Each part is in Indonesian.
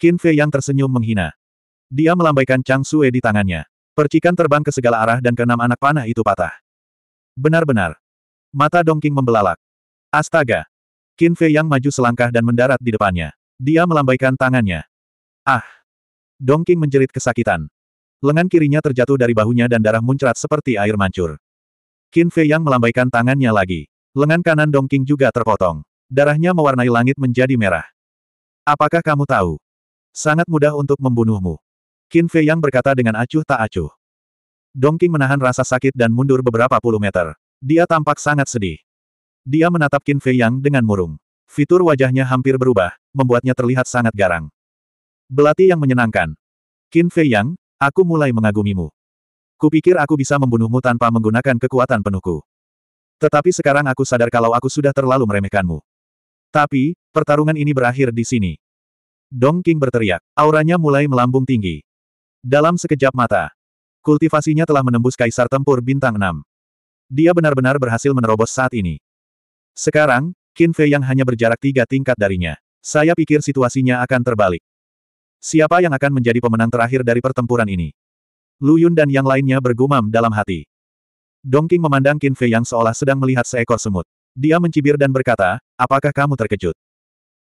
Qin Fei yang tersenyum menghina. Dia melambaikan Chang Sue di tangannya. Percikan terbang ke segala arah dan keenam anak panah itu patah. Benar-benar. Mata Dong Dongking membelalak. Astaga. Qin Fei yang maju selangkah dan mendarat di depannya. Dia melambaikan tangannya. Ah. Dong Dongking menjerit kesakitan. Lengan kirinya terjatuh dari bahunya dan darah muncrat seperti air mancur. Qin Fei yang melambaikan tangannya lagi. Lengan kanan Dong Dongking juga terpotong. Darahnya mewarnai langit menjadi merah. Apakah kamu tahu? Sangat mudah untuk membunuhmu. Qin Fei Yang berkata dengan acuh tak acuh. Dong Qing menahan rasa sakit dan mundur beberapa puluh meter. Dia tampak sangat sedih. Dia menatap Qin Fei Yang dengan murung. Fitur wajahnya hampir berubah, membuatnya terlihat sangat garang. Belati yang menyenangkan. Qin Fei Yang, aku mulai mengagumimu. Kupikir aku bisa membunuhmu tanpa menggunakan kekuatan penuhku. Tetapi sekarang aku sadar kalau aku sudah terlalu meremehkanmu. Tapi, pertarungan ini berakhir di sini. Dong King berteriak. Auranya mulai melambung tinggi. Dalam sekejap mata, kultivasinya telah menembus kaisar tempur bintang 6. Dia benar-benar berhasil menerobos saat ini. Sekarang, Qin Fei yang hanya berjarak tiga tingkat darinya. Saya pikir situasinya akan terbalik. Siapa yang akan menjadi pemenang terakhir dari pertempuran ini? Lu Yun dan yang lainnya bergumam dalam hati. Dong King memandang Qin Fei yang seolah sedang melihat seekor semut. Dia mencibir dan berkata, apakah kamu terkejut?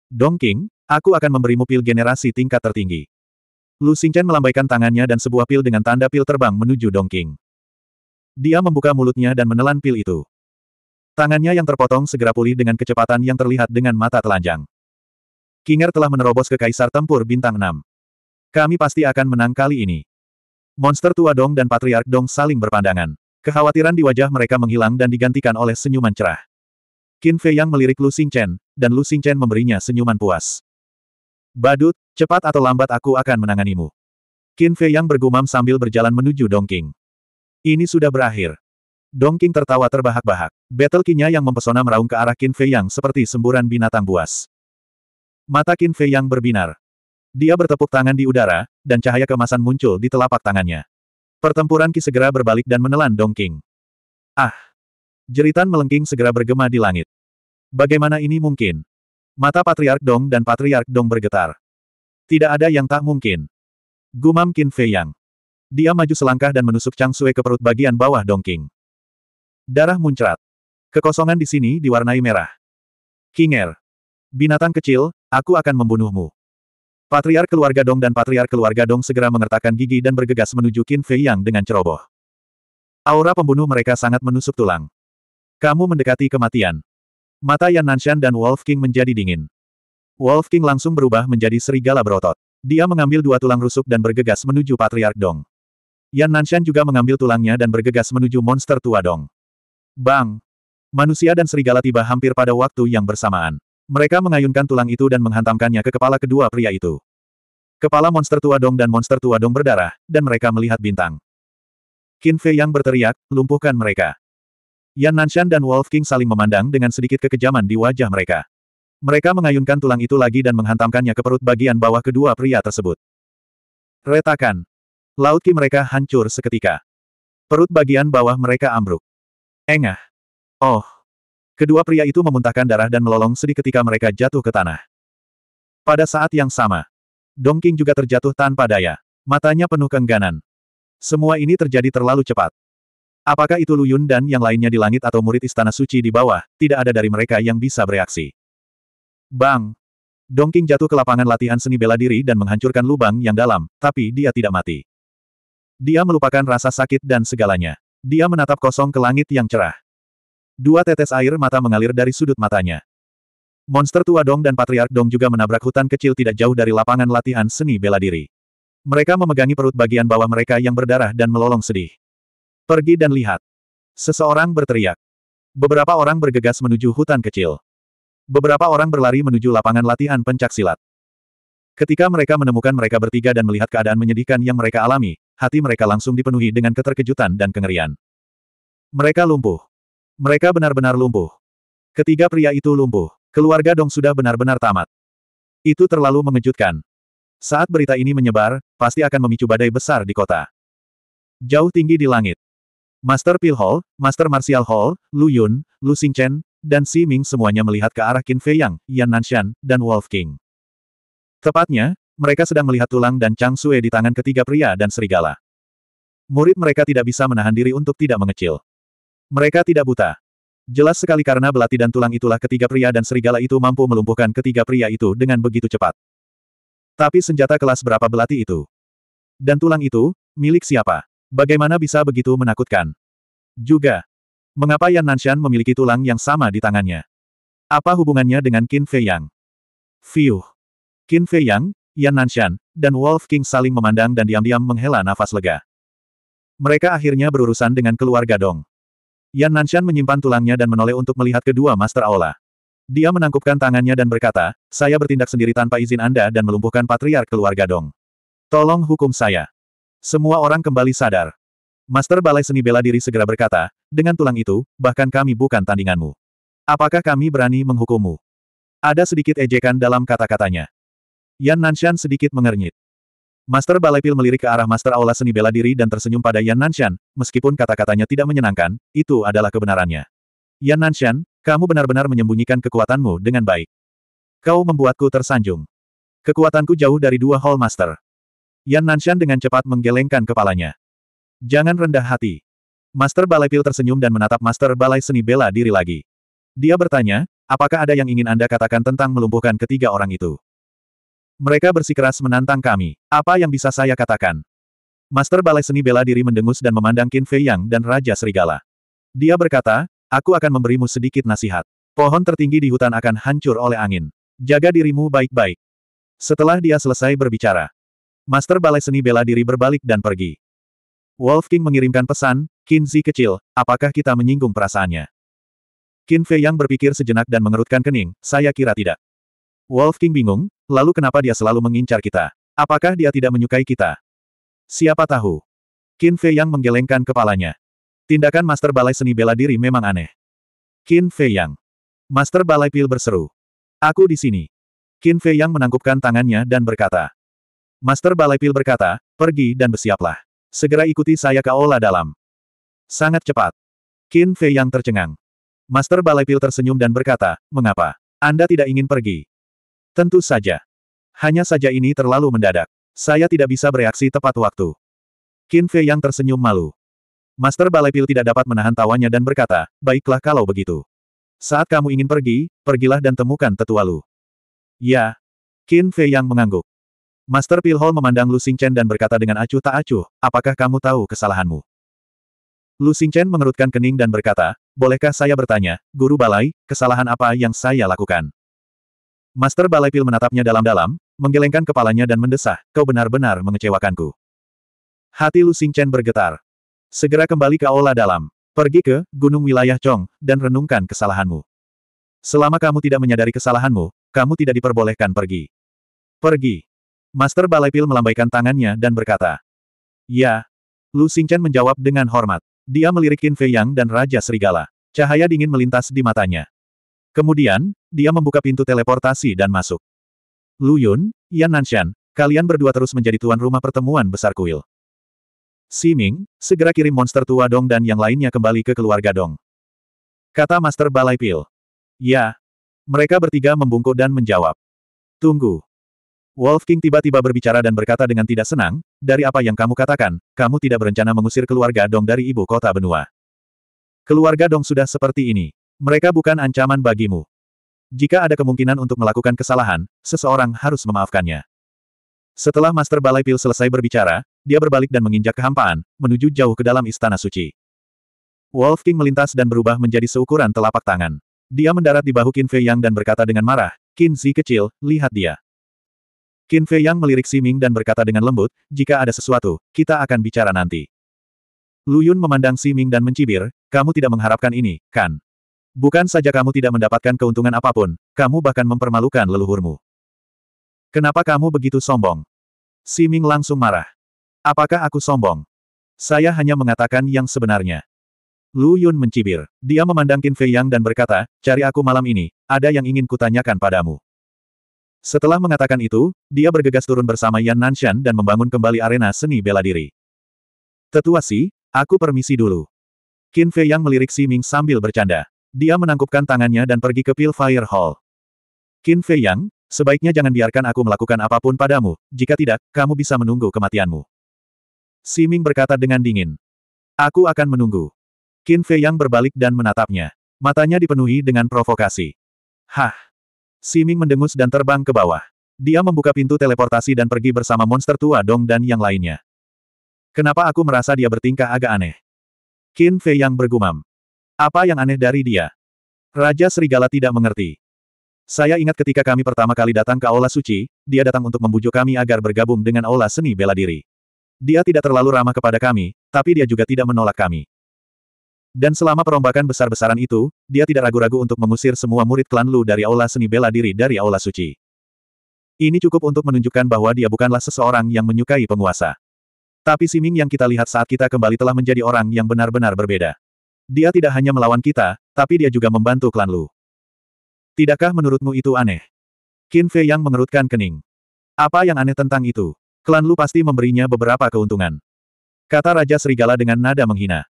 Dong King, Aku akan memberimu pil generasi tingkat tertinggi. Lu Xingchen melambaikan tangannya dan sebuah pil dengan tanda pil terbang menuju Dongking. Dia membuka mulutnya dan menelan pil itu. Tangannya yang terpotong segera pulih dengan kecepatan yang terlihat dengan mata telanjang. Kinger telah menerobos ke Kaisar Tempur Bintang 6. Kami pasti akan menang kali ini. Monster tua Dong dan Patriark Dong saling berpandangan. Kekhawatiran di wajah mereka menghilang dan digantikan oleh senyuman cerah. Qin Fei yang melirik Lu Xingchen, dan Lu Xingchen memberinya senyuman puas. Badut, cepat atau lambat aku akan menanganimu. Qin Fei yang bergumam sambil berjalan menuju Dongking. Ini sudah berakhir. Dongking tertawa terbahak-bahak. Battle kinya yang mempesona meraung ke arah Qin Fei yang seperti semburan binatang buas. Mata Qin Fei yang berbinar. Dia bertepuk tangan di udara, dan cahaya kemasan muncul di telapak tangannya. Pertempuran Ki segera berbalik dan menelan Dongking. Ah! Jeritan melengking segera bergema di langit. Bagaimana ini mungkin? Mata Patriark Dong dan Patriark Dong bergetar. Tidak ada yang tak mungkin. Gumam Qin Fei Yang. Dia maju selangkah dan menusuk Chang Sui ke perut bagian bawah Dong King. Darah muncrat. Kekosongan di sini diwarnai merah. Kinger. Binatang kecil, aku akan membunuhmu. Patriark keluarga Dong dan Patriark keluarga Dong segera mengertakkan gigi dan bergegas menuju Qin Fei Yang dengan ceroboh. Aura pembunuh mereka sangat menusuk tulang. Kamu mendekati kematian. Mata Yan Nanshan dan Wolf King menjadi dingin. Wolf King langsung berubah menjadi serigala berotot. Dia mengambil dua tulang rusuk dan bergegas menuju Patriark Dong. Yan Nanshan juga mengambil tulangnya dan bergegas menuju monster tua Dong. Bang! Manusia dan serigala tiba hampir pada waktu yang bersamaan. Mereka mengayunkan tulang itu dan menghantamkannya ke kepala kedua pria itu. Kepala monster tua Dong dan monster tua Dong berdarah, dan mereka melihat bintang. Qin Fei yang berteriak, lumpuhkan mereka. Yan Nanshan dan Wolf King saling memandang dengan sedikit kekejaman di wajah mereka. Mereka mengayunkan tulang itu lagi dan menghantamkannya ke perut bagian bawah kedua pria tersebut. Retakan. Laut ki mereka hancur seketika. Perut bagian bawah mereka ambruk. Engah. Oh. Kedua pria itu memuntahkan darah dan melolong ketika mereka jatuh ke tanah. Pada saat yang sama, Dong King juga terjatuh tanpa daya. Matanya penuh kengganan. Semua ini terjadi terlalu cepat. Apakah itu Luyun dan yang lainnya di langit atau murid istana suci di bawah, tidak ada dari mereka yang bisa bereaksi. Bang! Dongking jatuh ke lapangan latihan seni bela diri dan menghancurkan lubang yang dalam, tapi dia tidak mati. Dia melupakan rasa sakit dan segalanya. Dia menatap kosong ke langit yang cerah. Dua tetes air mata mengalir dari sudut matanya. Monster tua Dong dan Patriark Dong juga menabrak hutan kecil tidak jauh dari lapangan latihan seni bela diri. Mereka memegangi perut bagian bawah mereka yang berdarah dan melolong sedih. Pergi dan lihat. Seseorang berteriak. Beberapa orang bergegas menuju hutan kecil. Beberapa orang berlari menuju lapangan latihan pencaksilat. Ketika mereka menemukan mereka bertiga dan melihat keadaan menyedihkan yang mereka alami, hati mereka langsung dipenuhi dengan keterkejutan dan kengerian. Mereka lumpuh. Mereka benar-benar lumpuh. Ketiga pria itu lumpuh. Keluarga Dong sudah benar-benar tamat. Itu terlalu mengejutkan. Saat berita ini menyebar, pasti akan memicu badai besar di kota. Jauh tinggi di langit, Master Pil Hall, Master Martial Hall, Lu Yun, Lu Xingchen, dan Si Ming semuanya melihat ke arah Qin Fei Yang, Yan Nanshan, dan Wolf King. Tepatnya, mereka sedang melihat tulang dan Chang Sue di tangan ketiga pria dan serigala. Murid mereka tidak bisa menahan diri untuk tidak mengecil. Mereka tidak buta. Jelas sekali karena belati dan tulang itulah ketiga pria dan serigala itu mampu melumpuhkan ketiga pria itu dengan begitu cepat. Tapi senjata kelas berapa belati itu? Dan tulang itu, milik siapa? Bagaimana bisa begitu menakutkan? Juga, mengapa Yan Nanshan memiliki tulang yang sama di tangannya? Apa hubungannya dengan Qin Fei Yang? Fiuh. Qin Fei Yang, Yan Nanshan, dan Wolf King saling memandang dan diam-diam menghela nafas lega. Mereka akhirnya berurusan dengan keluarga Dong. Yan Nanshan menyimpan tulangnya dan menoleh untuk melihat kedua Master Aula. Dia menangkupkan tangannya dan berkata, saya bertindak sendiri tanpa izin Anda dan melumpuhkan patriark keluarga Dong. Tolong hukum saya. Semua orang kembali sadar. Master Balai Seni Bela Diri segera berkata, dengan tulang itu, bahkan kami bukan tandinganmu. Apakah kami berani menghukummu? Ada sedikit ejekan dalam kata-katanya. Yan Nanshan sedikit mengernyit. Master Balai Pil melirik ke arah Master Aula Seni Bela Diri dan tersenyum pada Yan Nanshan, meskipun kata-katanya tidak menyenangkan, itu adalah kebenarannya. Yan Nanshan, kamu benar-benar menyembunyikan kekuatanmu dengan baik. Kau membuatku tersanjung. Kekuatanku jauh dari dua Hall Master. Yan Nanshan dengan cepat menggelengkan kepalanya. Jangan rendah hati. Master Balai Pil tersenyum dan menatap Master Balai Seni Bela Diri lagi. Dia bertanya, apakah ada yang ingin Anda katakan tentang melumpuhkan ketiga orang itu? Mereka bersikeras menantang kami. Apa yang bisa saya katakan? Master Balai Seni Bela Diri mendengus dan memandang Qin Fei Yang dan Raja Serigala. Dia berkata, aku akan memberimu sedikit nasihat. Pohon tertinggi di hutan akan hancur oleh angin. Jaga dirimu baik-baik. Setelah dia selesai berbicara, Master Balai Seni Bela Diri berbalik dan pergi. Wolf King mengirimkan pesan, Kinzi kecil, apakah kita menyinggung perasaannya? Qin Fei yang berpikir sejenak dan mengerutkan kening, saya kira tidak. Wolf King bingung, lalu kenapa dia selalu mengincar kita? Apakah dia tidak menyukai kita? Siapa tahu? Qin Fei yang menggelengkan kepalanya. Tindakan Master Balai Seni Bela Diri memang aneh. Qin Fei yang. Master Balai Pil berseru. Aku di sini. Qin Fei yang menangkupkan tangannya dan berkata. Master Balai Pil berkata, pergi dan bersiaplah. Segera ikuti saya ke Ola dalam. Sangat cepat. Qin Fei yang tercengang. Master Balai Pil tersenyum dan berkata, mengapa? Anda tidak ingin pergi. Tentu saja. Hanya saja ini terlalu mendadak. Saya tidak bisa bereaksi tepat waktu. Qin Fei yang tersenyum malu. Master Balai Pil tidak dapat menahan tawanya dan berkata, baiklah kalau begitu. Saat kamu ingin pergi, pergilah dan temukan tetua Lu. Ya. Qin Fei yang mengangguk. Master Pilhol memandang Lu Xingchen dan berkata dengan acuh tak acuh, apakah kamu tahu kesalahanmu? Lu Xingchen mengerutkan kening dan berkata, bolehkah saya bertanya, Guru Balai, kesalahan apa yang saya lakukan? Master Balai Pil menatapnya dalam-dalam, menggelengkan kepalanya dan mendesah, kau benar-benar mengecewakanku. Hati Lu Xingchen bergetar. Segera kembali ke aula dalam. Pergi ke Gunung Wilayah Chong, dan renungkan kesalahanmu. Selama kamu tidak menyadari kesalahanmu, kamu tidak diperbolehkan pergi. Pergi. Master Balai Pil melambaikan tangannya dan berkata. Ya. Lu Xingchen menjawab dengan hormat. Dia melirik Qin Fei Yang dan Raja Serigala. Cahaya dingin melintas di matanya. Kemudian, dia membuka pintu teleportasi dan masuk. Lu Yun, Yan Nanshan, kalian berdua terus menjadi tuan rumah pertemuan besar kuil. Si Ming, segera kirim monster tua Dong dan yang lainnya kembali ke keluarga Dong. Kata Master Balai Pil. Ya. Mereka bertiga membungkuk dan menjawab. Tunggu. Wolf King tiba-tiba berbicara dan berkata dengan tidak senang, dari apa yang kamu katakan, kamu tidak berencana mengusir keluarga Dong dari ibu kota benua. Keluarga Dong sudah seperti ini. Mereka bukan ancaman bagimu. Jika ada kemungkinan untuk melakukan kesalahan, seseorang harus memaafkannya. Setelah Master Balai Pil selesai berbicara, dia berbalik dan menginjak kehampaan, menuju jauh ke dalam istana suci. Wolf King melintas dan berubah menjadi seukuran telapak tangan. Dia mendarat di bahu Qin Fei Yang dan berkata dengan marah, Qin Zi kecil, lihat dia. Qin Fei Yang melirik Siming dan berkata dengan lembut, jika ada sesuatu, kita akan bicara nanti. Lu Yun memandang Siming dan mencibir, kamu tidak mengharapkan ini, kan? Bukan saja kamu tidak mendapatkan keuntungan apapun, kamu bahkan mempermalukan leluhurmu. Kenapa kamu begitu sombong? Siming langsung marah. Apakah aku sombong? Saya hanya mengatakan yang sebenarnya. Lu Yun mencibir. Dia memandang Qin Fei Yang dan berkata, cari aku malam ini, ada yang ingin kutanyakan padamu. Setelah mengatakan itu, dia bergegas turun bersama Yan Nanshan dan membangun kembali arena seni bela diri. Tetua Si, aku permisi dulu. Qin Fei Yang melirik Si Ming sambil bercanda. Dia menangkupkan tangannya dan pergi ke Pil Fire Hall. Qin Fei Yang, sebaiknya jangan biarkan aku melakukan apapun padamu, jika tidak, kamu bisa menunggu kematianmu. Si Ming berkata dengan dingin. Aku akan menunggu. Qin Fei Yang berbalik dan menatapnya. Matanya dipenuhi dengan provokasi. Hah! Siming mendengus dan terbang ke bawah. Dia membuka pintu teleportasi dan pergi bersama monster tua Dong dan yang lainnya. Kenapa aku merasa dia bertingkah agak aneh? Qin Fei yang bergumam. Apa yang aneh dari dia? Raja Serigala tidak mengerti. Saya ingat ketika kami pertama kali datang ke Aula Suci, dia datang untuk membujuk kami agar bergabung dengan Aula Seni Bela Diri. Dia tidak terlalu ramah kepada kami, tapi dia juga tidak menolak kami. Dan selama perombakan besar-besaran itu, dia tidak ragu-ragu untuk mengusir semua murid klan Lu dari Aula Seni Bela Diri dari Aula Suci. Ini cukup untuk menunjukkan bahwa dia bukanlah seseorang yang menyukai penguasa. Tapi Siming yang kita lihat saat kita kembali telah menjadi orang yang benar-benar berbeda. Dia tidak hanya melawan kita, tapi dia juga membantu klan Lu. Tidakkah menurutmu itu aneh? Qin Fei yang mengerutkan kening. Apa yang aneh tentang itu? Klan Lu pasti memberinya beberapa keuntungan. Kata Raja Serigala dengan nada menghina.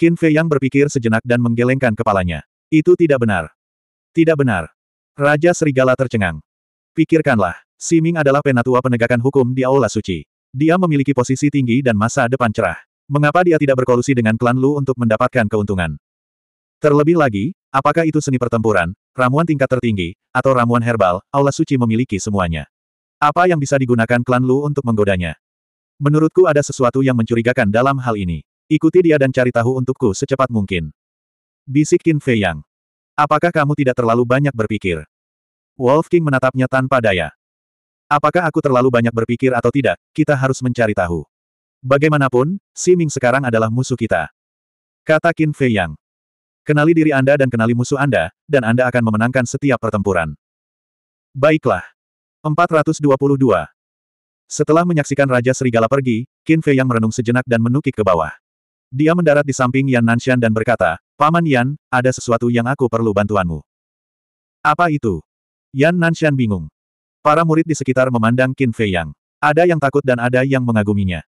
Qin Fei yang berpikir sejenak dan menggelengkan kepalanya. Itu tidak benar. Tidak benar. Raja Serigala tercengang. Pikirkanlah, Siming adalah penatua penegakan hukum di Aula Suci. Dia memiliki posisi tinggi dan masa depan cerah. Mengapa dia tidak berkolusi dengan klan Lu untuk mendapatkan keuntungan? Terlebih lagi, apakah itu seni pertempuran, ramuan tingkat tertinggi, atau ramuan herbal, Aula Suci memiliki semuanya. Apa yang bisa digunakan klan Lu untuk menggodanya? Menurutku ada sesuatu yang mencurigakan dalam hal ini. Ikuti dia dan cari tahu untukku secepat mungkin. Bisik Qin Fei Yang. Apakah kamu tidak terlalu banyak berpikir? Wolf King menatapnya tanpa daya. Apakah aku terlalu banyak berpikir atau tidak, kita harus mencari tahu. Bagaimanapun, Si Ming sekarang adalah musuh kita. Kata Qin Fei Yang. Kenali diri Anda dan kenali musuh Anda, dan Anda akan memenangkan setiap pertempuran. Baiklah. 422. Setelah menyaksikan Raja Serigala pergi, Qin Fei yang merenung sejenak dan menukik ke bawah. Dia mendarat di samping Yan Nanshan dan berkata, Paman Yan, ada sesuatu yang aku perlu bantuanmu. Apa itu? Yan Nanshan bingung. Para murid di sekitar memandang Qin Fei Yang. Ada yang takut dan ada yang mengaguminya.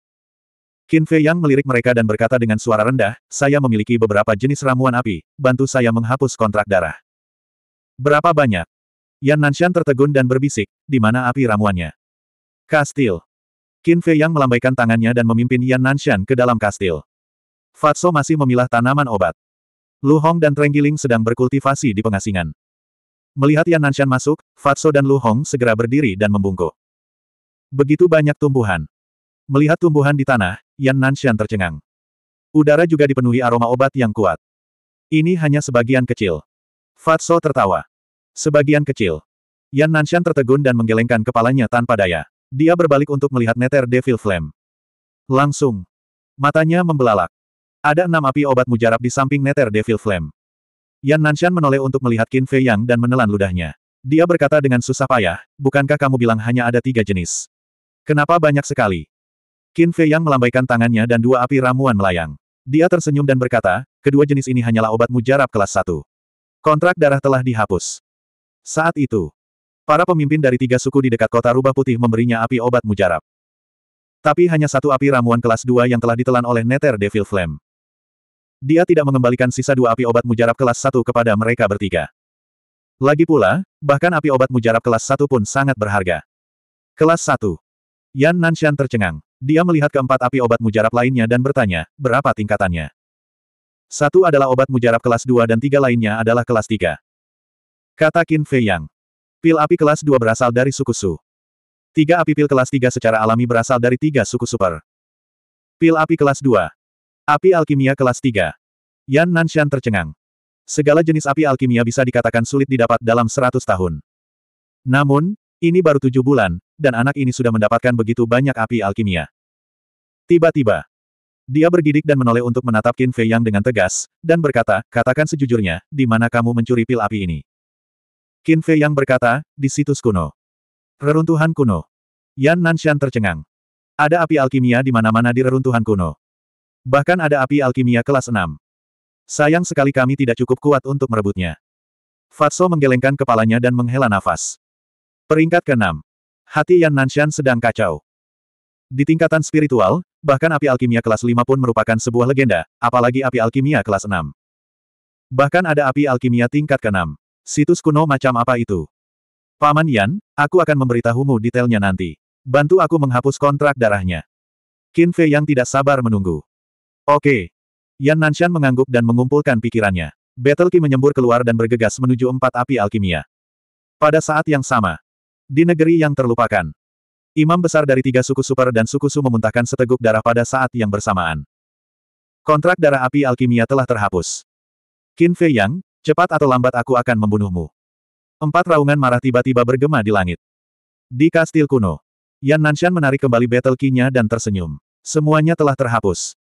Qin Fei Yang melirik mereka dan berkata dengan suara rendah, saya memiliki beberapa jenis ramuan api, bantu saya menghapus kontrak darah. Berapa banyak? Yan Nanshan tertegun dan berbisik, di mana api ramuannya? Kastil. Qin Fei Yang melambaikan tangannya dan memimpin Yan Nanshan ke dalam kastil. Fatso masih memilah tanaman obat. Lu Hong dan Trenggiling sedang berkultivasi di pengasingan. Melihat Yan Nanshan masuk, Fatso dan Lu Hong segera berdiri dan membungkuk. Begitu banyak tumbuhan. Melihat tumbuhan di tanah, Yan Nanshan tercengang. Udara juga dipenuhi aroma obat yang kuat. Ini hanya sebagian kecil. Fatso tertawa. Sebagian kecil. Yan Nanshan tertegun dan menggelengkan kepalanya tanpa daya. Dia berbalik untuk melihat neter Devil Flame. Langsung. Matanya membelalak. Ada enam api obat mujarab di samping neter Devil Flame. Yan Nanshan menoleh untuk melihat Qin Fei Yang dan menelan ludahnya. Dia berkata dengan susah payah, bukankah kamu bilang hanya ada tiga jenis? Kenapa banyak sekali? Qin Fei Yang melambaikan tangannya dan dua api ramuan melayang. Dia tersenyum dan berkata, kedua jenis ini hanyalah obat mujarab kelas satu. Kontrak darah telah dihapus. Saat itu, para pemimpin dari tiga suku di dekat kota Rubah Putih memberinya api obat mujarab. Tapi hanya satu api ramuan kelas dua yang telah ditelan oleh Nether Devil Flame. Dia tidak mengembalikan sisa dua api obat mujarab kelas satu kepada mereka bertiga. Lagi pula, bahkan api obat mujarab kelas satu pun sangat berharga. Kelas satu. Yan Nanshan tercengang. Dia melihat keempat api obat mujarab lainnya dan bertanya, berapa tingkatannya? Satu adalah obat mujarab kelas dua dan tiga lainnya adalah kelas tiga. Kata Qin Fei Yang. Pil api kelas dua berasal dari suku Su. Tiga api pil kelas tiga secara alami berasal dari tiga suku super. Pil api kelas dua. Api alkimia kelas 3. Yan Nanshan tercengang. Segala jenis api alkimia bisa dikatakan sulit didapat dalam 100 tahun. Namun, ini baru tujuh bulan, dan anak ini sudah mendapatkan begitu banyak api alkimia. Tiba-tiba, dia bergidik dan menoleh untuk menatap Qin Fei Yang dengan tegas, dan berkata, katakan sejujurnya, di mana kamu mencuri pil api ini? Qin Fei Yang berkata, di situs kuno. Reruntuhan kuno. Yan Nanshan tercengang. Ada api alkimia di mana-mana di reruntuhan kuno. Bahkan ada api alkimia kelas 6. Sayang sekali kami tidak cukup kuat untuk merebutnya. Fatso menggelengkan kepalanya dan menghela nafas. Peringkat ke-6. Hati Yan Nanshan sedang kacau. Di tingkatan spiritual, bahkan api alkimia kelas 5 pun merupakan sebuah legenda, apalagi api alkimia kelas 6. Bahkan ada api alkimia tingkat ke-6. Situs kuno macam apa itu? Paman Yan, aku akan memberitahumu detailnya nanti. Bantu aku menghapus kontrak darahnya. Qin Fei yang tidak sabar menunggu. Oke. Yan Nanshan mengangguk dan mengumpulkan pikirannya. Battle menyembur keluar dan bergegas menuju empat api alkimia. Pada saat yang sama, di negeri yang terlupakan, imam besar dari tiga suku super dan suku su memuntahkan seteguk darah pada saat yang bersamaan. Kontrak darah api alkimia telah terhapus. Qin Fei Yang, cepat atau lambat aku akan membunuhmu. Empat raungan marah tiba-tiba bergema di langit. Di kastil kuno, Yan Nanshan menarik kembali battle key-nya dan tersenyum. Semuanya telah terhapus.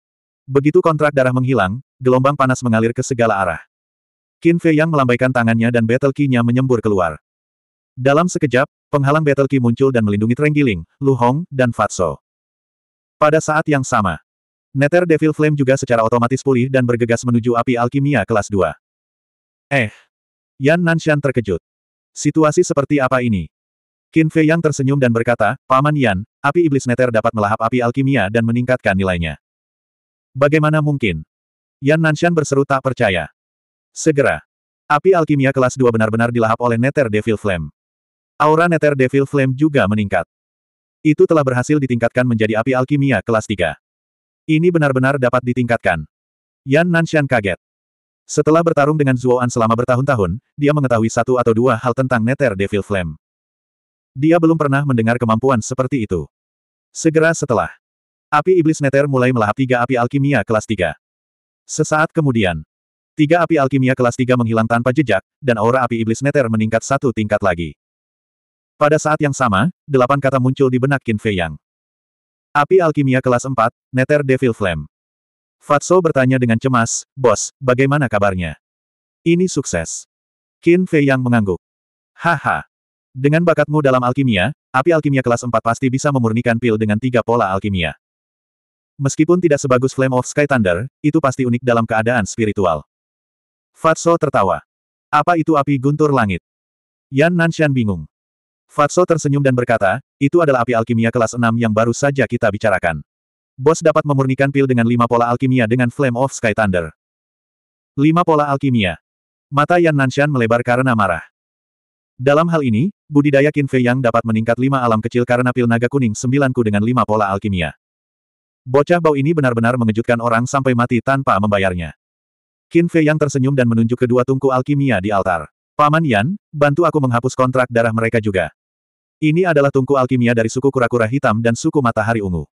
Begitu kontrak darah menghilang, gelombang panas mengalir ke segala arah. Qin Fei Yang melambaikan tangannya dan battle key-nya menyembur keluar. Dalam sekejap, penghalang battle key muncul dan melindungi Trenggiling, Lu Hong, dan Fatso. Pada saat yang sama, Nether Devil Flame juga secara otomatis pulih dan bergegas menuju api alkimia kelas 2. Eh! Yan Nanshan terkejut. Situasi seperti apa ini? Qin Fei Yang tersenyum dan berkata, Paman Yan, api iblis Netter dapat melahap api alkimia dan meningkatkan nilainya. Bagaimana mungkin? Yan Nanshan berseru tak percaya. Segera. Api alkimia kelas 2 benar-benar dilahap oleh Nether Devil Flame. Aura Nether Devil Flame juga meningkat. Itu telah berhasil ditingkatkan menjadi api alkimia kelas 3. Ini benar-benar dapat ditingkatkan. Yan Nanshan kaget. Setelah bertarung dengan Zuoan selama bertahun-tahun, dia mengetahui satu atau dua hal tentang Nether Devil Flame. Dia belum pernah mendengar kemampuan seperti itu. Segera setelah Api iblis neter mulai melahap tiga api alkimia kelas tiga. Sesaat kemudian, tiga api alkimia kelas tiga menghilang tanpa jejak, dan aura api iblis neter meningkat satu tingkat lagi. Pada saat yang sama, delapan kata muncul di benak Qin Fei Yang. Api alkimia kelas empat, Neter Devil Flame. Fatso bertanya dengan cemas, Bos, bagaimana kabarnya? Ini sukses. Qin Fei Yang mengangguk. Haha. Dengan bakatmu dalam alkimia, api alkimia kelas 4 pasti bisa memurnikan pil dengan tiga pola alkimia. Meskipun tidak sebagus Flame of Sky Thunder, itu pasti unik dalam keadaan spiritual. Fatso tertawa. Apa itu api guntur langit? Yan Nanshan bingung. Fatso tersenyum dan berkata, itu adalah api alkimia kelas 6 yang baru saja kita bicarakan. Bos dapat memurnikan pil dengan lima pola alkimia dengan Flame of Sky Thunder. Lima pola alkimia. Mata Yan Nanshan melebar karena marah. Dalam hal ini, budidaya Qin Fei yang dapat meningkat lima alam kecil karena pil naga kuning sembilanku dengan lima pola alkimia. Bocah bau ini benar-benar mengejutkan orang sampai mati tanpa membayarnya. Qin Fei yang tersenyum dan menunjuk kedua tungku alkimia di altar. Paman Yan, bantu aku menghapus kontrak darah mereka juga. Ini adalah tungku alkimia dari suku kura-kura hitam dan suku matahari ungu.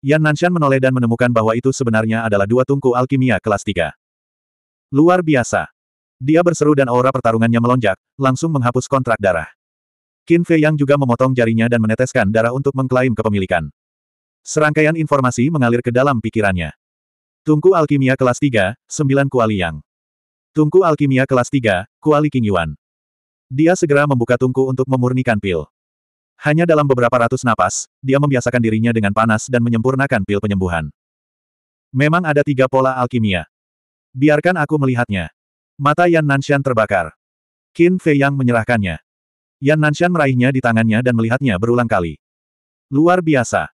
Yan Nanshan menoleh dan menemukan bahwa itu sebenarnya adalah dua tungku alkimia kelas 3. Luar biasa. Dia berseru dan aura pertarungannya melonjak, langsung menghapus kontrak darah. Qin Fei yang juga memotong jarinya dan meneteskan darah untuk mengklaim kepemilikan. Serangkaian informasi mengalir ke dalam pikirannya. Tungku Alkimia kelas 3, 9 Kuali Yang. Tungku Alkimia kelas 3, Kuali King Yuan. Dia segera membuka tungku untuk memurnikan pil. Hanya dalam beberapa ratus napas, dia membiasakan dirinya dengan panas dan menyempurnakan pil penyembuhan. Memang ada tiga pola alkimia. Biarkan aku melihatnya. Mata Yan Nanshan terbakar. Qin Fei Yang menyerahkannya. Yan Nanshan meraihnya di tangannya dan melihatnya berulang kali. Luar biasa.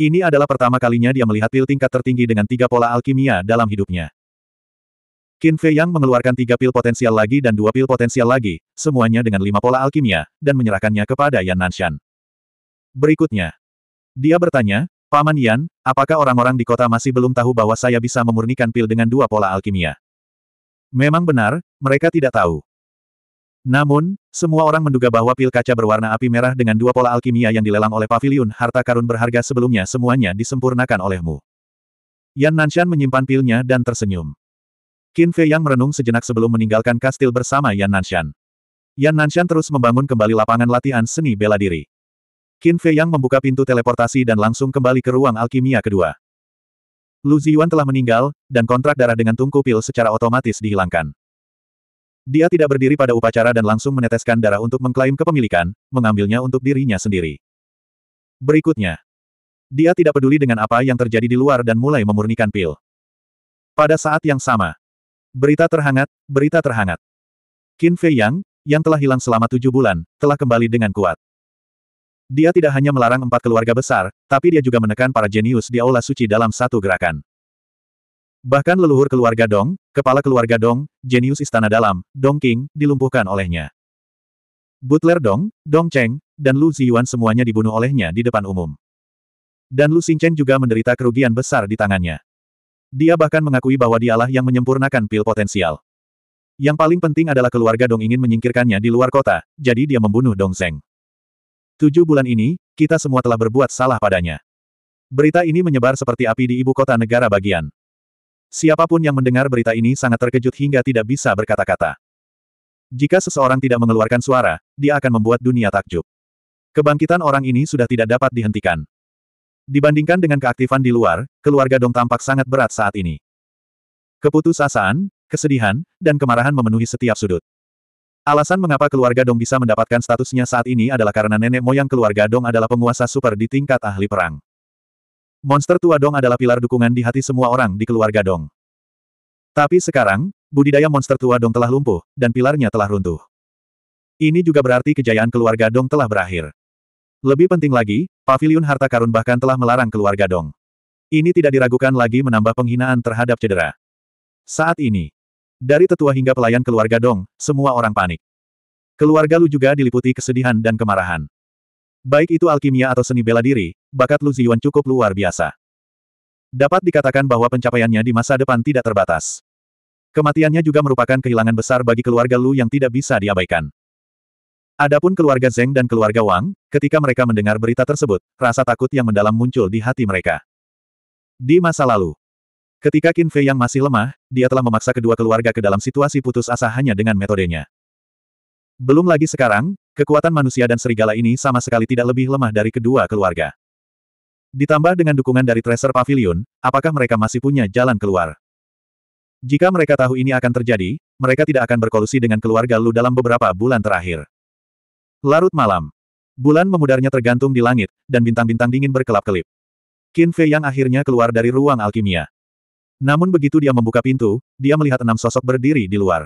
Ini adalah pertama kalinya dia melihat pil tingkat tertinggi dengan tiga pola alkimia dalam hidupnya. Qin Fei Yang mengeluarkan tiga pil potensial lagi dan dua pil potensial lagi, semuanya dengan lima pola alkimia, dan menyerahkannya kepada Yan Nanshan. Berikutnya. Dia bertanya, Paman Yan, apakah orang-orang di kota masih belum tahu bahwa saya bisa memurnikan pil dengan dua pola alkimia? Memang benar, mereka tidak tahu. Namun, semua orang menduga bahwa pil kaca berwarna api merah dengan dua pola alkimia yang dilelang oleh Pavilion harta karun berharga sebelumnya semuanya disempurnakan olehmu. Yan Nanshan menyimpan pilnya dan tersenyum. Qin Fei yang merenung sejenak sebelum meninggalkan kastil bersama Yan Nanshan. Yan Nanshan terus membangun kembali lapangan latihan seni bela diri. Qin Fei yang membuka pintu teleportasi dan langsung kembali ke ruang alkimia kedua. Lu Ziyuan telah meninggal, dan kontrak darah dengan tungku pil secara otomatis dihilangkan. Dia tidak berdiri pada upacara dan langsung meneteskan darah untuk mengklaim kepemilikan, mengambilnya untuk dirinya sendiri. Berikutnya. Dia tidak peduli dengan apa yang terjadi di luar dan mulai memurnikan pil. Pada saat yang sama. Berita terhangat, berita terhangat. Qin Fei Yang, yang telah hilang selama tujuh bulan, telah kembali dengan kuat. Dia tidak hanya melarang empat keluarga besar, tapi dia juga menekan para jenius di aula suci dalam satu gerakan. Bahkan leluhur keluarga Dong, kepala keluarga Dong, jenius istana dalam, Dong King, dilumpuhkan olehnya. Butler Dong, Dong Cheng, dan Lu Ziyuan semuanya dibunuh olehnya di depan umum. Dan Lu Xingchen juga menderita kerugian besar di tangannya. Dia bahkan mengakui bahwa dialah yang menyempurnakan pil potensial. Yang paling penting adalah keluarga Dong ingin menyingkirkannya di luar kota, jadi dia membunuh Dong Zeng. Tujuh bulan ini, kita semua telah berbuat salah padanya. Berita ini menyebar seperti api di ibu kota negara bagian. Siapapun yang mendengar berita ini sangat terkejut hingga tidak bisa berkata-kata. Jika seseorang tidak mengeluarkan suara, dia akan membuat dunia takjub. Kebangkitan orang ini sudah tidak dapat dihentikan. Dibandingkan dengan keaktifan di luar, keluarga Dong tampak sangat berat saat ini. Keputusasaan, kesedihan, dan kemarahan memenuhi setiap sudut. Alasan mengapa keluarga Dong bisa mendapatkan statusnya saat ini adalah karena nenek moyang keluarga Dong adalah penguasa super di tingkat ahli perang. Monster tua Dong adalah pilar dukungan di hati semua orang di keluarga Dong. Tapi sekarang, budidaya monster tua Dong telah lumpuh, dan pilarnya telah runtuh. Ini juga berarti kejayaan keluarga Dong telah berakhir. Lebih penting lagi, paviliun harta karun bahkan telah melarang keluarga Dong. Ini tidak diragukan lagi menambah penghinaan terhadap cedera. Saat ini, dari tetua hingga pelayan keluarga Dong, semua orang panik. Keluarga Lu juga diliputi kesedihan dan kemarahan. Baik itu alkimia atau seni bela diri, bakat Lu Ziyuan cukup luar biasa. Dapat dikatakan bahwa pencapaiannya di masa depan tidak terbatas. Kematiannya juga merupakan kehilangan besar bagi keluarga Lu yang tidak bisa diabaikan. Adapun keluarga Zeng dan keluarga Wang, ketika mereka mendengar berita tersebut, rasa takut yang mendalam muncul di hati mereka. Di masa lalu, ketika Qin Fei yang masih lemah, dia telah memaksa kedua keluarga ke dalam situasi putus asa hanya dengan metodenya. Belum lagi sekarang, Kekuatan manusia dan serigala ini sama sekali tidak lebih lemah dari kedua keluarga. Ditambah dengan dukungan dari Tracer Pavilion, apakah mereka masih punya jalan keluar? Jika mereka tahu ini akan terjadi, mereka tidak akan berkolusi dengan keluarga Lu dalam beberapa bulan terakhir. Larut malam. Bulan memudarnya tergantung di langit, dan bintang-bintang dingin berkelap-kelip. Qin Fei yang akhirnya keluar dari ruang alkimia. Namun begitu dia membuka pintu, dia melihat enam sosok berdiri di luar.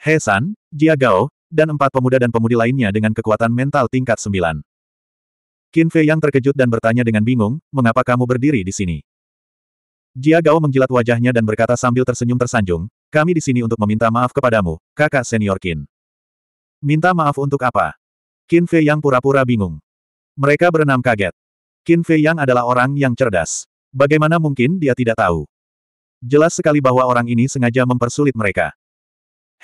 He San, Jia Gao, dan empat pemuda dan pemudi lainnya dengan kekuatan mental tingkat sembilan. Qin Fei yang terkejut dan bertanya dengan bingung, mengapa kamu berdiri di sini? Jia Gao menjilat wajahnya dan berkata sambil tersenyum tersanjung, kami di sini untuk meminta maaf kepadamu, kakak senior Qin. Minta maaf untuk apa? Qin Fei yang pura-pura bingung. Mereka berenam kaget. Qin Fei yang adalah orang yang cerdas. Bagaimana mungkin dia tidak tahu? Jelas sekali bahwa orang ini sengaja mempersulit mereka.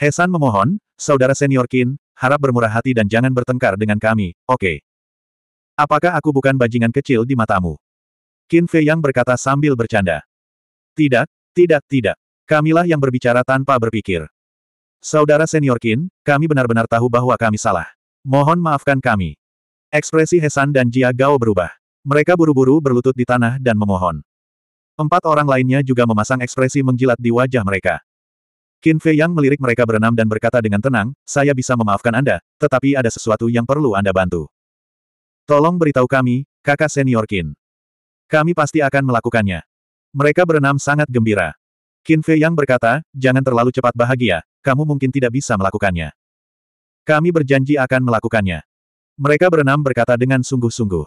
Hesan memohon, Saudara senior Kin, harap bermurah hati dan jangan bertengkar dengan kami, oke. Okay. Apakah aku bukan bajingan kecil di matamu? Qin Fei Yang berkata sambil bercanda. Tidak, tidak, tidak. Kamilah yang berbicara tanpa berpikir. Saudara senior Kin, kami benar-benar tahu bahwa kami salah. Mohon maafkan kami. Ekspresi Hesan dan Jia Gao berubah. Mereka buru-buru berlutut di tanah dan memohon. Empat orang lainnya juga memasang ekspresi menjilat di wajah mereka. Qin Fei Yang melirik mereka berenam dan berkata dengan tenang, saya bisa memaafkan Anda, tetapi ada sesuatu yang perlu Anda bantu. Tolong beritahu kami, kakak senior Qin. Kami pasti akan melakukannya. Mereka berenam sangat gembira. Qin Fei Yang berkata, jangan terlalu cepat bahagia, kamu mungkin tidak bisa melakukannya. Kami berjanji akan melakukannya. Mereka berenam berkata dengan sungguh-sungguh.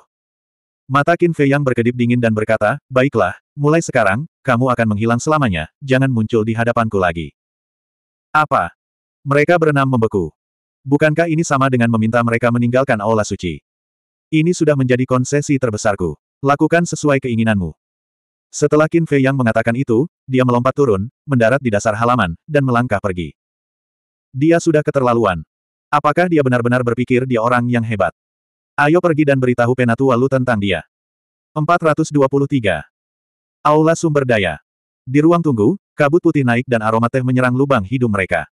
Mata Qin Fei Yang berkedip dingin dan berkata, baiklah, mulai sekarang, kamu akan menghilang selamanya, jangan muncul di hadapanku lagi. Apa? Mereka berenam membeku. Bukankah ini sama dengan meminta mereka meninggalkan aula suci? Ini sudah menjadi konsesi terbesarku. Lakukan sesuai keinginanmu. Setelah Qin Fei Yang mengatakan itu, dia melompat turun, mendarat di dasar halaman, dan melangkah pergi. Dia sudah keterlaluan. Apakah dia benar-benar berpikir dia orang yang hebat? Ayo pergi dan beritahu Penatua Lu tentang dia. 423. Aula Sumber Daya. Di ruang tunggu, Kabut putih naik dan aroma teh menyerang lubang hidung mereka.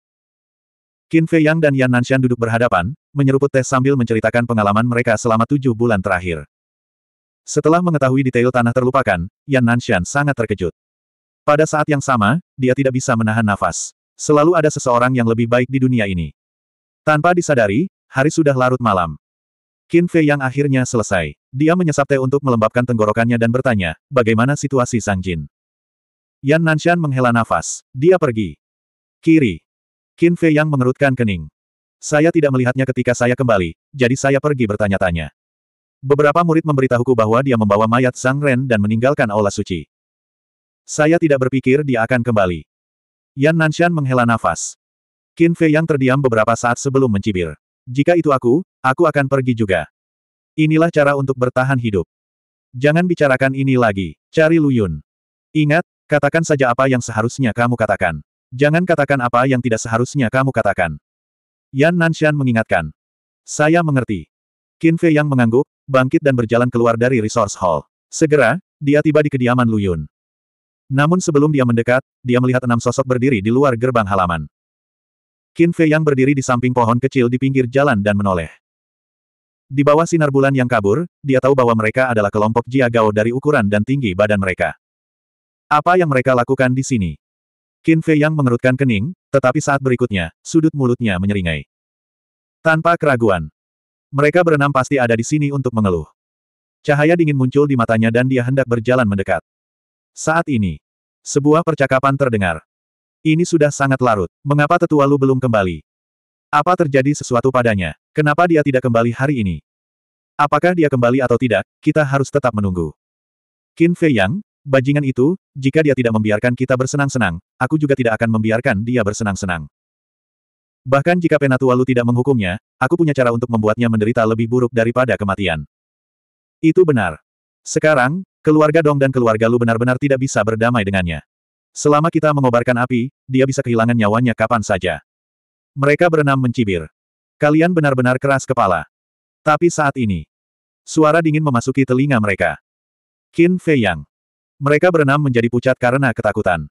Qin Fei Yang dan Yan Nanshan duduk berhadapan, menyeruput teh sambil menceritakan pengalaman mereka selama tujuh bulan terakhir. Setelah mengetahui detail tanah terlupakan, Yan Nanshan sangat terkejut. Pada saat yang sama, dia tidak bisa menahan nafas. Selalu ada seseorang yang lebih baik di dunia ini. Tanpa disadari, hari sudah larut malam. Qin Fei yang akhirnya selesai. Dia menyesap teh untuk melembabkan tenggorokannya dan bertanya, bagaimana situasi Sang Jin? Yan Nanshan menghela nafas. Dia pergi. Kiri. Qin Fei yang mengerutkan kening. Saya tidak melihatnya ketika saya kembali, jadi saya pergi bertanya-tanya. Beberapa murid memberitahuku bahwa dia membawa mayat Sang Ren dan meninggalkan aula suci. Saya tidak berpikir dia akan kembali. Yan Nanshan menghela nafas. Qin Fei yang terdiam beberapa saat sebelum mencibir. Jika itu aku, aku akan pergi juga. Inilah cara untuk bertahan hidup. Jangan bicarakan ini lagi. Cari Lu Yun. Ingat, Katakan saja apa yang seharusnya kamu katakan. Jangan katakan apa yang tidak seharusnya kamu katakan. Yan Nanshan mengingatkan. Saya mengerti. Qin Fei yang mengangguk, bangkit dan berjalan keluar dari resource hall. Segera, dia tiba di kediaman Lu Yun. Namun sebelum dia mendekat, dia melihat enam sosok berdiri di luar gerbang halaman. Qin Fei yang berdiri di samping pohon kecil di pinggir jalan dan menoleh. Di bawah sinar bulan yang kabur, dia tahu bahwa mereka adalah kelompok Jia Gao dari ukuran dan tinggi badan mereka. Apa yang mereka lakukan di sini? Qin Fei yang mengerutkan kening, tetapi saat berikutnya, sudut mulutnya menyeringai. Tanpa keraguan. Mereka berenam pasti ada di sini untuk mengeluh. Cahaya dingin muncul di matanya dan dia hendak berjalan mendekat. Saat ini, sebuah percakapan terdengar. Ini sudah sangat larut. Mengapa tetua Lu belum kembali? Apa terjadi sesuatu padanya? Kenapa dia tidak kembali hari ini? Apakah dia kembali atau tidak, kita harus tetap menunggu. Qin Fei Yang, Bajingan itu, jika dia tidak membiarkan kita bersenang-senang, aku juga tidak akan membiarkan dia bersenang-senang. Bahkan jika Penatualu tidak menghukumnya, aku punya cara untuk membuatnya menderita lebih buruk daripada kematian. Itu benar. Sekarang, keluarga Dong dan keluarga Lu benar-benar tidak bisa berdamai dengannya. Selama kita mengobarkan api, dia bisa kehilangan nyawanya kapan saja. Mereka berenam mencibir. Kalian benar-benar keras kepala. Tapi saat ini, suara dingin memasuki telinga mereka. Qin Fei Yang. Mereka berenam menjadi pucat karena ketakutan.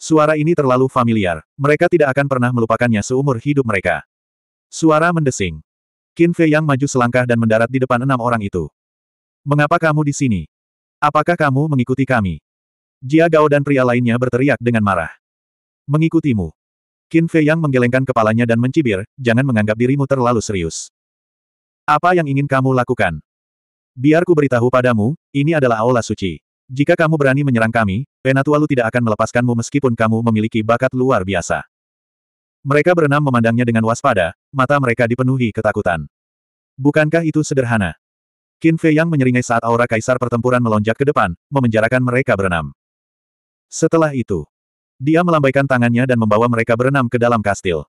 Suara ini terlalu familiar. Mereka tidak akan pernah melupakannya seumur hidup mereka. Suara mendesing. Qin Fei Yang maju selangkah dan mendarat di depan enam orang itu. Mengapa kamu di sini? Apakah kamu mengikuti kami? Jia Gao dan pria lainnya berteriak dengan marah. Mengikutimu. Qin Fei Yang menggelengkan kepalanya dan mencibir, jangan menganggap dirimu terlalu serius. Apa yang ingin kamu lakukan? Biar ku beritahu padamu, ini adalah aula suci. Jika kamu berani menyerang kami, Penatualu tidak akan melepaskanmu meskipun kamu memiliki bakat luar biasa. Mereka berenam memandangnya dengan waspada, mata mereka dipenuhi ketakutan. Bukankah itu sederhana? Qin Fei Yang menyeringai saat aura kaisar pertempuran melonjak ke depan, memenjarakan mereka berenam. Setelah itu, dia melambaikan tangannya dan membawa mereka berenam ke dalam kastil.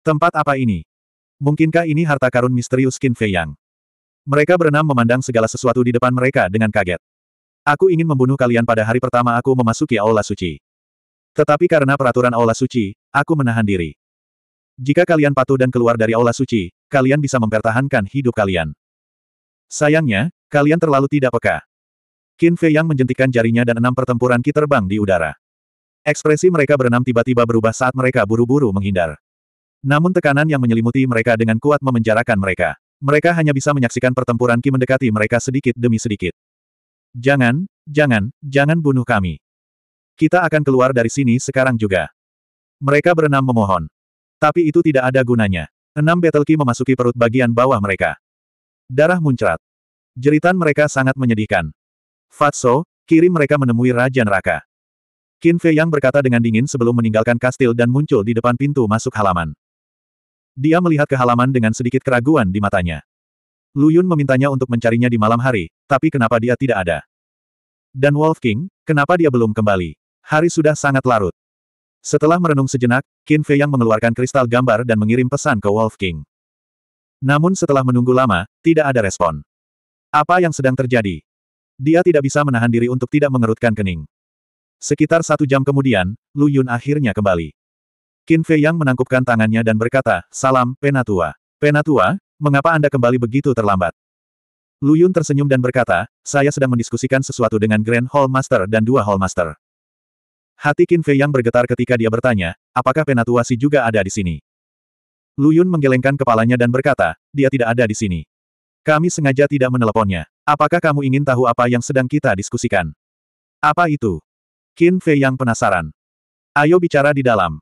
Tempat apa ini? Mungkinkah ini harta karun misterius Qin Fei Yang? Mereka berenam memandang segala sesuatu di depan mereka dengan kaget. Aku ingin membunuh kalian pada hari pertama aku memasuki Aula Suci. Tetapi karena peraturan Aula Suci, aku menahan diri. Jika kalian patuh dan keluar dari Aula Suci, kalian bisa mempertahankan hidup kalian. Sayangnya, kalian terlalu tidak peka. Qin Fei Yang menjentikan jarinya dan enam pertempuran ki terbang di udara. Ekspresi mereka berenam tiba-tiba berubah saat mereka buru-buru menghindar. Namun tekanan yang menyelimuti mereka dengan kuat memenjarakan mereka. Mereka hanya bisa menyaksikan pertempuran ki mendekati mereka sedikit demi sedikit. Jangan, jangan, jangan bunuh kami. Kita akan keluar dari sini sekarang juga. Mereka berenam memohon. Tapi itu tidak ada gunanya. Enam Battle Key memasuki perut bagian bawah mereka. Darah muncrat. Jeritan mereka sangat menyedihkan. Fatso, kirim mereka menemui Raja Neraka. Qin Fei Yang berkata dengan dingin sebelum meninggalkan kastil dan muncul di depan pintu masuk halaman. Dia melihat ke halaman dengan sedikit keraguan di matanya. Lu Yun memintanya untuk mencarinya di malam hari, tapi kenapa dia tidak ada? Dan Wolf King, kenapa dia belum kembali? Hari sudah sangat larut. Setelah merenung sejenak, Qin Fei yang mengeluarkan kristal gambar dan mengirim pesan ke Wolf King. Namun setelah menunggu lama, tidak ada respon. Apa yang sedang terjadi? Dia tidak bisa menahan diri untuk tidak mengerutkan kening. Sekitar satu jam kemudian, Lu Yun akhirnya kembali. Qin Fei yang menangkupkan tangannya dan berkata, Salam, Penatua. Penatua, Mengapa Anda kembali begitu terlambat? Lu Yun tersenyum dan berkata, saya sedang mendiskusikan sesuatu dengan Grand Hall Master dan dua Hall Master. Hati Qin Fei yang bergetar ketika dia bertanya, apakah Penatuasi juga ada di sini? Lu Yun menggelengkan kepalanya dan berkata, dia tidak ada di sini. Kami sengaja tidak meneleponnya. Apakah kamu ingin tahu apa yang sedang kita diskusikan? Apa itu? Qin Fei yang penasaran. Ayo bicara di dalam.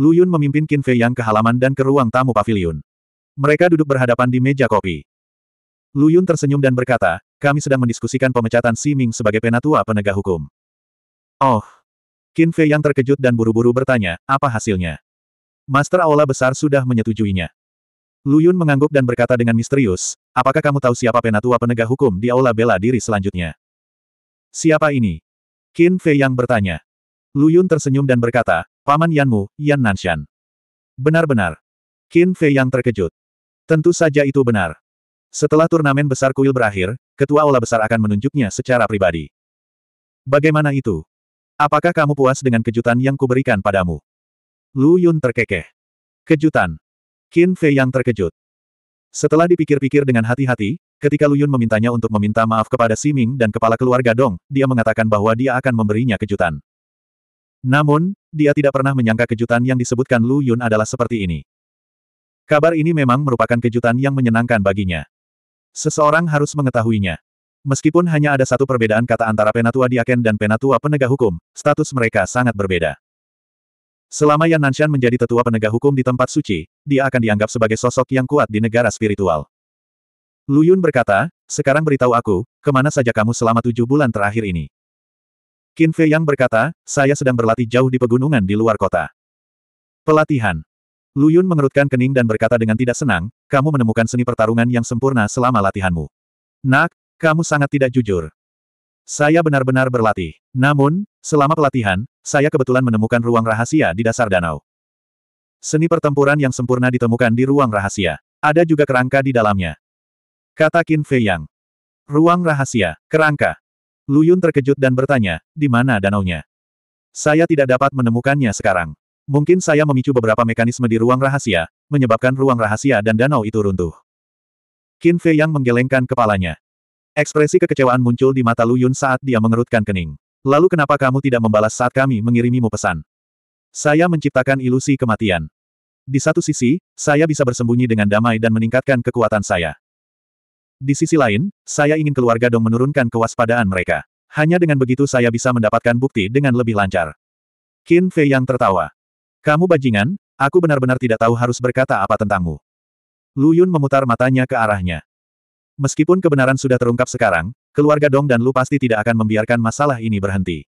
Lu Yun memimpin Qin Fei yang ke halaman dan ke ruang tamu pavilion. Mereka duduk berhadapan di meja kopi. Lu Yun tersenyum dan berkata, kami sedang mendiskusikan pemecatan Si Ming sebagai penatua penegak hukum. Oh. Qin Fei yang terkejut dan buru-buru bertanya, apa hasilnya? Master Aula Besar sudah menyetujuinya. Lu Yun mengangguk dan berkata dengan misterius, apakah kamu tahu siapa penatua penegak hukum di Aula Bela Diri selanjutnya? Siapa ini? Qin Fei yang bertanya. Lu Yun tersenyum dan berkata, Paman Yanmu, Yan Nanshan. Benar-benar. Qin Fei yang terkejut. Tentu saja itu benar. Setelah turnamen besar kuil berakhir, ketua olah besar akan menunjuknya secara pribadi. Bagaimana itu? Apakah kamu puas dengan kejutan yang kuberikan padamu? Lu Yun terkekeh. Kejutan. Qin Fei yang terkejut. Setelah dipikir-pikir dengan hati-hati, ketika Lu Yun memintanya untuk meminta maaf kepada Siming dan kepala keluarga Dong, dia mengatakan bahwa dia akan memberinya kejutan. Namun, dia tidak pernah menyangka kejutan yang disebutkan Lu Yun adalah seperti ini. Kabar ini memang merupakan kejutan yang menyenangkan baginya. Seseorang harus mengetahuinya. Meskipun hanya ada satu perbedaan kata antara penatua diaken dan penatua penegak hukum, status mereka sangat berbeda. Selama Yan Nanshan menjadi tetua penegak hukum di tempat suci, dia akan dianggap sebagai sosok yang kuat di negara spiritual. Lu Yun berkata, sekarang beritahu aku, kemana saja kamu selama tujuh bulan terakhir ini. Qin Fei Yang berkata, saya sedang berlatih jauh di pegunungan di luar kota. Pelatihan. Lu Yun mengerutkan kening dan berkata dengan tidak senang, kamu menemukan seni pertarungan yang sempurna selama latihanmu. Nak, kamu sangat tidak jujur. Saya benar-benar berlatih. Namun, selama pelatihan, saya kebetulan menemukan ruang rahasia di dasar danau. Seni pertempuran yang sempurna ditemukan di ruang rahasia. Ada juga kerangka di dalamnya. Kata Qin Fei Yang. Ruang rahasia, kerangka. Lu Yun terkejut dan bertanya, di mana danaunya? Saya tidak dapat menemukannya sekarang. Mungkin saya memicu beberapa mekanisme di ruang rahasia, menyebabkan ruang rahasia dan danau itu runtuh. Qin Fei yang menggelengkan kepalanya. Ekspresi kekecewaan muncul di mata Lu Yun saat dia mengerutkan kening. Lalu kenapa kamu tidak membalas saat kami mengirimimu pesan? Saya menciptakan ilusi kematian. Di satu sisi, saya bisa bersembunyi dengan damai dan meningkatkan kekuatan saya. Di sisi lain, saya ingin keluarga Dong menurunkan kewaspadaan mereka. Hanya dengan begitu saya bisa mendapatkan bukti dengan lebih lancar. Qin Fei yang tertawa. Kamu bajingan, aku benar-benar tidak tahu harus berkata apa tentangmu. Lu Yun memutar matanya ke arahnya. Meskipun kebenaran sudah terungkap sekarang, keluarga Dong dan Lu pasti tidak akan membiarkan masalah ini berhenti.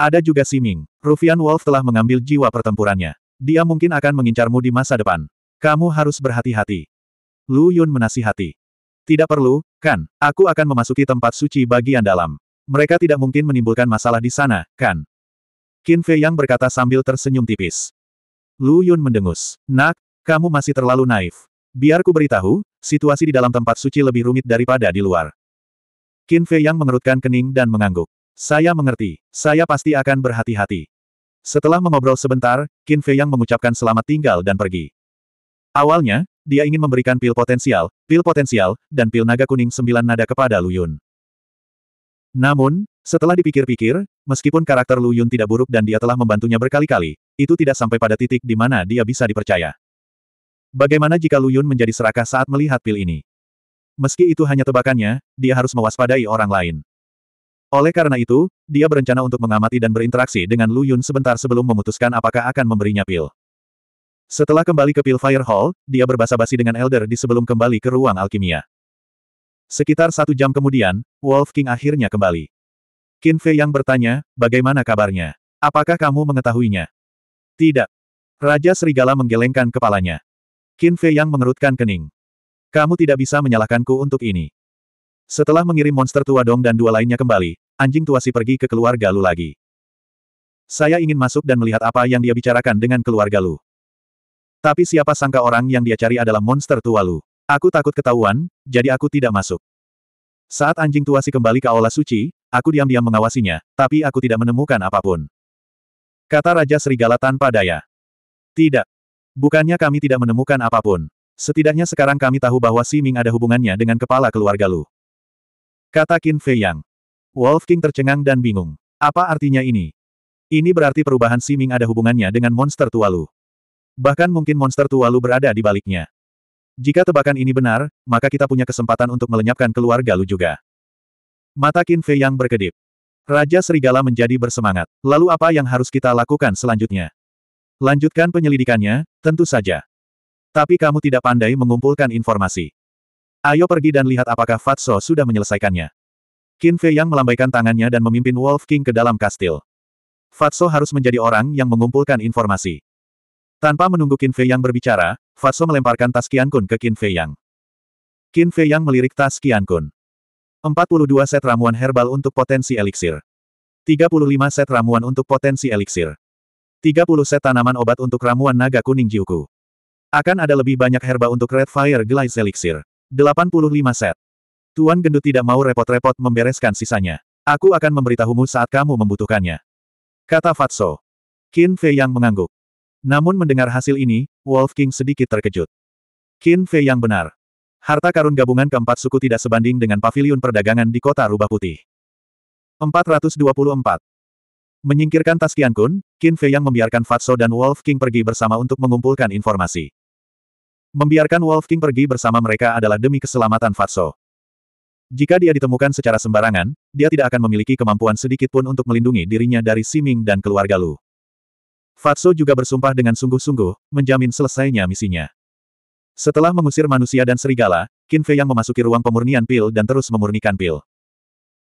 Ada juga Siming, Rufian Wolf telah mengambil jiwa pertempurannya. Dia mungkin akan mengincarmu di masa depan. Kamu harus berhati-hati. Lu Yun menasihati. Tidak perlu, kan? Aku akan memasuki tempat suci bagian dalam. Mereka tidak mungkin menimbulkan masalah di sana, kan? Qin Fei Yang berkata sambil tersenyum tipis. Lu Yun mendengus. Nak, kamu masih terlalu naif. Biar ku beritahu, situasi di dalam tempat suci lebih rumit daripada di luar. Qin Fei Yang mengerutkan kening dan mengangguk. Saya mengerti, saya pasti akan berhati-hati. Setelah mengobrol sebentar, Qin Fei Yang mengucapkan selamat tinggal dan pergi. Awalnya, dia ingin memberikan pil potensial, pil potensial, dan pil naga kuning sembilan nada kepada Lu Yun. Namun, setelah dipikir-pikir, meskipun karakter Lu Yun tidak buruk dan dia telah membantunya berkali-kali, itu tidak sampai pada titik di mana dia bisa dipercaya. Bagaimana jika Lu Yun menjadi serakah saat melihat pil ini? Meski itu hanya tebakannya, dia harus mewaspadai orang lain. Oleh karena itu, dia berencana untuk mengamati dan berinteraksi dengan Lu Yun sebentar sebelum memutuskan apakah akan memberinya pil. Setelah kembali ke pil Fire Hall, dia berbasa-basi dengan Elder di sebelum kembali ke ruang alkimia. Sekitar satu jam kemudian, Wolf King akhirnya kembali. Qin Fei yang bertanya, bagaimana kabarnya? Apakah kamu mengetahuinya? Tidak. Raja Serigala menggelengkan kepalanya. Qin Fei yang mengerutkan kening. Kamu tidak bisa menyalahkanku untuk ini. Setelah mengirim monster tua Dong dan dua lainnya kembali, anjing tua si pergi ke keluarga Lu lagi. Saya ingin masuk dan melihat apa yang dia bicarakan dengan keluarga Lu. Tapi siapa sangka orang yang dia cari adalah monster tua Lu. Aku takut ketahuan, jadi aku tidak masuk. Saat anjing tua si kembali ke aula suci, Aku diam-diam mengawasinya, tapi aku tidak menemukan apapun. Kata Raja Serigala tanpa daya. Tidak. Bukannya kami tidak menemukan apapun. Setidaknya sekarang kami tahu bahwa Si Ming ada hubungannya dengan kepala keluarga Lu. Kata Qin Fei Yang. Wolf King tercengang dan bingung. Apa artinya ini? Ini berarti perubahan Si Ming ada hubungannya dengan monster tua Lu. Bahkan mungkin monster tua Lu berada di baliknya. Jika tebakan ini benar, maka kita punya kesempatan untuk melenyapkan keluarga Lu juga. Mata Qin Fei yang berkedip. Raja Serigala menjadi bersemangat. Lalu apa yang harus kita lakukan selanjutnya? Lanjutkan penyelidikannya, tentu saja. Tapi kamu tidak pandai mengumpulkan informasi. Ayo pergi dan lihat apakah Fatso sudah menyelesaikannya. Qin Fei yang melambaikan tangannya dan memimpin Wolf King ke dalam kastil. Fatso harus menjadi orang yang mengumpulkan informasi. Tanpa menunggu Qin Fei yang berbicara, Fatso melemparkan tas Qian Kun ke Qin Fei yang. Qin Fei yang melirik tas Qian Kun. 42 set ramuan herbal untuk potensi eliksir. 35 set ramuan untuk potensi eliksir. 30 set tanaman obat untuk ramuan naga kuning jiuku. Akan ada lebih banyak herba untuk Red Fire Glaze eliksir. 85 set. Tuan Gendut tidak mau repot-repot membereskan sisanya. Aku akan memberitahumu saat kamu membutuhkannya. Kata Fatso. Qin Fei yang mengangguk. Namun mendengar hasil ini, Wolf King sedikit terkejut. Qin Fei yang benar. Harta karun gabungan keempat suku tidak sebanding dengan pavilion perdagangan di kota Rubah Putih. 424. Menyingkirkan tas Kian Kun, Qin Fei yang membiarkan Fatso dan Wolf King pergi bersama untuk mengumpulkan informasi. Membiarkan Wolf King pergi bersama mereka adalah demi keselamatan Fatso. Jika dia ditemukan secara sembarangan, dia tidak akan memiliki kemampuan sedikit pun untuk melindungi dirinya dari Siming dan keluarga Lu. Fatso juga bersumpah dengan sungguh-sungguh, menjamin selesainya misinya. Setelah mengusir manusia dan serigala, Qin Fei yang memasuki ruang pemurnian pil dan terus memurnikan pil.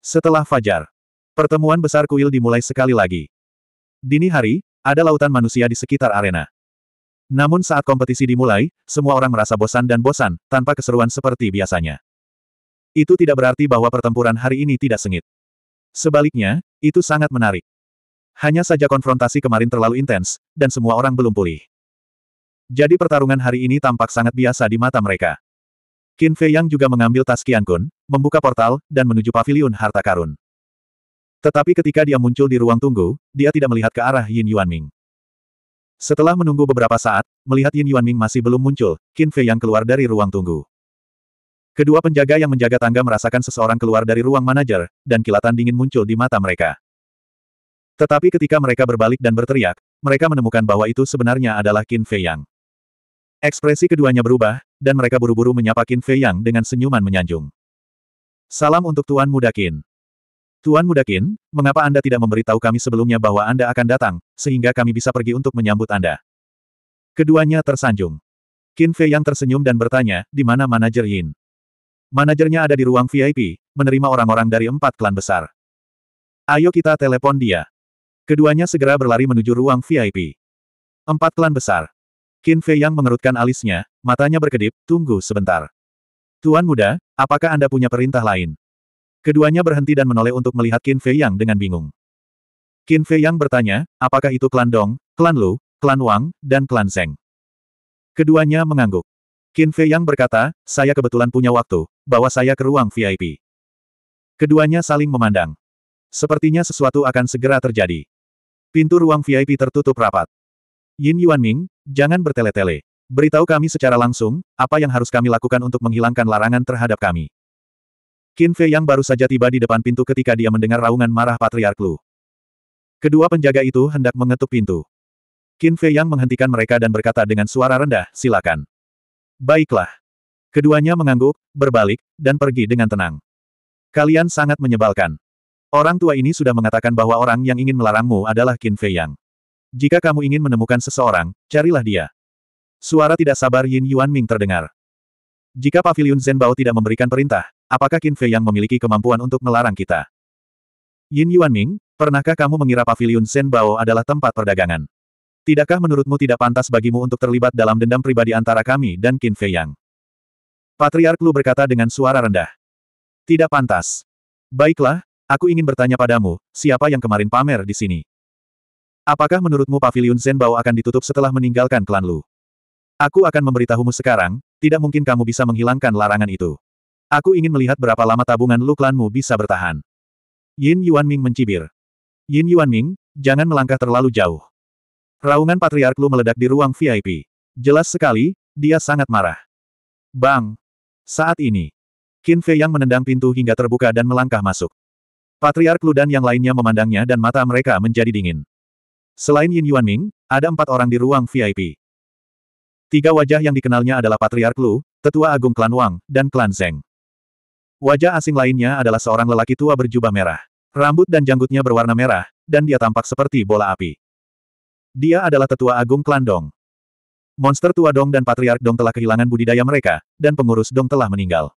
Setelah fajar, pertemuan besar kuil dimulai sekali lagi. Dini hari, ada lautan manusia di sekitar arena. Namun saat kompetisi dimulai, semua orang merasa bosan dan bosan, tanpa keseruan seperti biasanya. Itu tidak berarti bahwa pertempuran hari ini tidak sengit. Sebaliknya, itu sangat menarik. Hanya saja konfrontasi kemarin terlalu intens, dan semua orang belum pulih. Jadi pertarungan hari ini tampak sangat biasa di mata mereka. Qin Fei Yang juga mengambil tas Qian Kun, membuka portal, dan menuju paviliun harta karun. Tetapi ketika dia muncul di ruang tunggu, dia tidak melihat ke arah Yin Yuan Ming. Setelah menunggu beberapa saat, melihat Yin Yuan Ming masih belum muncul, Qin Fei yang keluar dari ruang tunggu. Kedua penjaga yang menjaga tangga merasakan seseorang keluar dari ruang manajer, dan kilatan dingin muncul di mata mereka. Tetapi ketika mereka berbalik dan berteriak, mereka menemukan bahwa itu sebenarnya adalah Qin Fei Yang. Ekspresi keduanya berubah, dan mereka buru-buru menyapa Qin Fei Yang dengan senyuman menyanjung. Salam untuk Tuan Muda Qin. Tuan Muda Qin, mengapa Anda tidak memberitahu kami sebelumnya bahwa Anda akan datang, sehingga kami bisa pergi untuk menyambut Anda? Keduanya tersanjung. Qin Fei Yang tersenyum dan bertanya, di mana manajer Yin? Manajernya ada di ruang VIP, menerima orang-orang dari empat klan besar. Ayo kita telepon dia. Keduanya segera berlari menuju ruang VIP. Empat klan besar. Qin Fei Yang mengerutkan alisnya, matanya berkedip, tunggu sebentar. Tuan muda, apakah Anda punya perintah lain? Keduanya berhenti dan menoleh untuk melihat Qin Fei Yang dengan bingung. Qin Fei Yang bertanya, apakah itu klan Dong, klan Lu, klan Wang, dan klan Zeng? Keduanya mengangguk. Qin Fei Yang berkata, saya kebetulan punya waktu, bawa saya ke ruang VIP. Keduanya saling memandang. Sepertinya sesuatu akan segera terjadi. Pintu ruang VIP tertutup rapat. Yin Yuanming, jangan bertele-tele. Beritahu kami secara langsung, apa yang harus kami lakukan untuk menghilangkan larangan terhadap kami. Qin Fei yang baru saja tiba di depan pintu ketika dia mendengar raungan marah Patriark Lu. Kedua penjaga itu hendak mengetuk pintu. Qin Fei yang menghentikan mereka dan berkata dengan suara rendah, silakan. Baiklah. Keduanya mengangguk, berbalik, dan pergi dengan tenang. Kalian sangat menyebalkan. Orang tua ini sudah mengatakan bahwa orang yang ingin melarangmu adalah Qin Fei Yang. Jika kamu ingin menemukan seseorang, carilah dia. Suara tidak sabar Yin Yuan Ming terdengar. Jika Paviliun Bao tidak memberikan perintah, apakah Qin Fei yang memiliki kemampuan untuk melarang kita? Yin Yuan Ming, pernahkah kamu mengira Paviliun Bao adalah tempat perdagangan? Tidakkah menurutmu tidak pantas bagimu untuk terlibat dalam dendam pribadi antara kami dan Qin Fei Yang? Patriark Lu berkata dengan suara rendah. Tidak pantas. Baiklah, aku ingin bertanya padamu, siapa yang kemarin pamer di sini? Apakah menurutmu pavilion Zenbao akan ditutup setelah meninggalkan klan Lu? Aku akan memberitahumu sekarang, tidak mungkin kamu bisa menghilangkan larangan itu. Aku ingin melihat berapa lama tabungan Lu klanmu bisa bertahan. Yin Yuan Ming mencibir. Yin Yuan Ming, jangan melangkah terlalu jauh. Raungan Patriark Lu meledak di ruang VIP. Jelas sekali, dia sangat marah. Bang! Saat ini, Qin Fei yang menendang pintu hingga terbuka dan melangkah masuk. Patriark Lu dan yang lainnya memandangnya dan mata mereka menjadi dingin. Selain Yin Yuanming, ada empat orang di ruang VIP. Tiga wajah yang dikenalnya adalah Patriark Lu, Tetua Agung Klan Wang, dan Klan Zeng. Wajah asing lainnya adalah seorang lelaki tua berjubah merah. Rambut dan janggutnya berwarna merah, dan dia tampak seperti bola api. Dia adalah Tetua Agung Klan Dong. Monster tua Dong dan Patriark Dong telah kehilangan budidaya mereka, dan pengurus Dong telah meninggal.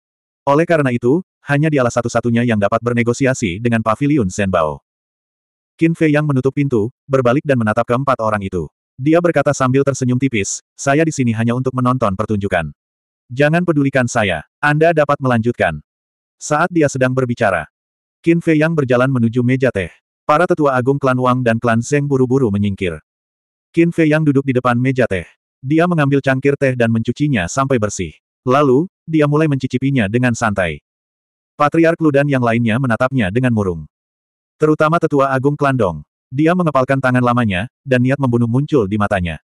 Oleh karena itu, hanya dialah satu-satunya yang dapat bernegosiasi dengan Paviliun Zenbao. Qin Fei yang menutup pintu, berbalik dan menatap keempat orang itu. Dia berkata sambil tersenyum tipis, saya di sini hanya untuk menonton pertunjukan. Jangan pedulikan saya, Anda dapat melanjutkan. Saat dia sedang berbicara, Qin Fei yang berjalan menuju meja teh. Para tetua agung klan Wang dan klan Zeng buru-buru menyingkir. Qin Fei yang duduk di depan meja teh. Dia mengambil cangkir teh dan mencucinya sampai bersih. Lalu, dia mulai mencicipinya dengan santai. Patriark Ludan yang lainnya menatapnya dengan murung. Terutama tetua agung Klandong. Dia mengepalkan tangan lamanya, dan niat membunuh muncul di matanya.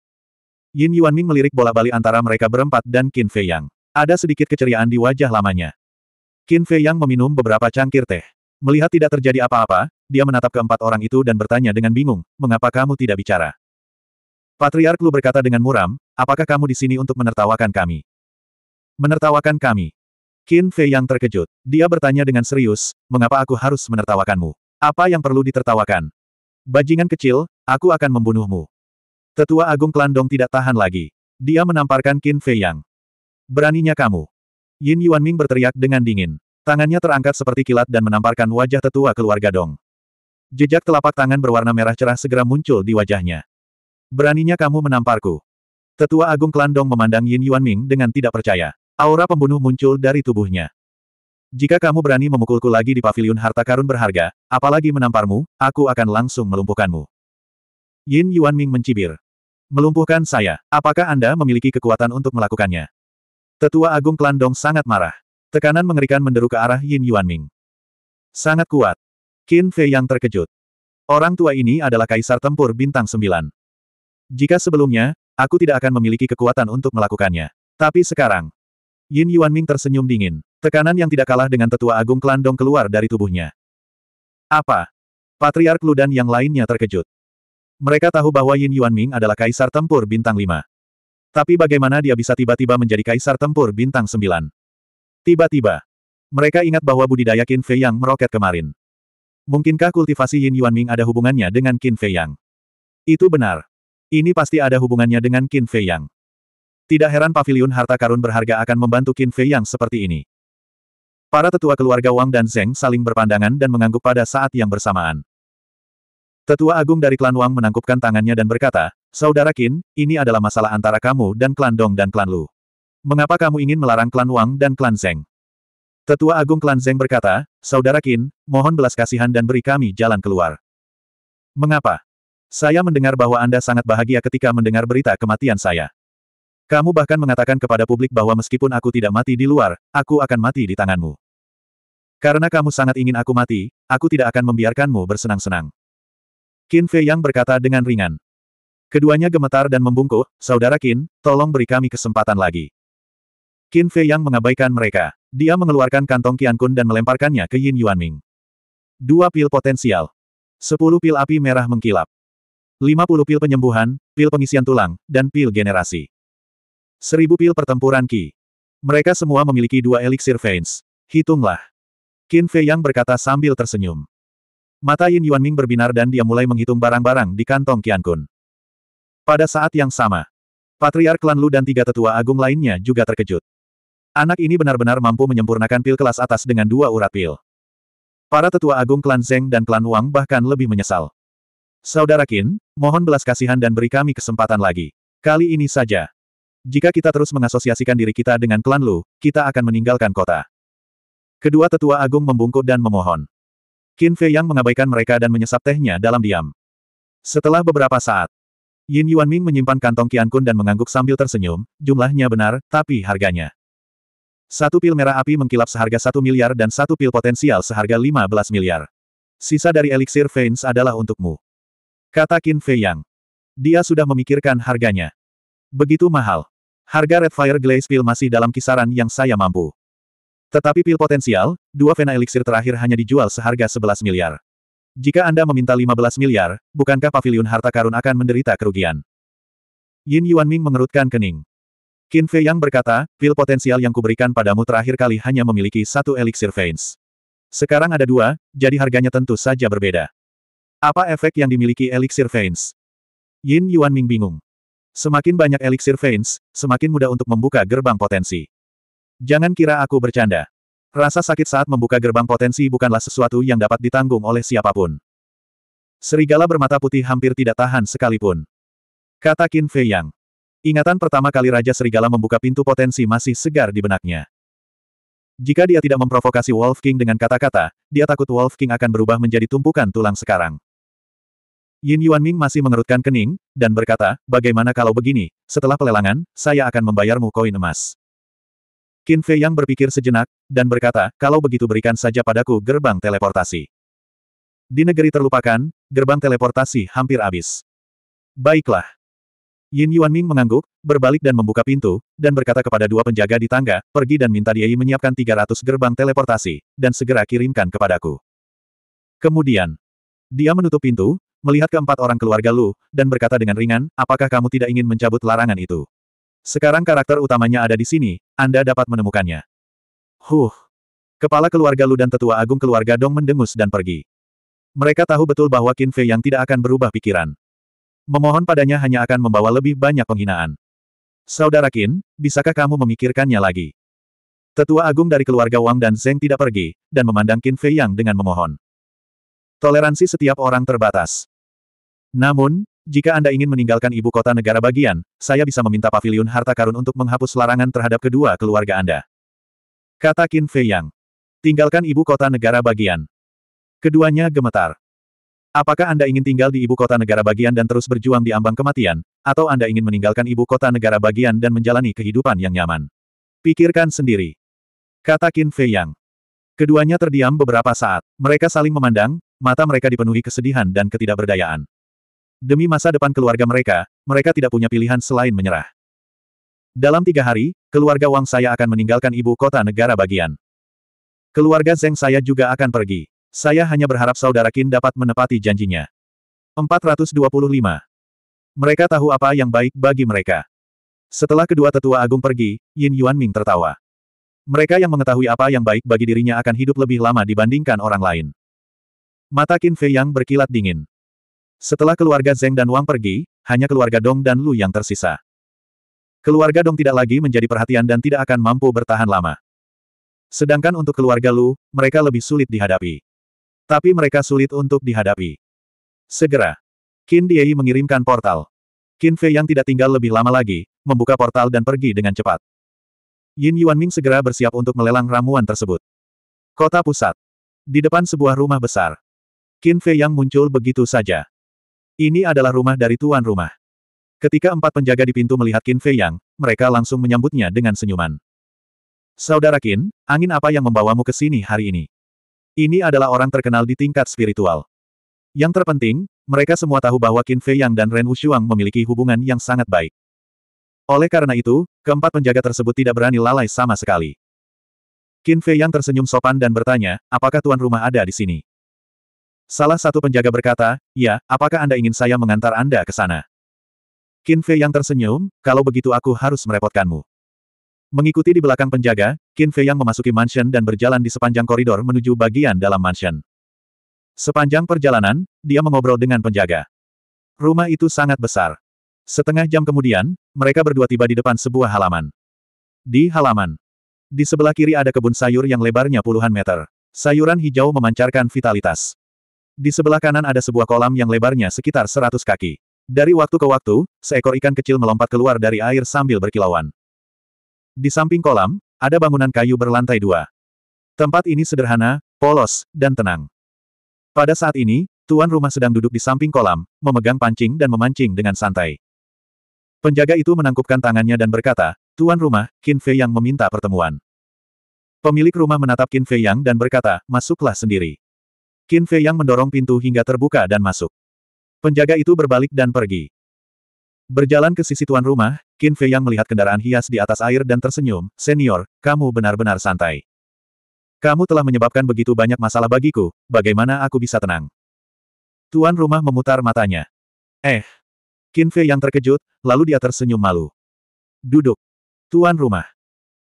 Yin Yuanming melirik bola bali antara mereka berempat dan Qin Fei Yang. Ada sedikit keceriaan di wajah lamanya. Qin Fei Yang meminum beberapa cangkir teh. Melihat tidak terjadi apa-apa, dia menatap keempat orang itu dan bertanya dengan bingung, mengapa kamu tidak bicara? Patriark Lu berkata dengan muram, apakah kamu di sini untuk menertawakan kami? Menertawakan kami. Qin Fei Yang terkejut. Dia bertanya dengan serius, mengapa aku harus menertawakanmu? Apa yang perlu ditertawakan? Bajingan kecil, aku akan membunuhmu. Tetua Agung Klandong tidak tahan lagi. Dia menamparkan Qin Fei Yang. Beraninya kamu. Yin Yuanming berteriak dengan dingin. Tangannya terangkat seperti kilat dan menamparkan wajah tetua keluarga Dong. Jejak telapak tangan berwarna merah cerah segera muncul di wajahnya. Beraninya kamu menamparku. Tetua Agung Klandong memandang Yin Yuanming dengan tidak percaya. Aura pembunuh muncul dari tubuhnya. Jika kamu berani memukulku lagi di pavilion harta karun berharga, apalagi menamparmu, aku akan langsung melumpuhkanmu. Yin Yuan Ming mencibir. Melumpuhkan saya, apakah Anda memiliki kekuatan untuk melakukannya? Tetua Agung Klan Dong sangat marah. Tekanan mengerikan menderu ke arah Yin Yuan Ming. Sangat kuat. Qin Fei yang terkejut. Orang tua ini adalah kaisar tempur bintang sembilan. Jika sebelumnya, aku tidak akan memiliki kekuatan untuk melakukannya. Tapi sekarang, Yin Yuanming tersenyum dingin. Tekanan yang tidak kalah dengan tetua agung klan Dong keluar dari tubuhnya. Apa? Patriark Lu dan yang lainnya terkejut. Mereka tahu bahwa Yin Yuanming adalah kaisar tempur bintang 5. Tapi bagaimana dia bisa tiba-tiba menjadi kaisar tempur bintang 9? Tiba-tiba. Mereka ingat bahwa budidaya Qin Fei Yang meroket kemarin. Mungkinkah kultivasi Yin Yuanming ada hubungannya dengan Qin Fei Yang? Itu benar. Ini pasti ada hubungannya dengan Qin Fei Yang. Tidak heran pavilion harta karun berharga akan membantu Qin Fei yang seperti ini. Para tetua keluarga Wang dan Zeng saling berpandangan dan mengangguk pada saat yang bersamaan. Tetua agung dari klan Wang menangkupkan tangannya dan berkata, Saudara Qin, ini adalah masalah antara kamu dan klan Dong dan klan Lu. Mengapa kamu ingin melarang klan Wang dan klan Zeng? Tetua agung klan Zeng berkata, Saudara Qin, mohon belas kasihan dan beri kami jalan keluar. Mengapa? Saya mendengar bahwa Anda sangat bahagia ketika mendengar berita kematian saya. Kamu bahkan mengatakan kepada publik bahwa meskipun aku tidak mati di luar, aku akan mati di tanganmu. Karena kamu sangat ingin aku mati, aku tidak akan membiarkanmu bersenang-senang. Qin Fei Yang berkata dengan ringan. Keduanya gemetar dan membungkuk, Saudara Qin, tolong beri kami kesempatan lagi. Qin Fei Yang mengabaikan mereka. Dia mengeluarkan kantong Qian Kun dan melemparkannya ke Yin Yuan Ming. Dua pil potensial. Sepuluh pil api merah mengkilap. Lima puluh pil penyembuhan, pil pengisian tulang, dan pil generasi. Seribu pil pertempuran Ki. Mereka semua memiliki dua elixir veins. Hitunglah. Qin Fei Yang berkata sambil tersenyum. Mata Yin Yuan Ming berbinar dan dia mulai menghitung barang-barang di kantong Qian Kun. Pada saat yang sama, Patriark Klan Lu dan tiga tetua agung lainnya juga terkejut. Anak ini benar-benar mampu menyempurnakan pil kelas atas dengan dua urat pil. Para tetua agung klan Zeng dan klan Wang bahkan lebih menyesal. Saudara Qin, mohon belas kasihan dan beri kami kesempatan lagi. Kali ini saja. Jika kita terus mengasosiasikan diri kita dengan klan Lu, kita akan meninggalkan kota. Kedua tetua agung membungkuk dan memohon. Qin Fei Yang mengabaikan mereka dan menyesap tehnya dalam diam. Setelah beberapa saat, Yin Yuan Ming menyimpan kantong Qian Kun dan mengangguk sambil tersenyum, jumlahnya benar, tapi harganya. Satu pil merah api mengkilap seharga satu miliar dan satu pil potensial seharga 15 miliar. Sisa dari eliksir Veins adalah untukmu. Kata Qin Fei Yang. Dia sudah memikirkan harganya. Begitu mahal. Harga Red Fire Glaze Pill masih dalam kisaran yang saya mampu. Tetapi pil potensial, dua Vena Elixir terakhir hanya dijual seharga 11 miliar. Jika Anda meminta 15 miliar, bukankah pavilion harta karun akan menderita kerugian? Yin Yuan Ming mengerutkan kening. Qin Fei Yang berkata, pil potensial yang kuberikan padamu terakhir kali hanya memiliki satu elixir veins. Sekarang ada dua, jadi harganya tentu saja berbeda. Apa efek yang dimiliki elixir veins? Yin Yuan Ming bingung. Semakin banyak eliksir veins, semakin mudah untuk membuka gerbang potensi. Jangan kira aku bercanda. Rasa sakit saat membuka gerbang potensi bukanlah sesuatu yang dapat ditanggung oleh siapapun. Serigala bermata putih hampir tidak tahan sekalipun. Kata Qin Fei Yang. Ingatan pertama kali Raja Serigala membuka pintu potensi masih segar di benaknya. Jika dia tidak memprovokasi Wolf King dengan kata-kata, dia takut Wolf King akan berubah menjadi tumpukan tulang sekarang. Yin Yuanming masih mengerutkan kening, dan berkata, bagaimana kalau begini, setelah pelelangan, saya akan membayarmu koin emas. Qin Fei yang berpikir sejenak, dan berkata, kalau begitu berikan saja padaku gerbang teleportasi. Di negeri terlupakan, gerbang teleportasi hampir habis. Baiklah. Yin Yuanming mengangguk, berbalik dan membuka pintu, dan berkata kepada dua penjaga di tangga, pergi dan minta Diei menyiapkan 300 gerbang teleportasi, dan segera kirimkan kepadaku. Kemudian, dia menutup pintu, melihat keempat orang keluarga Lu, dan berkata dengan ringan, apakah kamu tidak ingin mencabut larangan itu? Sekarang karakter utamanya ada di sini, Anda dapat menemukannya. Huh. Kepala keluarga Lu dan tetua agung keluarga Dong mendengus dan pergi. Mereka tahu betul bahwa Qin Fei yang tidak akan berubah pikiran. Memohon padanya hanya akan membawa lebih banyak penghinaan. Saudara Qin, bisakah kamu memikirkannya lagi? Tetua agung dari keluarga Wang dan Zeng tidak pergi, dan memandang Qin Fei Yang dengan memohon. Toleransi setiap orang terbatas. Namun, jika Anda ingin meninggalkan ibu kota negara bagian, saya bisa meminta pavilion harta karun untuk menghapus larangan terhadap kedua keluarga Anda. Kata Qin Fei Yang. Tinggalkan ibu kota negara bagian. Keduanya gemetar. Apakah Anda ingin tinggal di ibu kota negara bagian dan terus berjuang di ambang kematian, atau Anda ingin meninggalkan ibu kota negara bagian dan menjalani kehidupan yang nyaman? Pikirkan sendiri. Kata Qin Fei Yang. Keduanya terdiam beberapa saat. Mereka saling memandang, mata mereka dipenuhi kesedihan dan ketidakberdayaan. Demi masa depan keluarga mereka, mereka tidak punya pilihan selain menyerah. Dalam tiga hari, keluarga Wang saya akan meninggalkan ibu kota negara bagian. Keluarga Zeng saya juga akan pergi. Saya hanya berharap saudara Qin dapat menepati janjinya. 425. Mereka tahu apa yang baik bagi mereka. Setelah kedua tetua agung pergi, Yin Yuan Ming tertawa. Mereka yang mengetahui apa yang baik bagi dirinya akan hidup lebih lama dibandingkan orang lain. Mata Qin Fei yang berkilat dingin. Setelah keluarga Zeng dan Wang pergi, hanya keluarga Dong dan Lu yang tersisa. Keluarga Dong tidak lagi menjadi perhatian dan tidak akan mampu bertahan lama. Sedangkan untuk keluarga Lu, mereka lebih sulit dihadapi. Tapi mereka sulit untuk dihadapi. Segera, Qin Diei mengirimkan portal. Qin Fei yang tidak tinggal lebih lama lagi, membuka portal dan pergi dengan cepat. Yin Yuanming segera bersiap untuk melelang ramuan tersebut. Kota pusat. Di depan sebuah rumah besar. Qin Fei yang muncul begitu saja. Ini adalah rumah dari tuan rumah. Ketika empat penjaga di pintu melihat Qin Fei Yang, mereka langsung menyambutnya dengan senyuman. Saudara Qin, angin apa yang membawamu ke sini hari ini? Ini adalah orang terkenal di tingkat spiritual. Yang terpenting, mereka semua tahu bahwa Qin Fei Yang dan Ren Wuxuang memiliki hubungan yang sangat baik. Oleh karena itu, keempat penjaga tersebut tidak berani lalai sama sekali. Qin Fei Yang tersenyum sopan dan bertanya, apakah tuan rumah ada di sini? Salah satu penjaga berkata, ya, apakah Anda ingin saya mengantar Anda ke sana? Qin Fei yang tersenyum, kalau begitu aku harus merepotkanmu. Mengikuti di belakang penjaga, Qin Fei yang memasuki mansion dan berjalan di sepanjang koridor menuju bagian dalam mansion. Sepanjang perjalanan, dia mengobrol dengan penjaga. Rumah itu sangat besar. Setengah jam kemudian, mereka berdua tiba di depan sebuah halaman. Di halaman, di sebelah kiri ada kebun sayur yang lebarnya puluhan meter. Sayuran hijau memancarkan vitalitas. Di sebelah kanan ada sebuah kolam yang lebarnya sekitar 100 kaki. Dari waktu ke waktu, seekor ikan kecil melompat keluar dari air sambil berkilauan. Di samping kolam, ada bangunan kayu berlantai dua. Tempat ini sederhana, polos, dan tenang. Pada saat ini, tuan rumah sedang duduk di samping kolam, memegang pancing dan memancing dengan santai. Penjaga itu menangkupkan tangannya dan berkata, Tuan rumah, Qin Fei Yang meminta pertemuan. Pemilik rumah menatap Qin Fei Yang dan berkata, masuklah sendiri. Qin Fei yang mendorong pintu hingga terbuka dan masuk. Penjaga itu berbalik dan pergi. Berjalan ke sisi tuan rumah, Qin Fei yang melihat kendaraan hias di atas air dan tersenyum, Senior, kamu benar-benar santai. Kamu telah menyebabkan begitu banyak masalah bagiku, bagaimana aku bisa tenang? Tuan rumah memutar matanya. Eh. Qin Fei yang terkejut, lalu dia tersenyum malu. Duduk. Tuan rumah.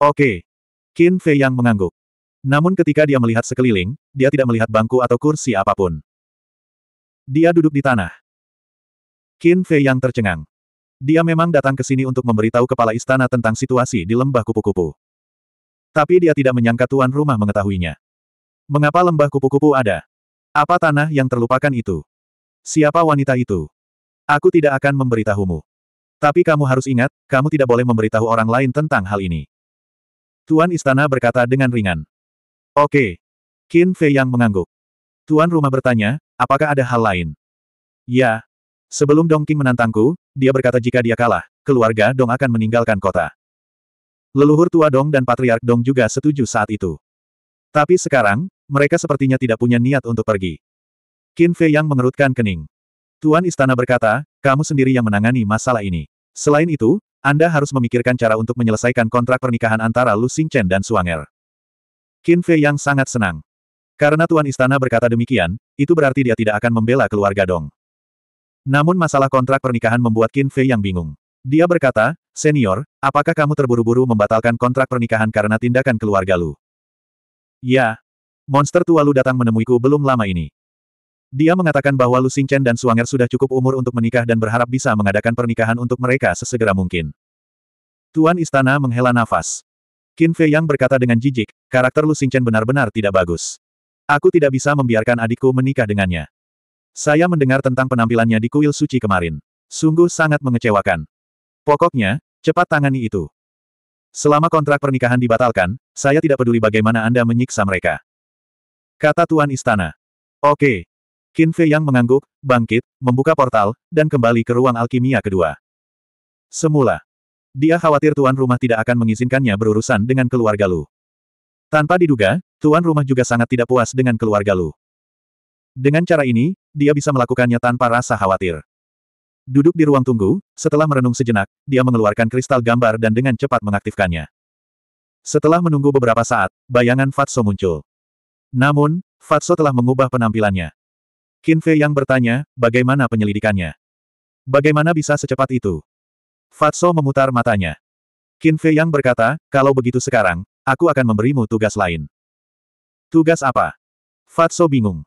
Oke. Qin Fei yang mengangguk. Namun ketika dia melihat sekeliling, dia tidak melihat bangku atau kursi apapun. Dia duduk di tanah. Qin Fei yang tercengang. Dia memang datang ke sini untuk memberitahu kepala istana tentang situasi di lembah kupu-kupu. Tapi dia tidak menyangka tuan rumah mengetahuinya. Mengapa lembah kupu-kupu ada? Apa tanah yang terlupakan itu? Siapa wanita itu? Aku tidak akan memberitahumu. Tapi kamu harus ingat, kamu tidak boleh memberitahu orang lain tentang hal ini. Tuan Istana berkata dengan ringan. Oke. Qin Fei yang mengangguk. Tuan rumah bertanya, apakah ada hal lain? Ya. Sebelum Dong Qing menantangku, dia berkata jika dia kalah, keluarga Dong akan meninggalkan kota. Leluhur tua Dong dan Patriark Dong juga setuju saat itu. Tapi sekarang, mereka sepertinya tidak punya niat untuk pergi. Qin Fei yang mengerutkan kening. Tuan Istana berkata, kamu sendiri yang menangani masalah ini. Selain itu, Anda harus memikirkan cara untuk menyelesaikan kontrak pernikahan antara Lu Xingchen dan Suanger. Qin Fei yang sangat senang. Karena Tuan Istana berkata demikian, itu berarti dia tidak akan membela keluarga Dong. Namun masalah kontrak pernikahan membuat Qin Fei yang bingung. Dia berkata, Senior, apakah kamu terburu-buru membatalkan kontrak pernikahan karena tindakan keluarga Lu? Ya. Monster tua Lu datang menemuiku belum lama ini. Dia mengatakan bahwa Lu Xingchen dan Suanger sudah cukup umur untuk menikah dan berharap bisa mengadakan pernikahan untuk mereka sesegera mungkin. Tuan Istana menghela nafas. Qin Fei Yang berkata dengan jijik, karakter Lu Xingchen benar-benar tidak bagus. Aku tidak bisa membiarkan adikku menikah dengannya. Saya mendengar tentang penampilannya di kuil suci kemarin. Sungguh sangat mengecewakan. Pokoknya, cepat tangani itu. Selama kontrak pernikahan dibatalkan, saya tidak peduli bagaimana Anda menyiksa mereka. Kata Tuan Istana. Oke. Qin Fei Yang mengangguk, bangkit, membuka portal, dan kembali ke ruang alkimia kedua. Semula, dia khawatir tuan rumah tidak akan mengizinkannya berurusan dengan keluarga Lu. Tanpa diduga, tuan rumah juga sangat tidak puas dengan keluarga Lu. Dengan cara ini, dia bisa melakukannya tanpa rasa khawatir. Duduk di ruang tunggu, setelah merenung sejenak, dia mengeluarkan kristal gambar dan dengan cepat mengaktifkannya. Setelah menunggu beberapa saat, bayangan Fatso muncul. Namun, Fatso telah mengubah penampilannya. Kinfe yang bertanya, bagaimana penyelidikannya? Bagaimana bisa secepat itu? Fatso memutar matanya. Qin Fei Yang berkata, kalau begitu sekarang, aku akan memberimu tugas lain. Tugas apa? Fatso bingung.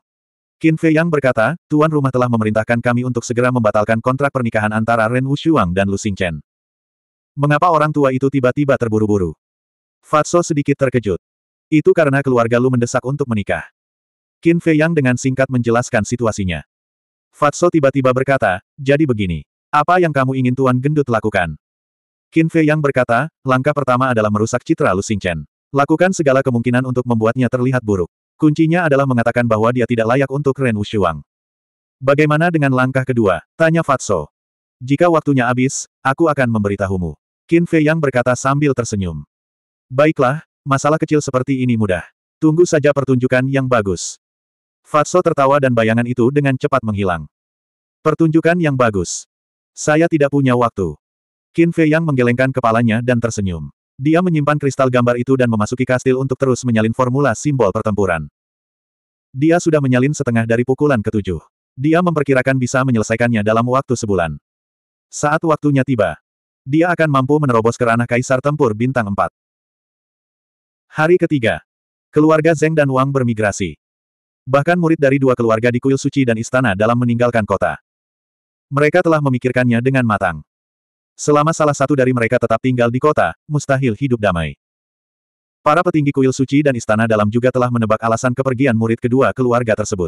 Qin Fei Yang berkata, Tuan Rumah telah memerintahkan kami untuk segera membatalkan kontrak pernikahan antara Ren Wushuang dan Lu Xingchen. Mengapa orang tua itu tiba-tiba terburu-buru? Fatso sedikit terkejut. Itu karena keluarga Lu mendesak untuk menikah. Qin Fei Yang dengan singkat menjelaskan situasinya. Fatso tiba-tiba berkata, jadi begini. Apa yang kamu ingin Tuan Gendut lakukan? Qin Fei yang berkata, langkah pertama adalah merusak citra Lu Xingchen. Lakukan segala kemungkinan untuk membuatnya terlihat buruk. Kuncinya adalah mengatakan bahwa dia tidak layak untuk Ren Wushuang. Bagaimana dengan langkah kedua? Tanya Fatso. Jika waktunya habis, aku akan memberitahumu. Qin Fei yang berkata sambil tersenyum. Baiklah, masalah kecil seperti ini mudah. Tunggu saja pertunjukan yang bagus. Fatso tertawa dan bayangan itu dengan cepat menghilang. Pertunjukan yang bagus. Saya tidak punya waktu. Qin Fei Yang menggelengkan kepalanya dan tersenyum. Dia menyimpan kristal gambar itu dan memasuki kastil untuk terus menyalin formula simbol pertempuran. Dia sudah menyalin setengah dari pukulan ketujuh. Dia memperkirakan bisa menyelesaikannya dalam waktu sebulan. Saat waktunya tiba, dia akan mampu menerobos ke ranah kaisar tempur bintang empat. Hari ketiga, keluarga Zeng dan Wang bermigrasi. Bahkan murid dari dua keluarga di kuil suci dan istana dalam meninggalkan kota. Mereka telah memikirkannya dengan matang. Selama salah satu dari mereka tetap tinggal di kota, mustahil hidup damai. Para petinggi kuil suci dan istana dalam juga telah menebak alasan kepergian murid kedua keluarga tersebut.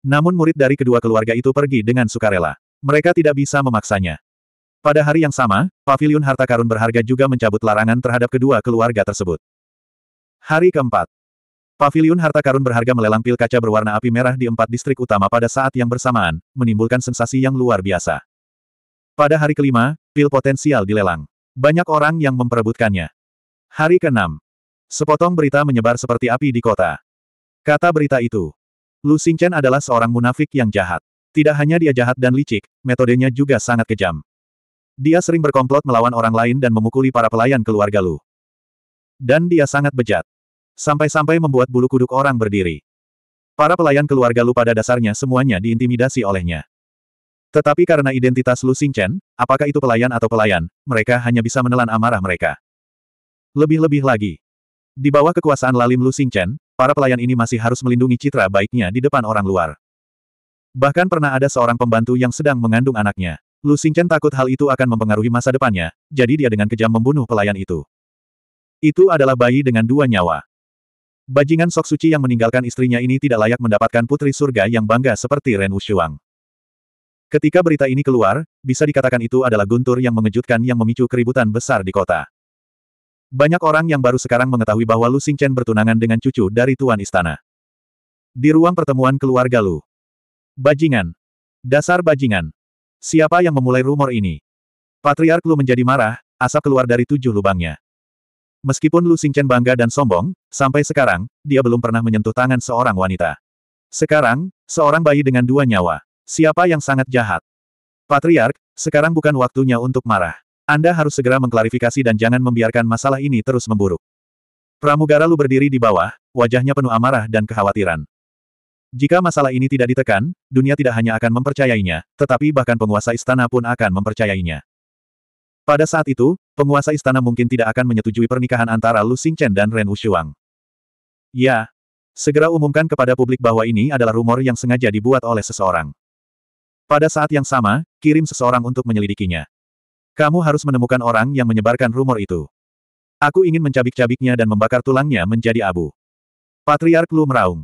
Namun murid dari kedua keluarga itu pergi dengan sukarela. Mereka tidak bisa memaksanya. Pada hari yang sama, pavilion harta karun berharga juga mencabut larangan terhadap kedua keluarga tersebut. Hari keempat, Pavilion harta karun berharga melelang pil kaca berwarna api merah di empat distrik utama pada saat yang bersamaan, menimbulkan sensasi yang luar biasa. Pada hari kelima, pil potensial dilelang. Banyak orang yang memperebutkannya. Hari keenam. Sepotong berita menyebar seperti api di kota. Kata berita itu. Lu Xingchen adalah seorang munafik yang jahat. Tidak hanya dia jahat dan licik, metodenya juga sangat kejam. Dia sering berkomplot melawan orang lain dan memukuli para pelayan keluarga Lu. Dan dia sangat bejat. Sampai-sampai membuat bulu kuduk orang berdiri. Para pelayan keluarga Lu pada dasarnya semuanya diintimidasi olehnya. Tetapi karena identitas Lu Xingchen, apakah itu pelayan atau pelayan, mereka hanya bisa menelan amarah mereka. Lebih-lebih lagi. Di bawah kekuasaan lalim Lu Xingchen, para pelayan ini masih harus melindungi citra baiknya di depan orang luar. Bahkan pernah ada seorang pembantu yang sedang mengandung anaknya. Lu Xingchen takut hal itu akan mempengaruhi masa depannya, jadi dia dengan kejam membunuh pelayan itu. Itu adalah bayi dengan dua nyawa. Bajingan sok suci yang meninggalkan istrinya ini tidak layak mendapatkan putri surga yang bangga seperti Ren Wushuang. Ketika berita ini keluar, bisa dikatakan itu adalah guntur yang mengejutkan yang memicu keributan besar di kota. Banyak orang yang baru sekarang mengetahui bahwa Lu Xingchen bertunangan dengan cucu dari Tuan Istana. Di ruang pertemuan keluarga Lu. Bajingan. Dasar bajingan. Siapa yang memulai rumor ini? Patriark Lu menjadi marah, asap keluar dari tujuh lubangnya. Meskipun Lu Xingchen bangga dan sombong, sampai sekarang, dia belum pernah menyentuh tangan seorang wanita. Sekarang, seorang bayi dengan dua nyawa. Siapa yang sangat jahat? Patriark, sekarang bukan waktunya untuk marah. Anda harus segera mengklarifikasi dan jangan membiarkan masalah ini terus memburuk. Pramugara Lu berdiri di bawah, wajahnya penuh amarah dan kekhawatiran. Jika masalah ini tidak ditekan, dunia tidak hanya akan mempercayainya, tetapi bahkan penguasa istana pun akan mempercayainya. Pada saat itu, penguasa istana mungkin tidak akan menyetujui pernikahan antara Lu Xingchen dan Ren Wushuang. Ya. Segera umumkan kepada publik bahwa ini adalah rumor yang sengaja dibuat oleh seseorang. Pada saat yang sama, kirim seseorang untuk menyelidikinya. Kamu harus menemukan orang yang menyebarkan rumor itu. Aku ingin mencabik-cabiknya dan membakar tulangnya menjadi abu. Patriark Lu meraung.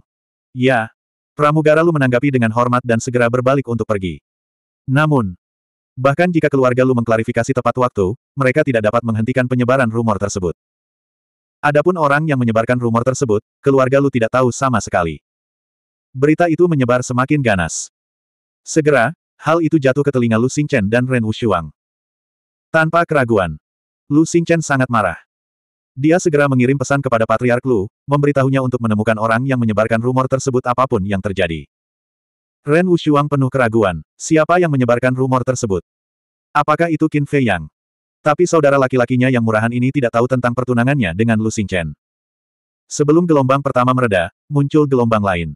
Ya. Pramugara Lu menanggapi dengan hormat dan segera berbalik untuk pergi. Namun, Bahkan jika keluarga Lu mengklarifikasi tepat waktu, mereka tidak dapat menghentikan penyebaran rumor tersebut. Adapun orang yang menyebarkan rumor tersebut, keluarga Lu tidak tahu sama sekali. Berita itu menyebar semakin ganas. Segera, hal itu jatuh ke telinga Lu Xingchen dan Ren Wushuang. Tanpa keraguan, Lu Xingchen sangat marah. Dia segera mengirim pesan kepada Patriark Lu, memberitahunya untuk menemukan orang yang menyebarkan rumor tersebut apapun yang terjadi. Ren Wushuang penuh keraguan. Siapa yang menyebarkan rumor tersebut? Apakah itu Qin Fei Yang? Tapi saudara laki-lakinya yang murahan ini tidak tahu tentang pertunangannya dengan Lu Xingchen. Sebelum gelombang pertama mereda, muncul gelombang lain.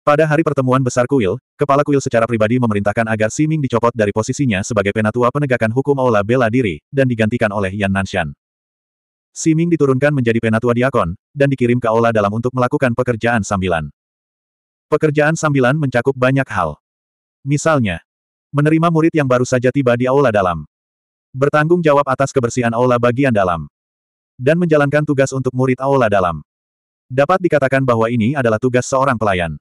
Pada hari pertemuan besar kuil, kepala kuil secara pribadi memerintahkan agar Siming dicopot dari posisinya sebagai penatua penegakan hukum aula bela diri, dan digantikan oleh Yan Nanshan. Siming diturunkan menjadi penatua diakon, dan dikirim ke aula dalam untuk melakukan pekerjaan sambilan. Pekerjaan sambilan mencakup banyak hal. Misalnya, menerima murid yang baru saja tiba di aula dalam, bertanggung jawab atas kebersihan aula bagian dalam, dan menjalankan tugas untuk murid aula dalam. Dapat dikatakan bahwa ini adalah tugas seorang pelayan.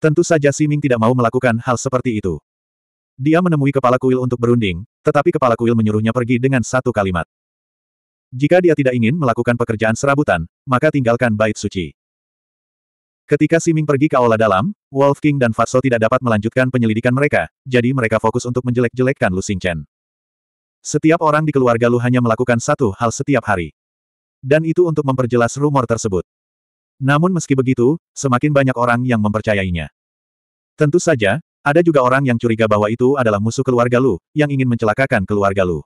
Tentu saja Siming tidak mau melakukan hal seperti itu. Dia menemui kepala kuil untuk berunding, tetapi kepala kuil menyuruhnya pergi dengan satu kalimat. Jika dia tidak ingin melakukan pekerjaan serabutan, maka tinggalkan bait suci. Ketika Siming pergi ke aula dalam, Wolf King dan Fatso tidak dapat melanjutkan penyelidikan mereka, jadi mereka fokus untuk menjelek-jelekkan Lu Xingchen. Setiap orang di keluarga Lu hanya melakukan satu hal setiap hari. Dan itu untuk memperjelas rumor tersebut. Namun meski begitu, semakin banyak orang yang mempercayainya. Tentu saja, ada juga orang yang curiga bahwa itu adalah musuh keluarga Lu, yang ingin mencelakakan keluarga Lu.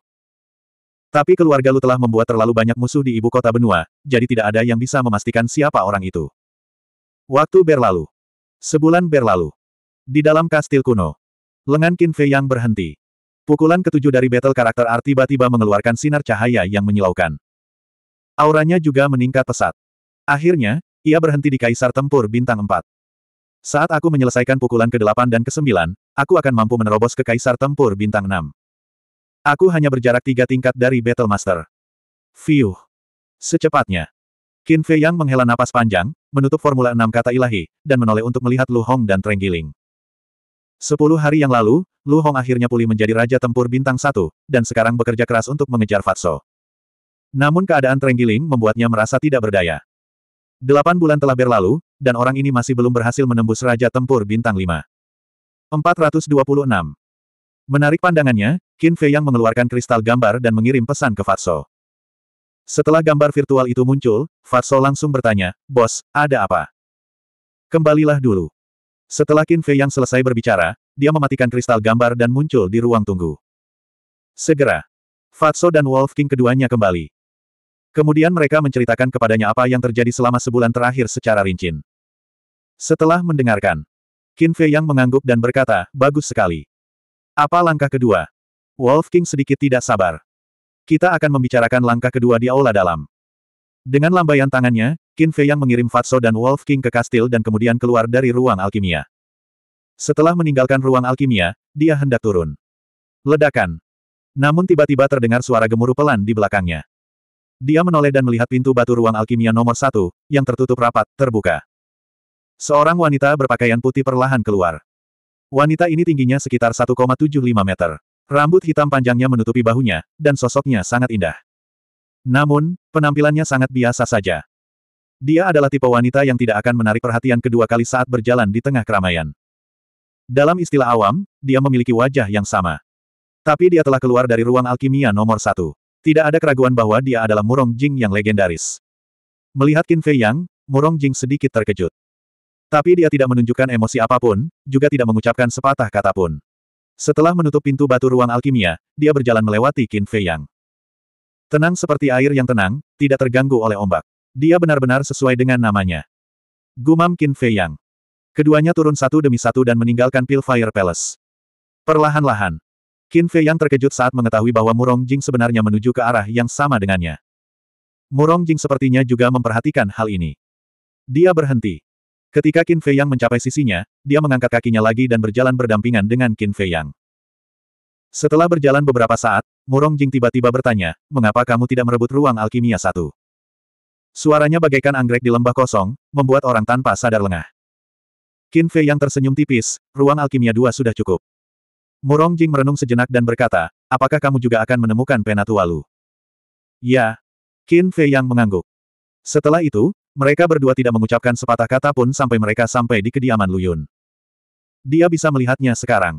Tapi keluarga Lu telah membuat terlalu banyak musuh di ibu kota benua, jadi tidak ada yang bisa memastikan siapa orang itu. Waktu berlalu. Sebulan berlalu. Di dalam kastil kuno. Lengan Qin Fei yang berhenti. Pukulan ketujuh dari battle karakter art tiba-tiba mengeluarkan sinar cahaya yang menyilaukan. Auranya juga meningkat pesat. Akhirnya, ia berhenti di Kaisar Tempur Bintang Empat. Saat aku menyelesaikan pukulan ke-8 dan ke-9, aku akan mampu menerobos ke Kaisar Tempur Bintang 6. Aku hanya berjarak tiga tingkat dari Battle Master. Fiuh. Secepatnya. Qin Fei Yang menghela napas panjang, menutup formula enam kata ilahi, dan menoleh untuk melihat Lu Hong dan Trenggiling. Sepuluh hari yang lalu, Lu Hong akhirnya pulih menjadi Raja Tempur Bintang Satu, dan sekarang bekerja keras untuk mengejar Fatso. Namun keadaan Trenggiling membuatnya merasa tidak berdaya. Delapan bulan telah berlalu, dan orang ini masih belum berhasil menembus Raja Tempur Bintang Lima. 426. Menarik pandangannya, Qin Fei Yang mengeluarkan kristal gambar dan mengirim pesan ke Fatso. Setelah gambar virtual itu muncul, Fatso langsung bertanya, Bos, ada apa? Kembalilah dulu. Setelah Qin Fei yang selesai berbicara, dia mematikan kristal gambar dan muncul di ruang tunggu. Segera. Fatso dan Wolf King keduanya kembali. Kemudian mereka menceritakan kepadanya apa yang terjadi selama sebulan terakhir secara rinci. Setelah mendengarkan, Qin Fei yang mengangguk dan berkata, bagus sekali. Apa langkah kedua? Wolf King sedikit tidak sabar. Kita akan membicarakan langkah kedua di aula dalam. Dengan lambaian tangannya, Qin Fei yang mengirim Fatso dan Wolf King ke kastil dan kemudian keluar dari ruang alkimia. Setelah meninggalkan ruang alkimia, dia hendak turun. Ledakan. Namun tiba-tiba terdengar suara gemuruh pelan di belakangnya. Dia menoleh dan melihat pintu batu ruang alkimia nomor satu, yang tertutup rapat, terbuka. Seorang wanita berpakaian putih perlahan keluar. Wanita ini tingginya sekitar 1,75 meter. Rambut hitam panjangnya menutupi bahunya, dan sosoknya sangat indah. Namun, penampilannya sangat biasa saja. Dia adalah tipe wanita yang tidak akan menarik perhatian kedua kali saat berjalan di tengah keramaian. Dalam istilah awam, dia memiliki wajah yang sama. Tapi dia telah keluar dari ruang alkimia nomor satu. Tidak ada keraguan bahwa dia adalah Murong Jing yang legendaris. Melihat Qin Fei Yang, Murong Jing sedikit terkejut. Tapi dia tidak menunjukkan emosi apapun, juga tidak mengucapkan sepatah kata pun. Setelah menutup pintu batu ruang alkimia, dia berjalan melewati Qin Fei Yang. Tenang seperti air yang tenang, tidak terganggu oleh ombak. Dia benar-benar sesuai dengan namanya. Gumam Qin Fei Yang. Keduanya turun satu demi satu dan meninggalkan Pil Fire Palace. Perlahan-lahan. Qin Fei Yang terkejut saat mengetahui bahwa Murong Jing sebenarnya menuju ke arah yang sama dengannya. Murong Jing sepertinya juga memperhatikan hal ini. Dia berhenti. Ketika Qin Fei Yang mencapai sisinya, dia mengangkat kakinya lagi dan berjalan berdampingan dengan Qin Fei Yang. Setelah berjalan beberapa saat, Murong Jing tiba-tiba bertanya, mengapa kamu tidak merebut ruang alkimia satu? Suaranya bagaikan anggrek di lembah kosong, membuat orang tanpa sadar lengah. Qin Fei yang tersenyum tipis, ruang alkimia dua sudah cukup. Murong Jing merenung sejenak dan berkata, apakah kamu juga akan menemukan Penatualu? Ya. Qin Fei yang mengangguk. Setelah itu, mereka berdua tidak mengucapkan sepatah kata pun sampai mereka sampai di kediaman Luyun. Dia bisa melihatnya sekarang.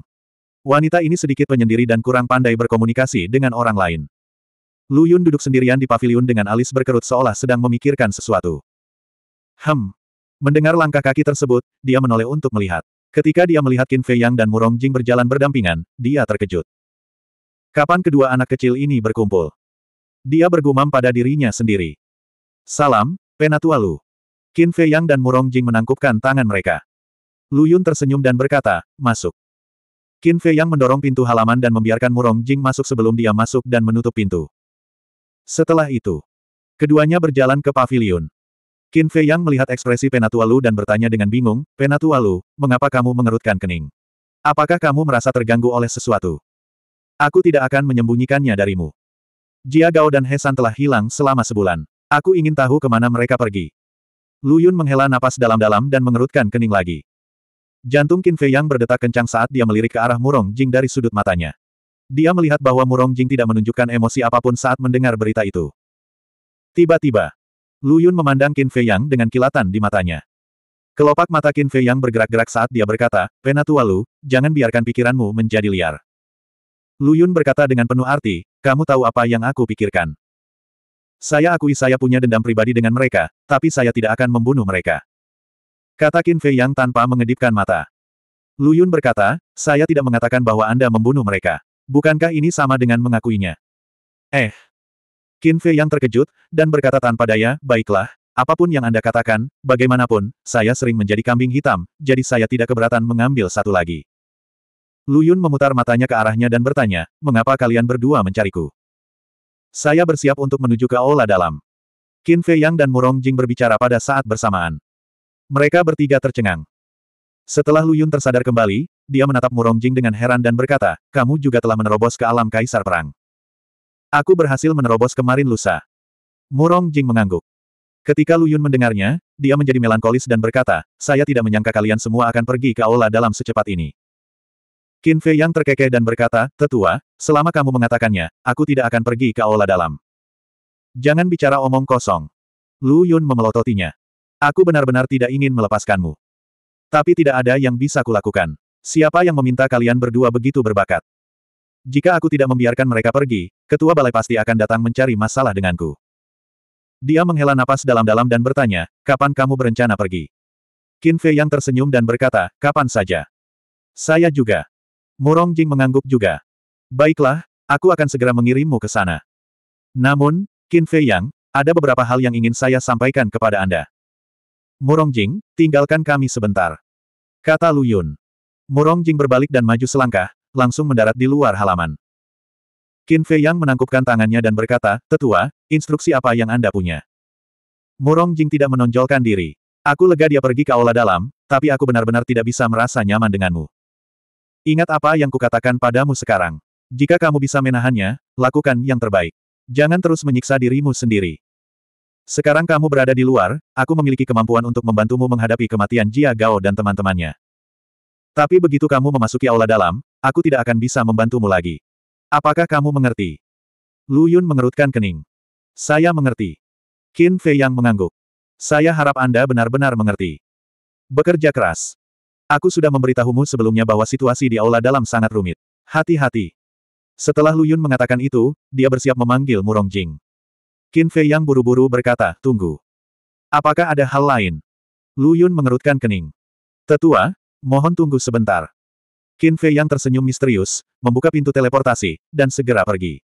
Wanita ini sedikit penyendiri dan kurang pandai berkomunikasi dengan orang lain. Luyun duduk sendirian di pavilion dengan alis berkerut seolah sedang memikirkan sesuatu. Hem. Mendengar langkah kaki tersebut, dia menoleh untuk melihat. Ketika dia melihat Qin Fei Yang dan Murong Jing berjalan berdampingan, dia terkejut. Kapan kedua anak kecil ini berkumpul? Dia bergumam pada dirinya sendiri. Salam, Penatualu. Qin Fei Yang dan Murong Jing menangkupkan tangan mereka. Lu Yun tersenyum dan berkata, masuk. Qin Fei Yang mendorong pintu halaman dan membiarkan Murong Jing masuk sebelum dia masuk dan menutup pintu. Setelah itu, keduanya berjalan ke pavilion. Qin Fei Yang melihat ekspresi Penatualu dan bertanya dengan bingung, Penatualu, mengapa kamu mengerutkan kening? Apakah kamu merasa terganggu oleh sesuatu? Aku tidak akan menyembunyikannya darimu. Jia Gao dan Hesan telah hilang selama sebulan. Aku ingin tahu kemana mereka pergi. Lu Yun menghela napas dalam-dalam dan mengerutkan kening lagi. Jantung Qin Fei Yang berdetak kencang saat dia melirik ke arah Murong Jing dari sudut matanya. Dia melihat bahwa Murong Jing tidak menunjukkan emosi apapun saat mendengar berita itu. Tiba-tiba, Lu Yun memandang Qin Fei Yang dengan kilatan di matanya. Kelopak mata Qin Fei Yang bergerak-gerak saat dia berkata, Penatua Lu, jangan biarkan pikiranmu menjadi liar. Lu Yun berkata dengan penuh arti, kamu tahu apa yang aku pikirkan. Saya akui saya punya dendam pribadi dengan mereka, tapi saya tidak akan membunuh mereka. Kata Qin Fei Yang tanpa mengedipkan mata. Lu Yun berkata, saya tidak mengatakan bahwa Anda membunuh mereka. Bukankah ini sama dengan mengakuinya? Eh. Qin Fei Yang terkejut, dan berkata tanpa daya, baiklah, Apapun yang Anda katakan, bagaimanapun, saya sering menjadi kambing hitam, jadi saya tidak keberatan mengambil satu lagi. Lu Yun memutar matanya ke arahnya dan bertanya, mengapa kalian berdua mencariku? Saya bersiap untuk menuju ke aula dalam. Qin Fei Yang dan Murong Jing berbicara pada saat bersamaan. Mereka bertiga tercengang. Setelah Lu Yun tersadar kembali, dia menatap Murong Jing dengan heran dan berkata, kamu juga telah menerobos ke alam kaisar perang. Aku berhasil menerobos kemarin lusa. Murong Jing mengangguk. Ketika Lu Yun mendengarnya, dia menjadi melankolis dan berkata, saya tidak menyangka kalian semua akan pergi ke aula dalam secepat ini. Qin Fei yang terkekeh dan berkata, Tetua, selama kamu mengatakannya, aku tidak akan pergi ke aula dalam. Jangan bicara omong kosong. Lu Yun memelototinya. Aku benar-benar tidak ingin melepaskanmu. Tapi tidak ada yang bisa kulakukan. Siapa yang meminta kalian berdua begitu berbakat? Jika aku tidak membiarkan mereka pergi, ketua balai pasti akan datang mencari masalah denganku. Dia menghela napas dalam-dalam dan bertanya, kapan kamu berencana pergi? Qin Fei yang tersenyum dan berkata, kapan saja. Saya juga. Murong Jing mengangguk juga. Baiklah, aku akan segera mengirimmu ke sana. Namun, Qin Fei Yang, ada beberapa hal yang ingin saya sampaikan kepada Anda. Murong Jing, tinggalkan kami sebentar. Kata Lu Yun. Murong Jing berbalik dan maju selangkah, langsung mendarat di luar halaman. Qin Fei Yang menangkupkan tangannya dan berkata, Tetua, instruksi apa yang Anda punya? Murong Jing tidak menonjolkan diri. Aku lega dia pergi ke aula dalam, tapi aku benar-benar tidak bisa merasa nyaman denganmu. Ingat apa yang kukatakan padamu sekarang. Jika kamu bisa menahannya, lakukan yang terbaik. Jangan terus menyiksa dirimu sendiri. Sekarang kamu berada di luar, aku memiliki kemampuan untuk membantumu menghadapi kematian Jia Gao dan teman-temannya. Tapi begitu kamu memasuki aula dalam, aku tidak akan bisa membantumu lagi. Apakah kamu mengerti? Lu Yun mengerutkan kening. Saya mengerti. Qin Fei yang mengangguk. Saya harap Anda benar-benar mengerti. Bekerja keras. Aku sudah memberitahumu sebelumnya bahwa situasi di aula dalam sangat rumit. Hati-hati. Setelah Lu Yun mengatakan itu, dia bersiap memanggil Murong Jing. Qin Fei yang buru-buru berkata, tunggu. Apakah ada hal lain? Lu Yun mengerutkan kening. Tetua, mohon tunggu sebentar. Qin Fei yang tersenyum misterius, membuka pintu teleportasi, dan segera pergi.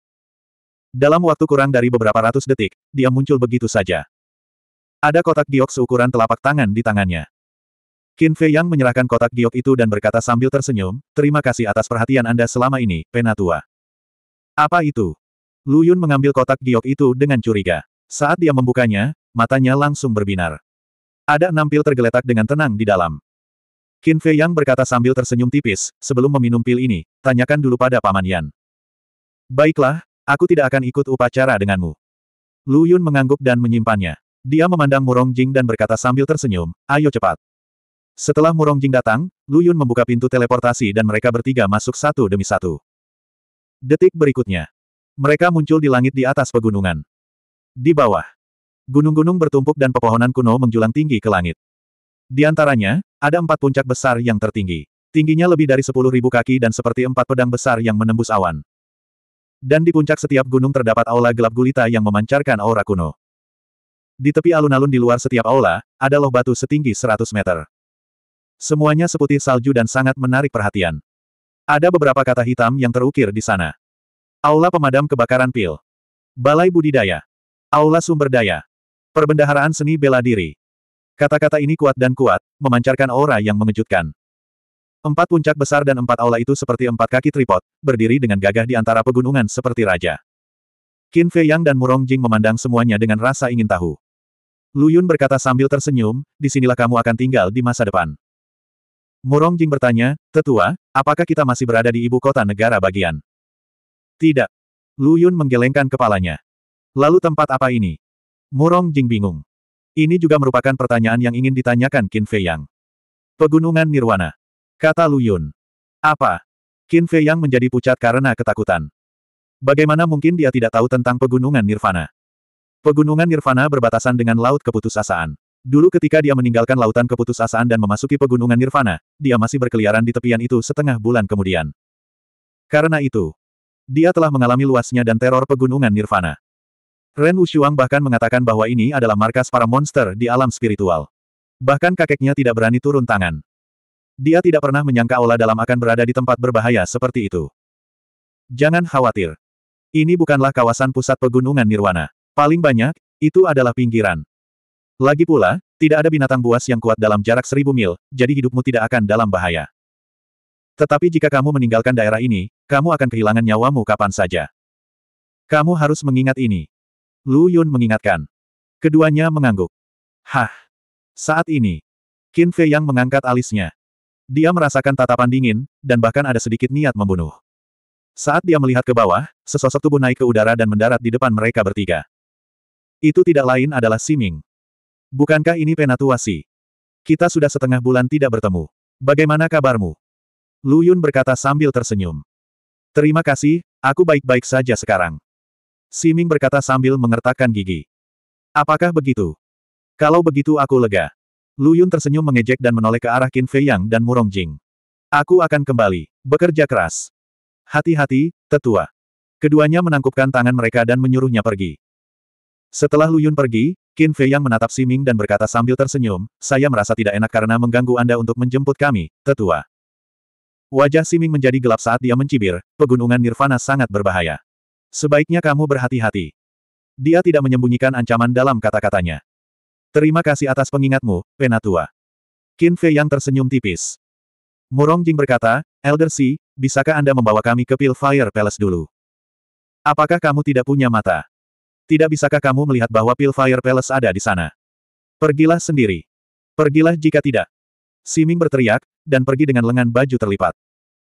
Dalam waktu kurang dari beberapa ratus detik, dia muncul begitu saja. Ada kotak giok seukuran telapak tangan di tangannya. Qin Fei Yang menyerahkan kotak giok itu dan berkata sambil tersenyum, terima kasih atas perhatian Anda selama ini, penatua. Apa itu? Lu Yun mengambil kotak giok itu dengan curiga. Saat dia membukanya, matanya langsung berbinar. Ada enam pil tergeletak dengan tenang di dalam. Qin Fei Yang berkata sambil tersenyum tipis, sebelum meminum pil ini, tanyakan dulu pada Paman Yan. Baiklah, aku tidak akan ikut upacara denganmu. Lu Yun mengangguk dan menyimpannya. Dia memandang Murong Jing dan berkata sambil tersenyum, ayo cepat. Setelah Murong Jing datang, Lu Yun membuka pintu teleportasi dan mereka bertiga masuk satu demi satu. Detik berikutnya. Mereka muncul di langit di atas pegunungan. Di bawah. Gunung-gunung bertumpuk dan pepohonan kuno menjulang tinggi ke langit. Di antaranya, ada empat puncak besar yang tertinggi. Tingginya lebih dari sepuluh ribu kaki dan seperti empat pedang besar yang menembus awan. Dan di puncak setiap gunung terdapat aula gelap gulita yang memancarkan aura kuno. Di tepi alun-alun di luar setiap aula, ada loh batu setinggi seratus meter. Semuanya seputih salju dan sangat menarik perhatian. Ada beberapa kata hitam yang terukir di sana. Aula Pemadam Kebakaran Pil. Balai Budidaya. Aula Sumber Daya. Perbendaharaan Seni Bela Diri. Kata-kata ini kuat dan kuat, memancarkan aura yang mengejutkan. Empat puncak besar dan empat aula itu seperti empat kaki tripod, berdiri dengan gagah di antara pegunungan seperti raja. Qin Fei Yang dan Murong Jing memandang semuanya dengan rasa ingin tahu. Lu Yun berkata sambil tersenyum, disinilah kamu akan tinggal di masa depan. Murong Jing bertanya, Tetua, apakah kita masih berada di ibu kota negara bagian? Tidak. Lu Yun menggelengkan kepalanya. Lalu tempat apa ini? Murong Jing bingung. Ini juga merupakan pertanyaan yang ingin ditanyakan Qin Fei Yang. Pegunungan Nirwana. Kata Lu Yun. Apa? Qin Fei Yang menjadi pucat karena ketakutan. Bagaimana mungkin dia tidak tahu tentang pegunungan Nirvana? Pegunungan Nirvana berbatasan dengan Laut Keputusasaan. Dulu ketika dia meninggalkan lautan keputusasaan dan memasuki pegunungan Nirvana, dia masih berkeliaran di tepian itu setengah bulan kemudian. Karena itu, dia telah mengalami luasnya dan teror pegunungan Nirvana. Ren Wushuang bahkan mengatakan bahwa ini adalah markas para monster di alam spiritual. Bahkan kakeknya tidak berani turun tangan. Dia tidak pernah menyangka Ola dalam akan berada di tempat berbahaya seperti itu. Jangan khawatir. Ini bukanlah kawasan pusat pegunungan Nirwana. Paling banyak, itu adalah pinggiran. Lagi pula, tidak ada binatang buas yang kuat dalam jarak seribu mil, jadi hidupmu tidak akan dalam bahaya. Tetapi jika kamu meninggalkan daerah ini, kamu akan kehilangan nyawamu kapan saja. Kamu harus mengingat ini. Lu Yun mengingatkan. Keduanya mengangguk. Hah. Saat ini, Qin Fei yang mengangkat alisnya. Dia merasakan tatapan dingin, dan bahkan ada sedikit niat membunuh. Saat dia melihat ke bawah, sesosok tubuh naik ke udara dan mendarat di depan mereka bertiga. Itu tidak lain adalah Siming. Bukankah ini Penatuasi? Kita sudah setengah bulan tidak bertemu. Bagaimana kabarmu? Lu Yun berkata sambil tersenyum. Terima kasih, aku baik-baik saja sekarang. Siming berkata sambil mengertakkan gigi. Apakah begitu? Kalau begitu aku lega. Lu Yun tersenyum mengejek dan menoleh ke arah Qin Fei Yang dan Murong Jing. Aku akan kembali. Bekerja keras. Hati-hati, tetua. Keduanya menangkupkan tangan mereka dan menyuruhnya pergi. Setelah Lu Yun pergi, Qin Fei yang menatap Si Ming dan berkata sambil tersenyum, saya merasa tidak enak karena mengganggu Anda untuk menjemput kami, tetua. Wajah Si Ming menjadi gelap saat dia mencibir, pegunungan Nirvana sangat berbahaya. Sebaiknya kamu berhati-hati. Dia tidak menyembunyikan ancaman dalam kata-katanya. Terima kasih atas pengingatmu, Penatua. Qin Fei yang tersenyum tipis. Murong Jing berkata, Elder Si, bisakah Anda membawa kami ke Fire Palace dulu? Apakah kamu tidak punya mata? Tidak bisakah kamu melihat bahwa Pilfire Palace ada di sana? Pergilah sendiri. Pergilah jika tidak. Siming berteriak, dan pergi dengan lengan baju terlipat.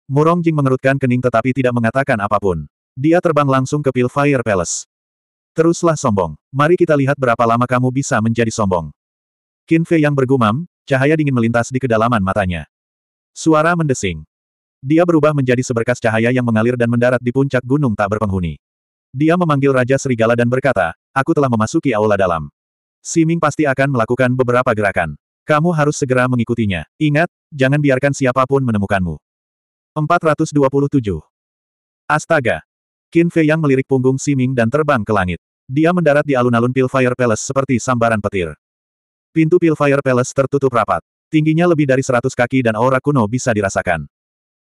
Murong Jing mengerutkan kening tetapi tidak mengatakan apapun. Dia terbang langsung ke Pilfire Palace. Teruslah sombong. Mari kita lihat berapa lama kamu bisa menjadi sombong. Qin Fei yang bergumam, cahaya dingin melintas di kedalaman matanya. Suara mendesing. Dia berubah menjadi seberkas cahaya yang mengalir dan mendarat di puncak gunung tak berpenghuni. Dia memanggil Raja Serigala dan berkata, aku telah memasuki aula dalam. Siming pasti akan melakukan beberapa gerakan. Kamu harus segera mengikutinya. Ingat, jangan biarkan siapapun menemukanmu. 427. Astaga! Qin Fei yang melirik punggung Siming dan terbang ke langit. Dia mendarat di alun-alun Pilfire Palace seperti sambaran petir. Pintu Pilfire Palace tertutup rapat. Tingginya lebih dari 100 kaki dan aura kuno bisa dirasakan.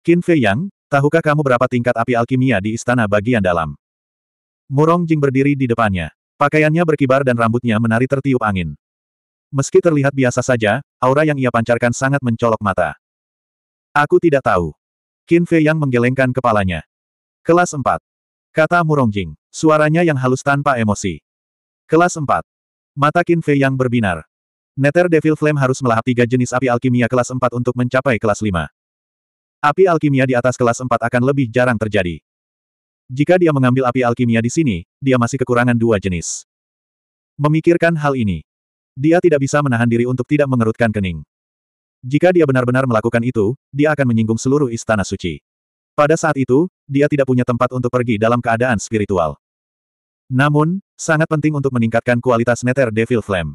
Qin Fei Yang, tahukah kamu berapa tingkat api alkimia di istana bagian dalam? Murong Jing berdiri di depannya. Pakaiannya berkibar dan rambutnya menari tertiup angin. Meski terlihat biasa saja, aura yang ia pancarkan sangat mencolok mata. Aku tidak tahu. Qin Fei yang menggelengkan kepalanya. Kelas 4. Kata Murong Jing. Suaranya yang halus tanpa emosi. Kelas 4. Mata Qin Fei yang berbinar. Nether Devil Flame harus melahap tiga jenis api alkimia kelas 4 untuk mencapai kelas 5. Api alkimia di atas kelas 4 akan lebih jarang terjadi. Jika dia mengambil api alkimia di sini, dia masih kekurangan dua jenis. Memikirkan hal ini, dia tidak bisa menahan diri untuk tidak mengerutkan kening. Jika dia benar-benar melakukan itu, dia akan menyinggung seluruh istana suci. Pada saat itu, dia tidak punya tempat untuk pergi dalam keadaan spiritual. Namun, sangat penting untuk meningkatkan kualitas nether Devil Flame.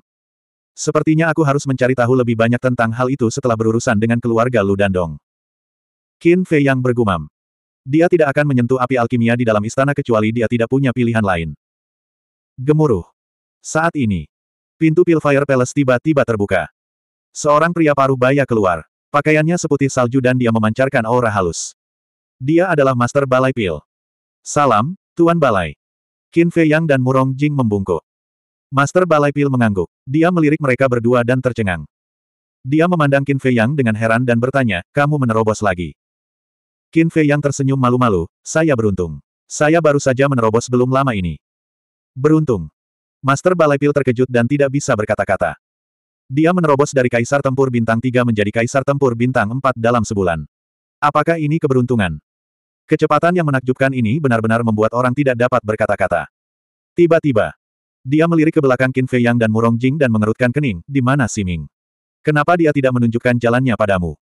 Sepertinya aku harus mencari tahu lebih banyak tentang hal itu setelah berurusan dengan keluarga Lu Dandong. Qin Fei yang bergumam. Dia tidak akan menyentuh api alkimia di dalam istana kecuali dia tidak punya pilihan lain. Gemuruh. Saat ini, pintu pil fire Palace tiba-tiba terbuka. Seorang pria paruh baya keluar. Pakaiannya seputih salju dan dia memancarkan aura halus. Dia adalah Master Balai Pil. Salam, Tuan Balai. Qin Fei Yang dan Murong Jing membungkuk. Master Balai Pil mengangguk. Dia melirik mereka berdua dan tercengang. Dia memandang Qin Fei Yang dengan heran dan bertanya, kamu menerobos lagi. Qin Fei yang tersenyum malu-malu, saya beruntung. Saya baru saja menerobos belum lama ini. Beruntung. Master Balai Pil terkejut dan tidak bisa berkata-kata. Dia menerobos dari Kaisar Tempur Bintang 3 menjadi Kaisar Tempur Bintang 4 dalam sebulan. Apakah ini keberuntungan? Kecepatan yang menakjubkan ini benar-benar membuat orang tidak dapat berkata-kata. Tiba-tiba, dia melirik ke belakang Qin Fei Yang dan Murong Jing dan mengerutkan kening, di mana Siming? Kenapa dia tidak menunjukkan jalannya padamu?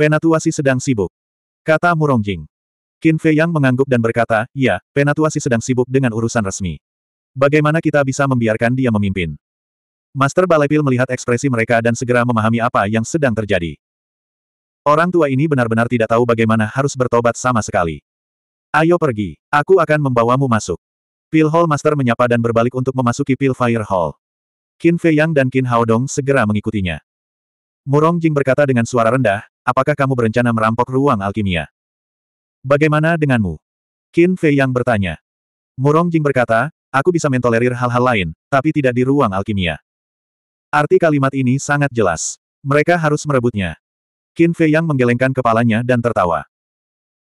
Penatuasi sedang sibuk. Kata Murong Jing, Qin Fei Yang mengangguk dan berkata, ya, Penatuasi sedang sibuk dengan urusan resmi. Bagaimana kita bisa membiarkan dia memimpin? Master Balai Pil melihat ekspresi mereka dan segera memahami apa yang sedang terjadi. Orang tua ini benar-benar tidak tahu bagaimana harus bertobat sama sekali. Ayo pergi, aku akan membawamu masuk. Pil Hall Master menyapa dan berbalik untuk memasuki Pil Fire Hall. Qin Fei Yang dan Qin Haodong segera mengikutinya. Murong Jing berkata dengan suara rendah, Apakah kamu berencana merampok ruang alkimia? Bagaimana denganmu? Qin Fei yang bertanya. Murong Jing berkata, aku bisa mentolerir hal-hal lain, tapi tidak di ruang alkimia. Arti kalimat ini sangat jelas. Mereka harus merebutnya. Qin Fei yang menggelengkan kepalanya dan tertawa.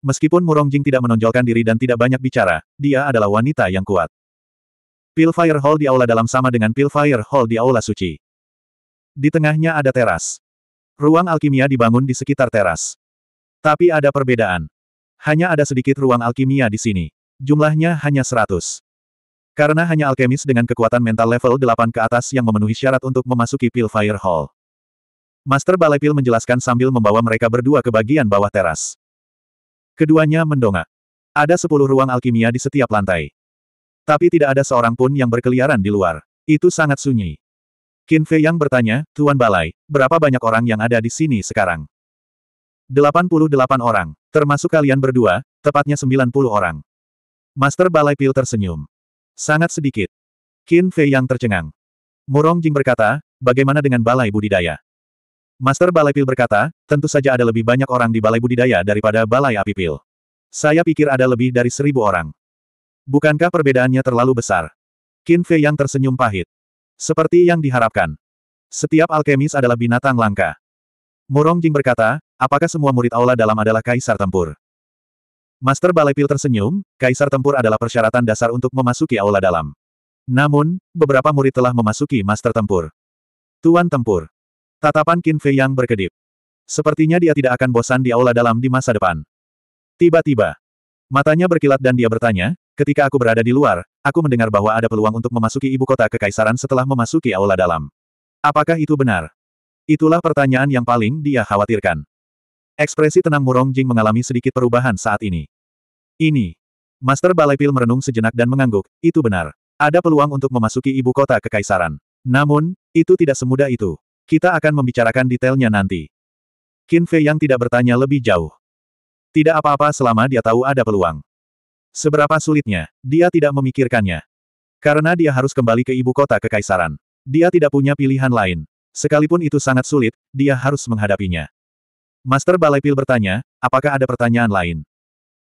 Meskipun Murong Jing tidak menonjolkan diri dan tidak banyak bicara, dia adalah wanita yang kuat. Pilfire Hall di aula dalam sama dengan Pilfire Hall di aula suci. Di tengahnya ada teras. Ruang alkimia dibangun di sekitar teras. Tapi ada perbedaan. Hanya ada sedikit ruang alkimia di sini. Jumlahnya hanya 100. Karena hanya alkemis dengan kekuatan mental level 8 ke atas yang memenuhi syarat untuk memasuki Pil Fire Hall. Master Balai Pil menjelaskan sambil membawa mereka berdua ke bagian bawah teras. Keduanya mendongak. Ada 10 ruang alkimia di setiap lantai. Tapi tidak ada seorang pun yang berkeliaran di luar. Itu sangat sunyi. Qin Fei yang bertanya, Tuan Balai, berapa banyak orang yang ada di sini sekarang? 88 orang, termasuk kalian berdua, tepatnya 90 orang. Master Balai Pil tersenyum. Sangat sedikit. Qin Fei yang tercengang. Murong Jing berkata, bagaimana dengan Balai Budidaya? Master Balai Pil berkata, tentu saja ada lebih banyak orang di Balai Budidaya daripada Balai Api Pil. Saya pikir ada lebih dari seribu orang. Bukankah perbedaannya terlalu besar? Qin Fei yang tersenyum pahit. Seperti yang diharapkan. Setiap alkemis adalah binatang langka. Murong Jing berkata, apakah semua murid aula dalam adalah kaisar tempur? Master Balai Pil tersenyum, kaisar tempur adalah persyaratan dasar untuk memasuki aula dalam. Namun, beberapa murid telah memasuki master tempur. Tuan tempur. Tatapan Qin Fei yang berkedip. Sepertinya dia tidak akan bosan di aula dalam di masa depan. Tiba-tiba, Matanya berkilat dan dia bertanya, ketika aku berada di luar, aku mendengar bahwa ada peluang untuk memasuki ibu kota kekaisaran setelah memasuki aula dalam. Apakah itu benar? Itulah pertanyaan yang paling dia khawatirkan. Ekspresi tenang Murong Jing mengalami sedikit perubahan saat ini. Ini. Master Balai Pil merenung sejenak dan mengangguk, itu benar. Ada peluang untuk memasuki ibu kota kekaisaran. Namun, itu tidak semudah itu. Kita akan membicarakan detailnya nanti. Qin Fei yang tidak bertanya lebih jauh. Tidak apa-apa selama dia tahu ada peluang. Seberapa sulitnya, dia tidak memikirkannya. Karena dia harus kembali ke ibu kota kekaisaran. Dia tidak punya pilihan lain. Sekalipun itu sangat sulit, dia harus menghadapinya. Master Balai Pil bertanya, apakah ada pertanyaan lain?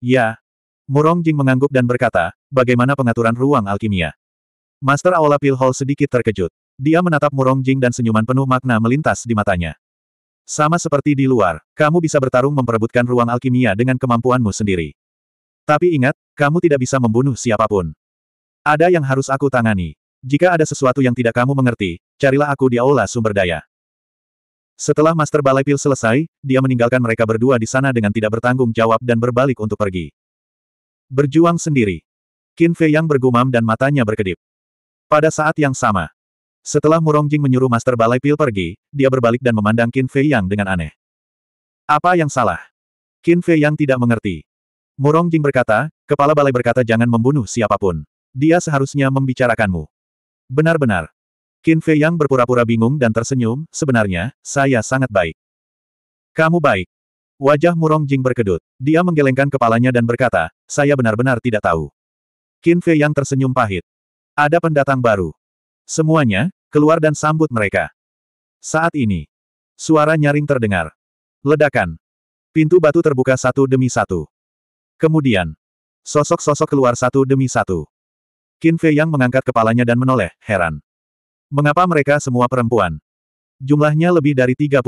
Ya. Murong Jing mengangguk dan berkata, bagaimana pengaturan ruang alkimia? Master Aula Pil Hall sedikit terkejut. Dia menatap Murong Jing dan senyuman penuh makna melintas di matanya. Sama seperti di luar, kamu bisa bertarung memperebutkan ruang alkimia dengan kemampuanmu sendiri. Tapi ingat, kamu tidak bisa membunuh siapapun. Ada yang harus aku tangani. Jika ada sesuatu yang tidak kamu mengerti, carilah aku di aula sumber daya. Setelah Master Balai Pil selesai, dia meninggalkan mereka berdua di sana dengan tidak bertanggung jawab dan berbalik untuk pergi. Berjuang sendiri. Qin Fei yang bergumam dan matanya berkedip. Pada saat yang sama, setelah Murong Jing menyuruh Master Balai Pil pergi, dia berbalik dan memandang Qin Fei Yang dengan aneh. Apa yang salah? Qin Fei Yang tidak mengerti. Murong Jing berkata, kepala balai berkata jangan membunuh siapapun. Dia seharusnya membicarakanmu. Benar-benar. Qin Fei Yang berpura-pura bingung dan tersenyum, sebenarnya, saya sangat baik. Kamu baik. Wajah Murong Jing berkedut. Dia menggelengkan kepalanya dan berkata, saya benar-benar tidak tahu. Qin Fei Yang tersenyum pahit. Ada pendatang baru. Semuanya, keluar dan sambut mereka. Saat ini, suara nyaring terdengar. Ledakan. Pintu batu terbuka satu demi satu. Kemudian, sosok-sosok keluar satu demi satu. Qin Fei yang mengangkat kepalanya dan menoleh, heran. Mengapa mereka semua perempuan? Jumlahnya lebih dari 30.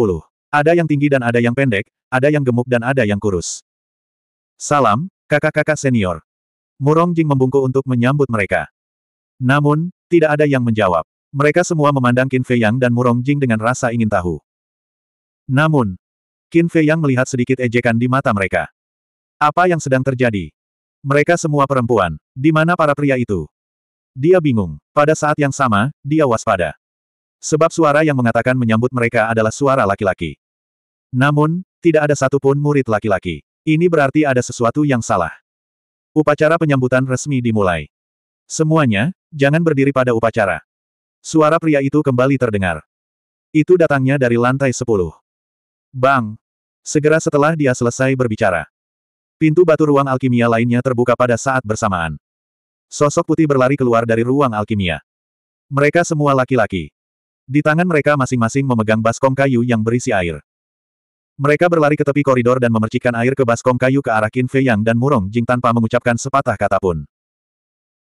Ada yang tinggi dan ada yang pendek, ada yang gemuk dan ada yang kurus. Salam, kakak-kakak senior. Murong Jing membungkuk untuk menyambut mereka. Namun, tidak ada yang menjawab. Mereka semua memandang Qin Fei Yang dan Murong Jing dengan rasa ingin tahu. Namun, Qin Fei Yang melihat sedikit ejekan di mata mereka. Apa yang sedang terjadi? Mereka semua perempuan. Di mana para pria itu? Dia bingung. Pada saat yang sama, dia waspada. Sebab suara yang mengatakan menyambut mereka adalah suara laki-laki. Namun, tidak ada satupun murid laki-laki. Ini berarti ada sesuatu yang salah. Upacara penyambutan resmi dimulai. Semuanya, jangan berdiri pada upacara. Suara pria itu kembali terdengar. Itu datangnya dari lantai sepuluh. Bang! Segera setelah dia selesai berbicara. Pintu batu ruang alkimia lainnya terbuka pada saat bersamaan. Sosok putih berlari keluar dari ruang alkimia. Mereka semua laki-laki. Di tangan mereka masing-masing memegang baskom kayu yang berisi air. Mereka berlari ke tepi koridor dan memercikan air ke baskom kayu ke arah Qin Fei Yang dan Murong Jing tanpa mengucapkan sepatah kata pun.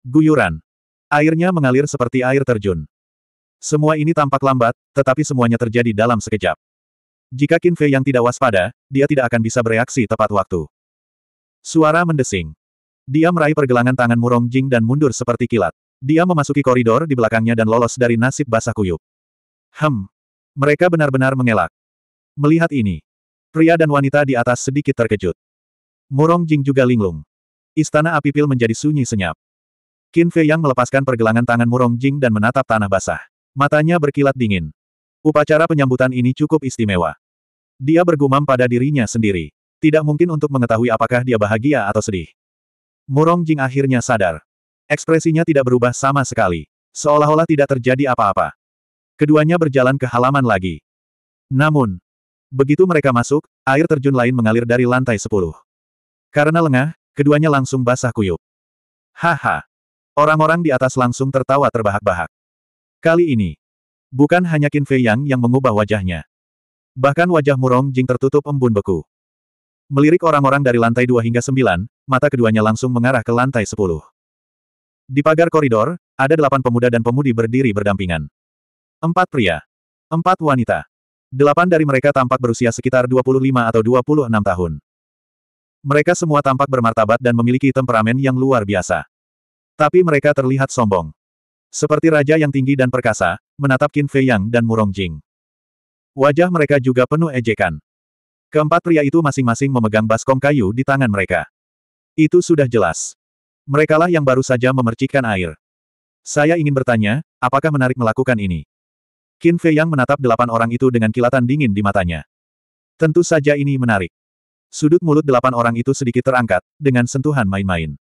Guyuran. Airnya mengalir seperti air terjun. Semua ini tampak lambat, tetapi semuanya terjadi dalam sekejap. Jika Qin Fei yang tidak waspada, dia tidak akan bisa bereaksi tepat waktu. Suara mendesing. Dia meraih pergelangan tangan Murong Jing dan mundur seperti kilat. Dia memasuki koridor di belakangnya dan lolos dari nasib basah kuyup. Hem. Mereka benar-benar mengelak. Melihat ini, pria dan wanita di atas sedikit terkejut. Murong Jing juga linglung. Istana Api Pil menjadi sunyi senyap. Qin Fei Yang melepaskan pergelangan tangan Murong Jing dan menatap tanah basah. Matanya berkilat dingin. Upacara penyambutan ini cukup istimewa. Dia bergumam pada dirinya sendiri. Tidak mungkin untuk mengetahui apakah dia bahagia atau sedih. Murong Jing akhirnya sadar. Ekspresinya tidak berubah sama sekali. Seolah-olah tidak terjadi apa-apa. Keduanya berjalan ke halaman lagi. Namun, begitu mereka masuk, air terjun lain mengalir dari lantai sepuluh. Karena lengah, keduanya langsung basah kuyup. Haha, Orang-orang di atas langsung tertawa terbahak-bahak. Kali ini, bukan hanya Qin Fei Yang yang mengubah wajahnya. Bahkan wajah Murong Jing tertutup embun beku. Melirik orang-orang dari lantai 2 hingga 9, mata keduanya langsung mengarah ke lantai 10. Di pagar koridor, ada delapan pemuda dan pemudi berdiri berdampingan. Empat pria. Empat wanita. Delapan dari mereka tampak berusia sekitar 25 atau 26 tahun. Mereka semua tampak bermartabat dan memiliki temperamen yang luar biasa. Tapi mereka terlihat sombong. Seperti raja yang tinggi dan perkasa, menatap Qin Fei Yang dan Murong Jing. Wajah mereka juga penuh ejekan. Keempat pria itu masing-masing memegang baskom kayu di tangan mereka. Itu sudah jelas. Merekalah yang baru saja memercikkan air. Saya ingin bertanya, apakah menarik melakukan ini? Qin Fei Yang menatap delapan orang itu dengan kilatan dingin di matanya. Tentu saja ini menarik. Sudut mulut delapan orang itu sedikit terangkat, dengan sentuhan main-main.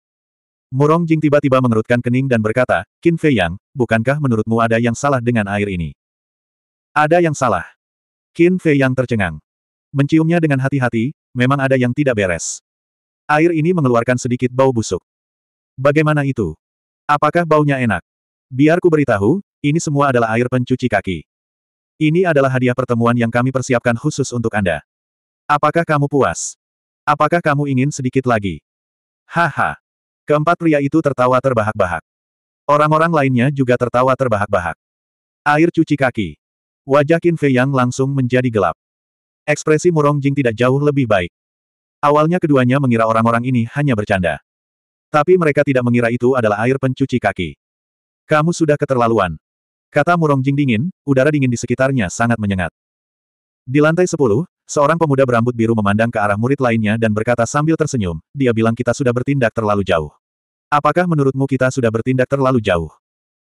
Murong Jing tiba-tiba mengerutkan kening dan berkata, Qin Fei Yang, bukankah menurutmu ada yang salah dengan air ini? Ada yang salah. Qin Fei Yang tercengang. Menciumnya dengan hati-hati, memang ada yang tidak beres. Air ini mengeluarkan sedikit bau busuk. Bagaimana itu? Apakah baunya enak? Biar ku beritahu, ini semua adalah air pencuci kaki. Ini adalah hadiah pertemuan yang kami persiapkan khusus untuk Anda. Apakah kamu puas? Apakah kamu ingin sedikit lagi? Haha. Keempat pria itu tertawa terbahak-bahak. Orang-orang lainnya juga tertawa terbahak-bahak. Air cuci kaki. Wajah Qin Fei Yang langsung menjadi gelap. Ekspresi Murong Jing tidak jauh lebih baik. Awalnya keduanya mengira orang-orang ini hanya bercanda. Tapi mereka tidak mengira itu adalah air pencuci kaki. Kamu sudah keterlaluan. Kata Murong Jing dingin, udara dingin di sekitarnya sangat menyengat. Di lantai 10, seorang pemuda berambut biru memandang ke arah murid lainnya dan berkata sambil tersenyum, dia bilang kita sudah bertindak terlalu jauh. Apakah menurutmu kita sudah bertindak terlalu jauh?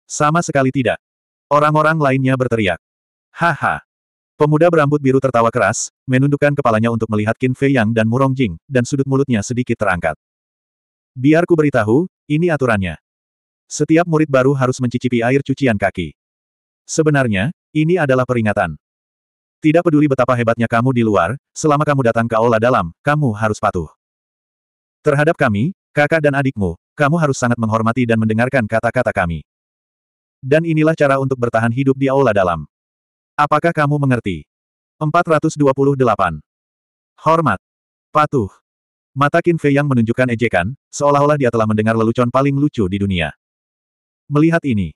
Sama sekali tidak. Orang-orang lainnya berteriak. Haha. Pemuda berambut biru tertawa keras, menundukkan kepalanya untuk melihat Qin Fei Yang dan Murong Jing, dan sudut mulutnya sedikit terangkat. Biar ku beritahu, ini aturannya. Setiap murid baru harus mencicipi air cucian kaki. Sebenarnya, ini adalah peringatan. Tidak peduli betapa hebatnya kamu di luar, selama kamu datang ke aula dalam, kamu harus patuh. Terhadap kami, kakak dan adikmu, kamu harus sangat menghormati dan mendengarkan kata-kata kami. Dan inilah cara untuk bertahan hidup di aula dalam. Apakah kamu mengerti? 428. Hormat. Patuh. Mata Qin Fei yang menunjukkan ejekan, seolah-olah dia telah mendengar lelucon paling lucu di dunia. Melihat ini,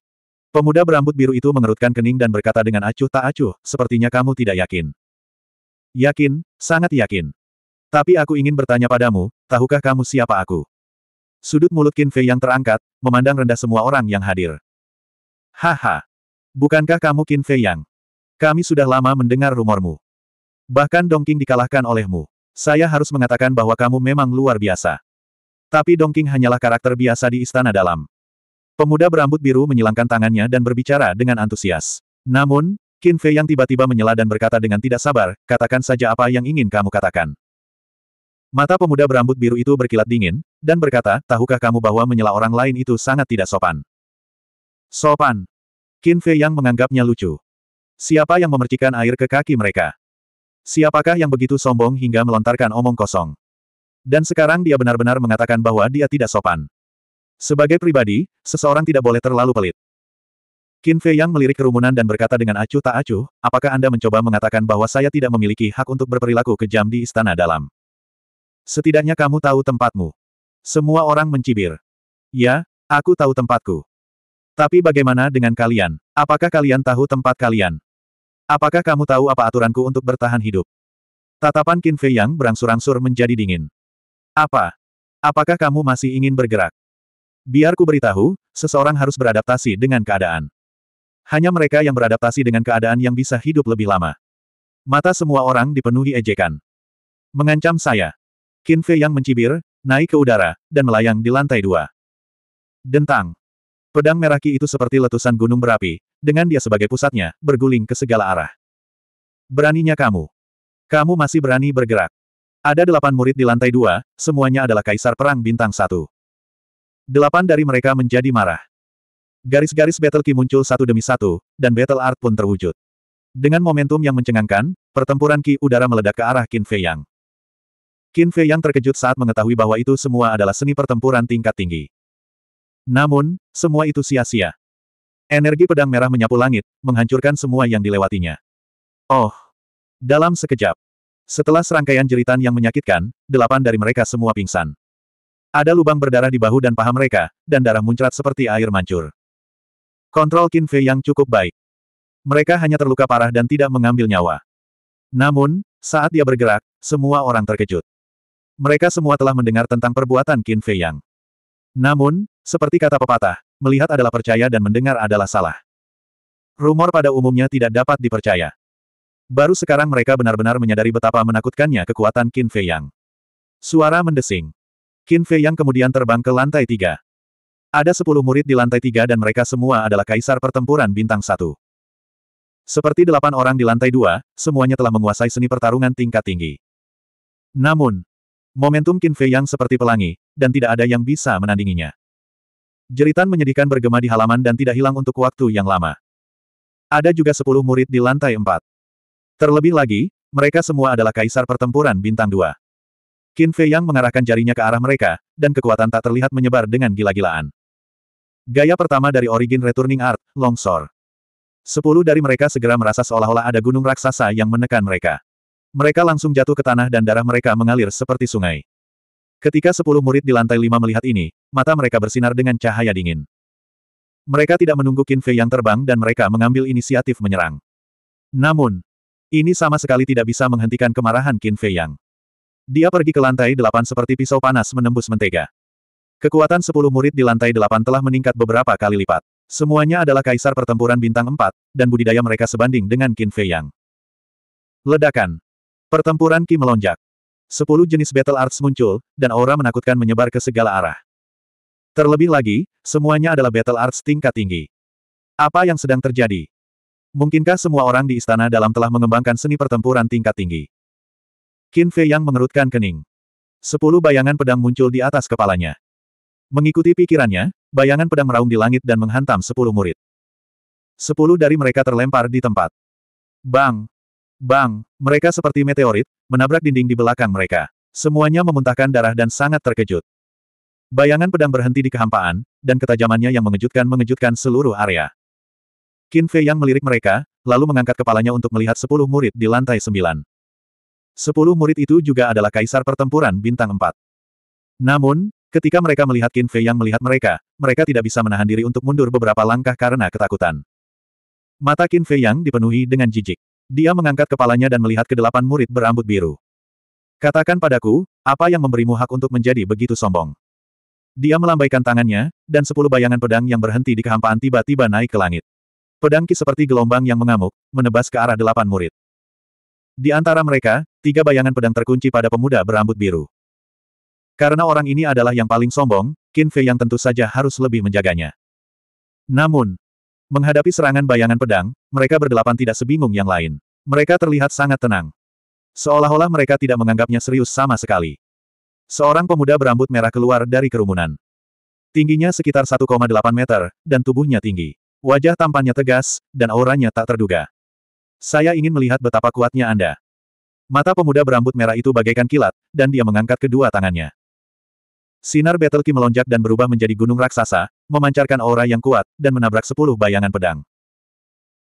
pemuda berambut biru itu mengerutkan kening dan berkata dengan acuh tak acuh, sepertinya kamu tidak yakin. Yakin, sangat yakin. Tapi aku ingin bertanya padamu, tahukah kamu siapa aku? Sudut mulut Qin Fei yang terangkat, memandang rendah semua orang yang hadir. Haha. Bukankah kamu Qin Fei Yang? Kami sudah lama mendengar rumormu. Bahkan Dong Qing dikalahkan olehmu. Saya harus mengatakan bahwa kamu memang luar biasa. Tapi Dong Qing hanyalah karakter biasa di istana dalam. Pemuda berambut biru menyilangkan tangannya dan berbicara dengan antusias. Namun, Qin Fei yang tiba-tiba menyela dan berkata dengan tidak sabar, katakan saja apa yang ingin kamu katakan. Mata pemuda berambut biru itu berkilat dingin, dan berkata, tahukah kamu bahwa menyela orang lain itu sangat tidak sopan? Sopan. Qin Fei yang menganggapnya lucu. Siapa yang memercikan air ke kaki mereka? Siapakah yang begitu sombong hingga melontarkan omong kosong? Dan sekarang dia benar-benar mengatakan bahwa dia tidak sopan. Sebagai pribadi, seseorang tidak boleh terlalu pelit. Qin Fei Yang melirik kerumunan dan berkata dengan acuh tak acuh, apakah Anda mencoba mengatakan bahwa saya tidak memiliki hak untuk berperilaku kejam di istana dalam? Setidaknya kamu tahu tempatmu. Semua orang mencibir. Ya, aku tahu tempatku. Tapi bagaimana dengan kalian? Apakah kalian tahu tempat kalian? Apakah kamu tahu apa aturanku untuk bertahan hidup? Tatapan Qin Fei yang berangsur-angsur menjadi dingin. Apa? Apakah kamu masih ingin bergerak? Biar ku beritahu, seseorang harus beradaptasi dengan keadaan. Hanya mereka yang beradaptasi dengan keadaan yang bisa hidup lebih lama. Mata semua orang dipenuhi ejekan. Mengancam saya. Qin Fei yang mencibir, naik ke udara, dan melayang di lantai dua. Dentang. Pedang merah ki itu seperti letusan gunung berapi, dengan dia sebagai pusatnya, berguling ke segala arah. Beraninya kamu. Kamu masih berani bergerak. Ada delapan murid di lantai dua, semuanya adalah kaisar perang bintang satu. Delapan dari mereka menjadi marah. Garis-garis battle ki muncul satu demi satu, dan battle art pun terwujud. Dengan momentum yang mencengangkan, pertempuran ki udara meledak ke arah Qin Fei Yang. Qin Fei yang terkejut saat mengetahui bahwa itu semua adalah seni pertempuran tingkat tinggi. Namun, semua itu sia-sia. Energi pedang merah menyapu langit, menghancurkan semua yang dilewatinya. Oh! Dalam sekejap. Setelah serangkaian jeritan yang menyakitkan, delapan dari mereka semua pingsan. Ada lubang berdarah di bahu dan paha mereka, dan darah muncrat seperti air mancur. Kontrol Qin Fei yang cukup baik. Mereka hanya terluka parah dan tidak mengambil nyawa. Namun, saat dia bergerak, semua orang terkejut. Mereka semua telah mendengar tentang perbuatan Qin Fei Yang. Namun, seperti kata pepatah, melihat adalah percaya dan mendengar adalah salah. Rumor pada umumnya tidak dapat dipercaya. Baru sekarang mereka benar-benar menyadari betapa menakutkannya kekuatan Qin Fei Yang. Suara mendesing. Qin Fei Yang kemudian terbang ke lantai tiga. Ada sepuluh murid di lantai tiga dan mereka semua adalah kaisar pertempuran bintang satu. Seperti delapan orang di lantai dua, semuanya telah menguasai seni pertarungan tingkat tinggi. Namun, Momentum Qin Fei yang seperti pelangi, dan tidak ada yang bisa menandinginya. Jeritan menyedihkan bergema di halaman dan tidak hilang untuk waktu yang lama. Ada juga sepuluh murid di lantai empat. Terlebih lagi, mereka semua adalah kaisar pertempuran bintang dua. Qin Fei yang mengarahkan jarinya ke arah mereka, dan kekuatan tak terlihat menyebar dengan gila-gilaan. Gaya pertama dari origin returning art, longsor. Sepuluh dari mereka segera merasa seolah-olah ada gunung raksasa yang menekan mereka. Mereka langsung jatuh ke tanah dan darah mereka mengalir seperti sungai. Ketika sepuluh murid di lantai lima melihat ini, mata mereka bersinar dengan cahaya dingin. Mereka tidak menunggu Qin Fei yang terbang dan mereka mengambil inisiatif menyerang. Namun, ini sama sekali tidak bisa menghentikan kemarahan Qin Fei Yang. Dia pergi ke lantai delapan seperti pisau panas menembus mentega. Kekuatan sepuluh murid di lantai delapan telah meningkat beberapa kali lipat. Semuanya adalah kaisar pertempuran bintang empat, dan budidaya mereka sebanding dengan Qin Fei Yang. Ledakan. Pertempuran Ki melonjak. Sepuluh jenis battle arts muncul, dan aura menakutkan menyebar ke segala arah. Terlebih lagi, semuanya adalah battle arts tingkat tinggi. Apa yang sedang terjadi? Mungkinkah semua orang di istana dalam telah mengembangkan seni pertempuran tingkat tinggi? Qin Fei yang mengerutkan kening. Sepuluh bayangan pedang muncul di atas kepalanya. Mengikuti pikirannya, bayangan pedang meraung di langit dan menghantam sepuluh murid. Sepuluh dari mereka terlempar di tempat. Bang! Bang, mereka seperti meteorit, menabrak dinding di belakang mereka. Semuanya memuntahkan darah dan sangat terkejut. Bayangan pedang berhenti di kehampaan, dan ketajamannya yang mengejutkan mengejutkan seluruh area. Qin Fei yang melirik mereka, lalu mengangkat kepalanya untuk melihat sepuluh murid di lantai sembilan. Sepuluh murid itu juga adalah kaisar pertempuran bintang empat. Namun, ketika mereka melihat Qin Fei yang melihat mereka, mereka tidak bisa menahan diri untuk mundur beberapa langkah karena ketakutan. Mata Qin Fei yang dipenuhi dengan jijik. Dia mengangkat kepalanya dan melihat kedelapan murid berambut biru. Katakan padaku, apa yang memberimu hak untuk menjadi begitu sombong? Dia melambaikan tangannya, dan sepuluh bayangan pedang yang berhenti di kehampaan tiba-tiba naik ke langit. Pedang ki seperti gelombang yang mengamuk, menebas ke arah delapan murid. Di antara mereka, tiga bayangan pedang terkunci pada pemuda berambut biru. Karena orang ini adalah yang paling sombong, Qin Fei yang tentu saja harus lebih menjaganya. Namun, Menghadapi serangan bayangan pedang, mereka berdelapan tidak sebingung yang lain. Mereka terlihat sangat tenang. Seolah-olah mereka tidak menganggapnya serius sama sekali. Seorang pemuda berambut merah keluar dari kerumunan. Tingginya sekitar 1,8 meter, dan tubuhnya tinggi. Wajah tampannya tegas, dan auranya tak terduga. Saya ingin melihat betapa kuatnya Anda. Mata pemuda berambut merah itu bagaikan kilat, dan dia mengangkat kedua tangannya. Sinar Battle Ki melonjak dan berubah menjadi gunung raksasa, memancarkan aura yang kuat, dan menabrak sepuluh bayangan pedang.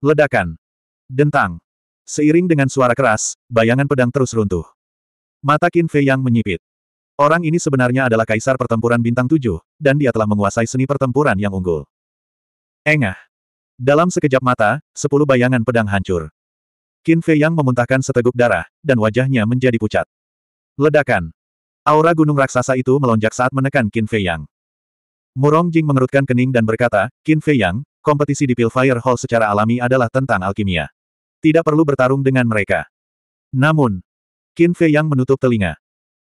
Ledakan. Dentang. Seiring dengan suara keras, bayangan pedang terus runtuh. Mata Qin Fei yang menyipit. Orang ini sebenarnya adalah kaisar pertempuran bintang tujuh, dan dia telah menguasai seni pertempuran yang unggul. Engah. Dalam sekejap mata, sepuluh bayangan pedang hancur. Qin Fei yang memuntahkan seteguk darah, dan wajahnya menjadi pucat. Ledakan. Aura gunung raksasa itu melonjak saat menekan Qin Fei Yang. Murong Jing mengerutkan kening dan berkata, Qin Fei Yang, kompetisi di Pilfire Hall secara alami adalah tentang alkimia. Tidak perlu bertarung dengan mereka. Namun, Qin Fei Yang menutup telinga.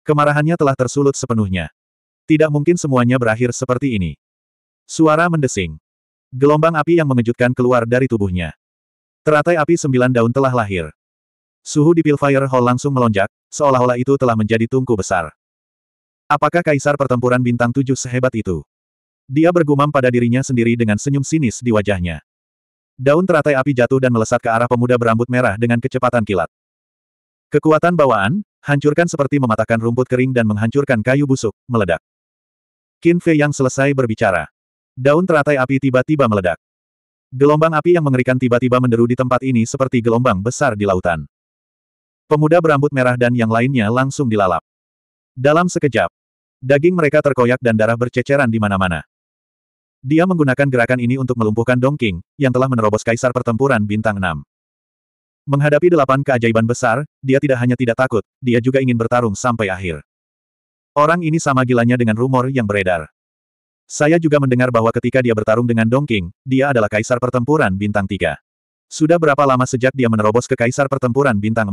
Kemarahannya telah tersulut sepenuhnya. Tidak mungkin semuanya berakhir seperti ini. Suara mendesing. Gelombang api yang mengejutkan keluar dari tubuhnya. Teratai api sembilan daun telah lahir. Suhu di Pilfire Hall langsung melonjak, seolah-olah itu telah menjadi tungku besar. Apakah kaisar pertempuran bintang tujuh sehebat itu? Dia bergumam pada dirinya sendiri dengan senyum sinis di wajahnya. Daun teratai api jatuh dan melesat ke arah pemuda berambut merah dengan kecepatan kilat. Kekuatan bawaan, hancurkan seperti mematahkan rumput kering dan menghancurkan kayu busuk, meledak. Qin Fei yang selesai berbicara. Daun teratai api tiba-tiba meledak. Gelombang api yang mengerikan tiba-tiba menderu di tempat ini seperti gelombang besar di lautan. Pemuda berambut merah dan yang lainnya langsung dilalap. Dalam sekejap, Daging mereka terkoyak dan darah berceceran di mana-mana. Dia menggunakan gerakan ini untuk melumpuhkan Dong yang telah menerobos kaisar pertempuran bintang 6. Menghadapi delapan keajaiban besar, dia tidak hanya tidak takut, dia juga ingin bertarung sampai akhir. Orang ini sama gilanya dengan rumor yang beredar. Saya juga mendengar bahwa ketika dia bertarung dengan Dong dia adalah kaisar pertempuran bintang 3. Sudah berapa lama sejak dia menerobos ke kaisar pertempuran bintang 4?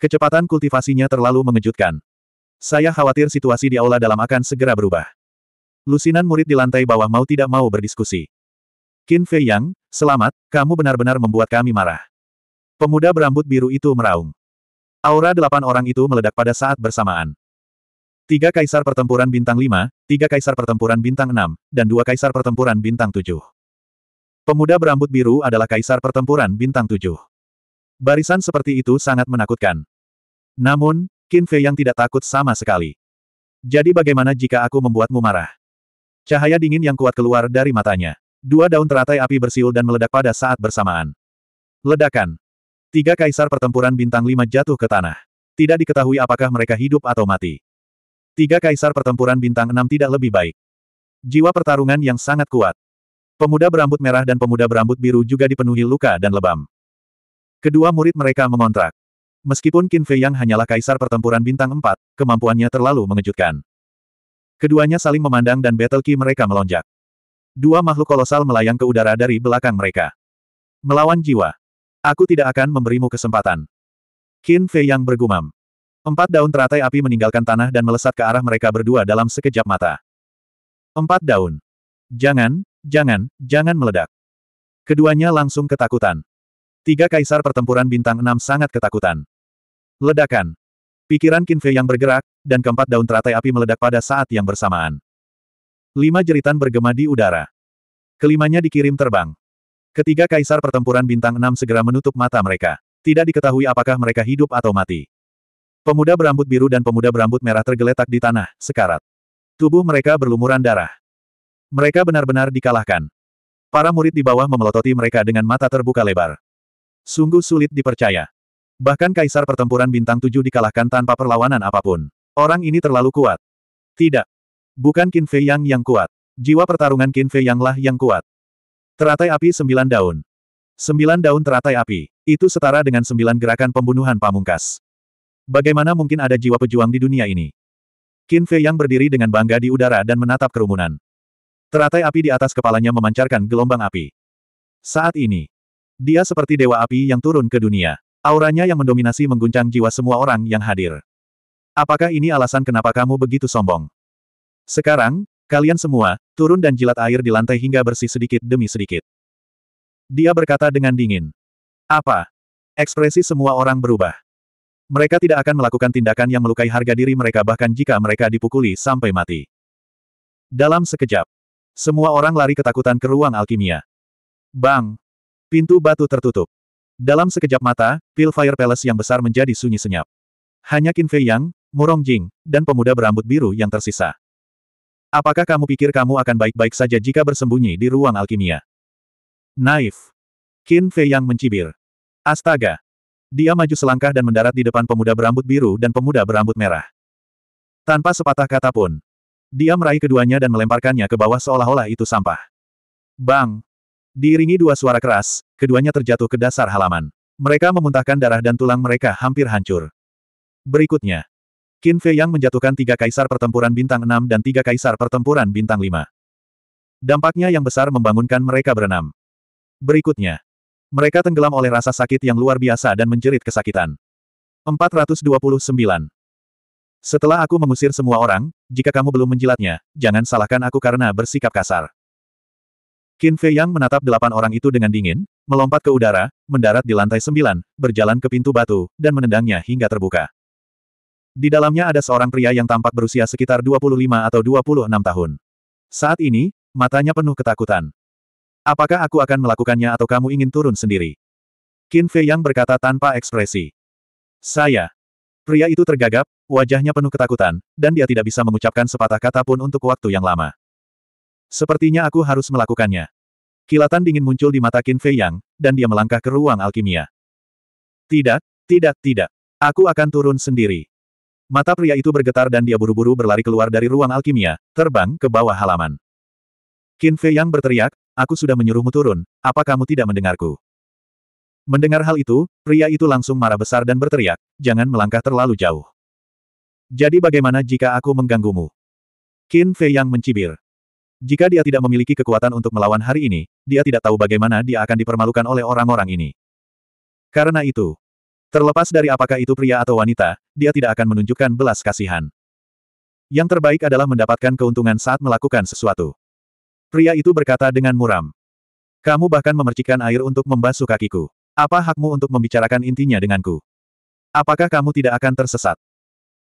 Kecepatan kultivasinya terlalu mengejutkan. Saya khawatir situasi di aula dalam akan segera berubah. Lusinan murid di lantai bawah mau tidak mau berdiskusi. Qin Fei Yang, selamat, kamu benar-benar membuat kami marah. Pemuda berambut biru itu meraung. Aura delapan orang itu meledak pada saat bersamaan. Tiga kaisar pertempuran bintang Lima, tiga kaisar pertempuran bintang Enam, dan dua kaisar pertempuran bintang Tujuh. Pemuda berambut biru adalah kaisar pertempuran bintang Tujuh. Barisan seperti itu sangat menakutkan. Namun, Qin Fei yang tidak takut sama sekali. Jadi bagaimana jika aku membuatmu marah? Cahaya dingin yang kuat keluar dari matanya. Dua daun teratai api bersiul dan meledak pada saat bersamaan. Ledakan. Tiga kaisar pertempuran bintang lima jatuh ke tanah. Tidak diketahui apakah mereka hidup atau mati. Tiga kaisar pertempuran bintang enam tidak lebih baik. Jiwa pertarungan yang sangat kuat. Pemuda berambut merah dan pemuda berambut biru juga dipenuhi luka dan lebam. Kedua murid mereka mengontrak. Meskipun Qin Fei Yang hanyalah kaisar pertempuran bintang 4, kemampuannya terlalu mengejutkan. Keduanya saling memandang dan battle Key mereka melonjak. Dua makhluk kolosal melayang ke udara dari belakang mereka. Melawan jiwa. Aku tidak akan memberimu kesempatan. Qin Fei Yang bergumam. Empat daun teratai api meninggalkan tanah dan melesat ke arah mereka berdua dalam sekejap mata. Empat daun. Jangan, jangan, jangan meledak. Keduanya langsung ketakutan. Tiga kaisar pertempuran bintang enam sangat ketakutan. Ledakan. Pikiran Kinve yang bergerak, dan keempat daun teratai api meledak pada saat yang bersamaan. Lima jeritan bergema di udara. Kelimanya dikirim terbang. Ketiga kaisar pertempuran bintang enam segera menutup mata mereka. Tidak diketahui apakah mereka hidup atau mati. Pemuda berambut biru dan pemuda berambut merah tergeletak di tanah, sekarat. Tubuh mereka berlumuran darah. Mereka benar-benar dikalahkan. Para murid di bawah memelototi mereka dengan mata terbuka lebar. Sungguh sulit dipercaya. Bahkan kaisar pertempuran bintang tujuh dikalahkan tanpa perlawanan apapun. Orang ini terlalu kuat. Tidak. Bukan Qin Fei Yang yang kuat. Jiwa pertarungan Qin Fei Yang lah yang kuat. Teratai api sembilan daun. Sembilan daun teratai api. Itu setara dengan sembilan gerakan pembunuhan pamungkas. Bagaimana mungkin ada jiwa pejuang di dunia ini? Qin Fei Yang berdiri dengan bangga di udara dan menatap kerumunan. Teratai api di atas kepalanya memancarkan gelombang api. Saat ini, dia seperti dewa api yang turun ke dunia. Auranya yang mendominasi mengguncang jiwa semua orang yang hadir. Apakah ini alasan kenapa kamu begitu sombong? Sekarang, kalian semua, turun dan jilat air di lantai hingga bersih sedikit demi sedikit. Dia berkata dengan dingin. Apa? Ekspresi semua orang berubah. Mereka tidak akan melakukan tindakan yang melukai harga diri mereka bahkan jika mereka dipukuli sampai mati. Dalam sekejap, semua orang lari ketakutan ke ruang alkimia. Bang! Pintu batu tertutup. Dalam sekejap mata, Pil Fire Palace yang besar menjadi sunyi senyap. Hanya Qin Fei Yang, Murong Jing, dan pemuda berambut biru yang tersisa. Apakah kamu pikir kamu akan baik-baik saja jika bersembunyi di ruang alkimia? Naif. Qin Fei Yang mencibir. Astaga. Dia maju selangkah dan mendarat di depan pemuda berambut biru dan pemuda berambut merah. Tanpa sepatah kata pun. Dia meraih keduanya dan melemparkannya ke bawah seolah-olah itu sampah. Bang! Diiringi dua suara keras, keduanya terjatuh ke dasar halaman. Mereka memuntahkan darah dan tulang mereka hampir hancur. Berikutnya, Qin Fei Yang menjatuhkan tiga kaisar pertempuran bintang 6 dan tiga kaisar pertempuran bintang 5. Dampaknya yang besar membangunkan mereka berenam. Berikutnya, mereka tenggelam oleh rasa sakit yang luar biasa dan menjerit kesakitan. 429. Setelah aku mengusir semua orang, jika kamu belum menjilatnya, jangan salahkan aku karena bersikap kasar. Qin Fei Yang menatap delapan orang itu dengan dingin, melompat ke udara, mendarat di lantai sembilan, berjalan ke pintu batu, dan menendangnya hingga terbuka. Di dalamnya ada seorang pria yang tampak berusia sekitar 25 atau 26 tahun. Saat ini, matanya penuh ketakutan. Apakah aku akan melakukannya atau kamu ingin turun sendiri? Qin Fei Yang berkata tanpa ekspresi. Saya. Pria itu tergagap, wajahnya penuh ketakutan, dan dia tidak bisa mengucapkan sepatah kata pun untuk waktu yang lama. Sepertinya aku harus melakukannya. Kilatan dingin muncul di mata Qin Fei Yang, dan dia melangkah ke ruang alkimia. Tidak, tidak, tidak. Aku akan turun sendiri. Mata pria itu bergetar dan dia buru-buru berlari keluar dari ruang alkimia, terbang ke bawah halaman. Qin Fei Yang berteriak, aku sudah menyuruhmu turun, apa kamu tidak mendengarku? Mendengar hal itu, pria itu langsung marah besar dan berteriak, jangan melangkah terlalu jauh. Jadi bagaimana jika aku mengganggumu? Qin Fei Yang mencibir. Jika dia tidak memiliki kekuatan untuk melawan hari ini, dia tidak tahu bagaimana dia akan dipermalukan oleh orang-orang ini. Karena itu, terlepas dari apakah itu pria atau wanita, dia tidak akan menunjukkan belas kasihan. Yang terbaik adalah mendapatkan keuntungan saat melakukan sesuatu. Pria itu berkata dengan muram. Kamu bahkan memercikan air untuk membasuh kakiku. Apa hakmu untuk membicarakan intinya denganku? Apakah kamu tidak akan tersesat?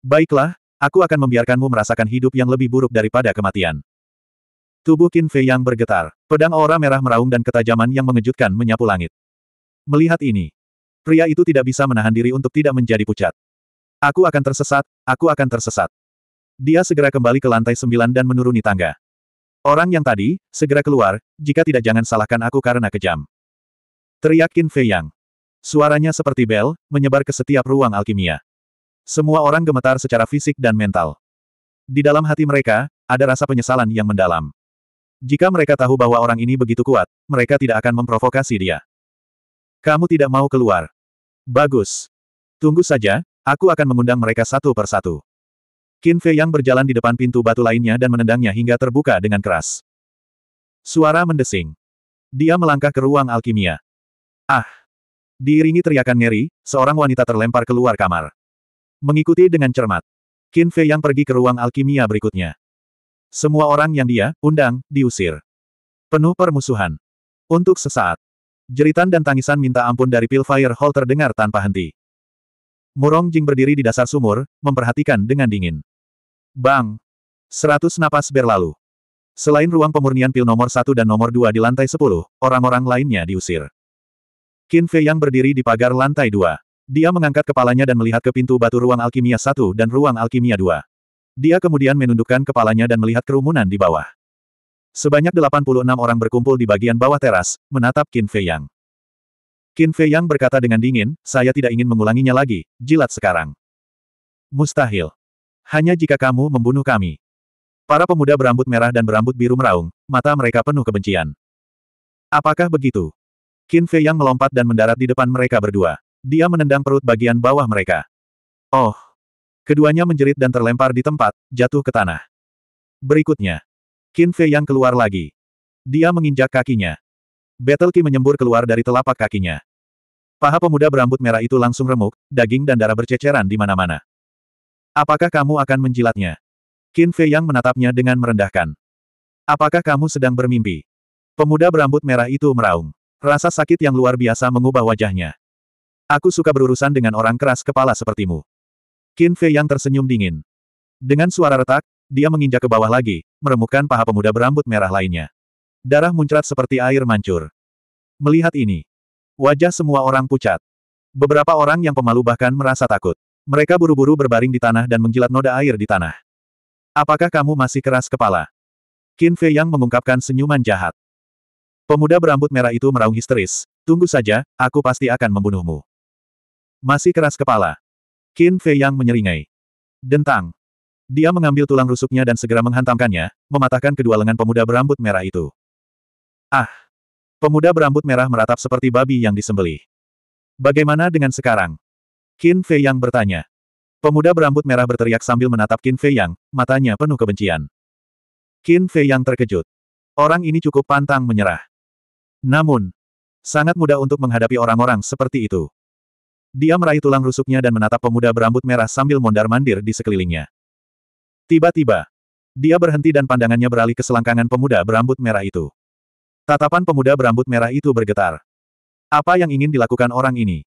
Baiklah, aku akan membiarkanmu merasakan hidup yang lebih buruk daripada kematian. Tubuh Qin Fei yang bergetar, pedang aura merah meraung dan ketajaman yang mengejutkan menyapu langit. Melihat ini, pria itu tidak bisa menahan diri untuk tidak menjadi pucat. Aku akan tersesat, aku akan tersesat. Dia segera kembali ke lantai sembilan dan menuruni tangga. Orang yang tadi, segera keluar, jika tidak jangan salahkan aku karena kejam. Teriak Qin Fei Yang. Suaranya seperti bel, menyebar ke setiap ruang alkimia. Semua orang gemetar secara fisik dan mental. Di dalam hati mereka, ada rasa penyesalan yang mendalam. Jika mereka tahu bahwa orang ini begitu kuat, mereka tidak akan memprovokasi dia. Kamu tidak mau keluar. Bagus. Tunggu saja, aku akan mengundang mereka satu per satu. Qin Fei yang berjalan di depan pintu batu lainnya dan menendangnya hingga terbuka dengan keras. Suara mendesing. Dia melangkah ke ruang alkimia. Ah! Diiringi teriakan ngeri, seorang wanita terlempar keluar kamar. Mengikuti dengan cermat. Qin Fei yang pergi ke ruang alkimia berikutnya. Semua orang yang dia undang, diusir. Penuh permusuhan. Untuk sesaat. Jeritan dan tangisan minta ampun dari Pilfire Hall terdengar tanpa henti. Murong Jing berdiri di dasar sumur, memperhatikan dengan dingin. Bang! Seratus napas berlalu. Selain ruang pemurnian pil nomor satu dan nomor dua di lantai sepuluh, orang-orang lainnya diusir. Qin Fei yang berdiri di pagar lantai dua. Dia mengangkat kepalanya dan melihat ke pintu batu ruang alkimia satu dan ruang alkimia dua. Dia kemudian menundukkan kepalanya dan melihat kerumunan di bawah. Sebanyak 86 orang berkumpul di bagian bawah teras, menatap Qin Fei Yang. Qin Fei Yang berkata dengan dingin, saya tidak ingin mengulanginya lagi, jilat sekarang. Mustahil. Hanya jika kamu membunuh kami. Para pemuda berambut merah dan berambut biru meraung, mata mereka penuh kebencian. Apakah begitu? Qin Fei Yang melompat dan mendarat di depan mereka berdua. Dia menendang perut bagian bawah mereka. Oh, Keduanya menjerit dan terlempar di tempat, jatuh ke tanah. Berikutnya. Qin Fei yang keluar lagi. Dia menginjak kakinya. Battle Qi menyembur keluar dari telapak kakinya. Paha pemuda berambut merah itu langsung remuk, daging dan darah berceceran di mana-mana. Apakah kamu akan menjilatnya? Qin Fei yang menatapnya dengan merendahkan. Apakah kamu sedang bermimpi? Pemuda berambut merah itu meraung. Rasa sakit yang luar biasa mengubah wajahnya. Aku suka berurusan dengan orang keras kepala sepertimu. Qin Fei yang tersenyum dingin. Dengan suara retak, dia menginjak ke bawah lagi, meremukkan paha pemuda berambut merah lainnya. Darah muncrat seperti air mancur. Melihat ini, wajah semua orang pucat. Beberapa orang yang pemalu bahkan merasa takut. Mereka buru-buru berbaring di tanah dan menjilat noda air di tanah. Apakah kamu masih keras kepala? Qin Fei Yang mengungkapkan senyuman jahat. Pemuda berambut merah itu meraung histeris. Tunggu saja, aku pasti akan membunuhmu. Masih keras kepala. Qin Fei Yang menyeringai. Dentang. Dia mengambil tulang rusuknya dan segera menghantamkannya, mematahkan kedua lengan pemuda berambut merah itu. Ah! Pemuda berambut merah meratap seperti babi yang disembelih. Bagaimana dengan sekarang? Qin Fei Yang bertanya. Pemuda berambut merah berteriak sambil menatap Qin Fei Yang, matanya penuh kebencian. Qin Fei Yang terkejut. Orang ini cukup pantang menyerah. Namun, sangat mudah untuk menghadapi orang-orang seperti itu. Dia meraih tulang rusuknya dan menatap pemuda berambut merah sambil mondar-mandir di sekelilingnya. Tiba-tiba, dia berhenti dan pandangannya beralih ke selangkangan pemuda berambut merah itu. Tatapan pemuda berambut merah itu bergetar. Apa yang ingin dilakukan orang ini?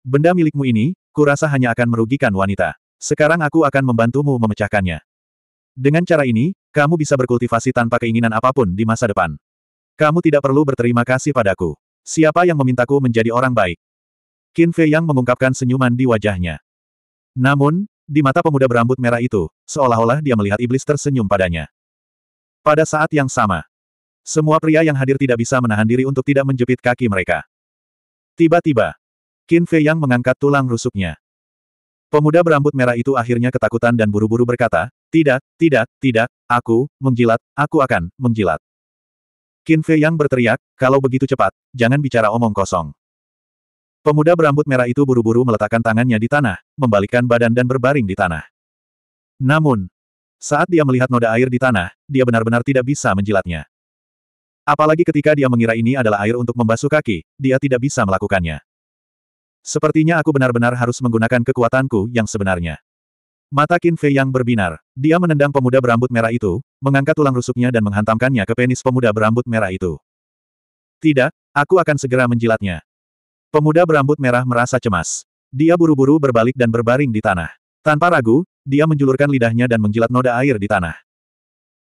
Benda milikmu ini, kurasa hanya akan merugikan wanita. Sekarang aku akan membantumu memecahkannya. Dengan cara ini, kamu bisa berkultivasi tanpa keinginan apapun di masa depan. Kamu tidak perlu berterima kasih padaku. Siapa yang memintaku menjadi orang baik? Qin Fei Yang mengungkapkan senyuman di wajahnya. Namun, di mata pemuda berambut merah itu, seolah-olah dia melihat iblis tersenyum padanya. Pada saat yang sama, semua pria yang hadir tidak bisa menahan diri untuk tidak menjepit kaki mereka. Tiba-tiba, Qin Fei Yang mengangkat tulang rusuknya. Pemuda berambut merah itu akhirnya ketakutan dan buru-buru berkata, tidak, tidak, tidak, aku, menjilat, aku akan, menjilat. Qin Fei Yang berteriak, kalau begitu cepat, jangan bicara omong kosong. Pemuda berambut merah itu buru-buru meletakkan tangannya di tanah, membalikkan badan dan berbaring di tanah. Namun, saat dia melihat noda air di tanah, dia benar-benar tidak bisa menjilatnya. Apalagi ketika dia mengira ini adalah air untuk membasuh kaki, dia tidak bisa melakukannya. Sepertinya aku benar-benar harus menggunakan kekuatanku yang sebenarnya. Mata Qin Fei yang berbinar. Dia menendang pemuda berambut merah itu, mengangkat tulang rusuknya dan menghantamkannya ke penis pemuda berambut merah itu. Tidak, aku akan segera menjilatnya. Pemuda berambut merah merasa cemas. Dia buru-buru berbalik dan berbaring di tanah. Tanpa ragu, dia menjulurkan lidahnya dan menjilat noda air di tanah.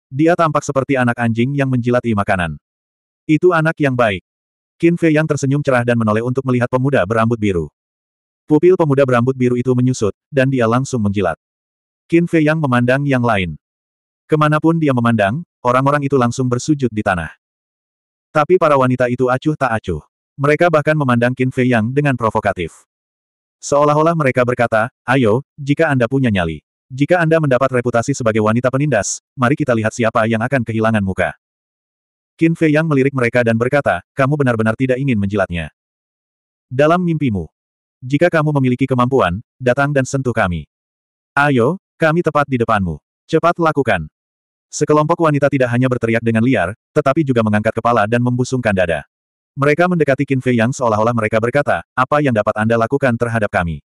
Dia tampak seperti anak anjing yang menjilati makanan. Itu anak yang baik. Qin Fei yang tersenyum cerah dan menoleh untuk melihat pemuda berambut biru. Pupil pemuda berambut biru itu menyusut, dan dia langsung menjilat. Qin Fei yang memandang yang lain. Kemanapun dia memandang, orang-orang itu langsung bersujud di tanah. Tapi para wanita itu acuh tak acuh. Mereka bahkan memandang Qin Fei Yang dengan provokatif. Seolah-olah mereka berkata, ayo, jika Anda punya nyali. Jika Anda mendapat reputasi sebagai wanita penindas, mari kita lihat siapa yang akan kehilangan muka. Qin Fei Yang melirik mereka dan berkata, kamu benar-benar tidak ingin menjilatnya. Dalam mimpimu. Jika kamu memiliki kemampuan, datang dan sentuh kami. Ayo, kami tepat di depanmu. Cepat lakukan. Sekelompok wanita tidak hanya berteriak dengan liar, tetapi juga mengangkat kepala dan membusungkan dada. Mereka mendekati Qin Fei Yang seolah-olah mereka berkata, apa yang dapat Anda lakukan terhadap kami?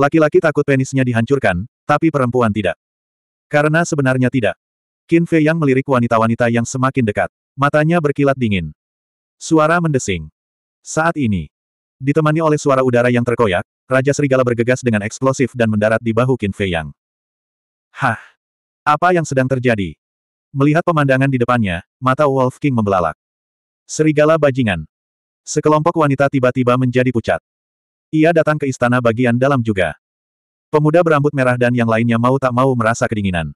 Laki-laki takut penisnya dihancurkan, tapi perempuan tidak. Karena sebenarnya tidak. Qin Fei Yang melirik wanita-wanita yang semakin dekat. Matanya berkilat dingin. Suara mendesing. Saat ini, ditemani oleh suara udara yang terkoyak, Raja Serigala bergegas dengan eksplosif dan mendarat di bahu Qin Fei Yang. Hah! Apa yang sedang terjadi? Melihat pemandangan di depannya, mata Wolf King membelalak. Serigala bajingan. Sekelompok wanita tiba-tiba menjadi pucat. Ia datang ke istana bagian dalam juga. Pemuda berambut merah dan yang lainnya mau tak mau merasa kedinginan.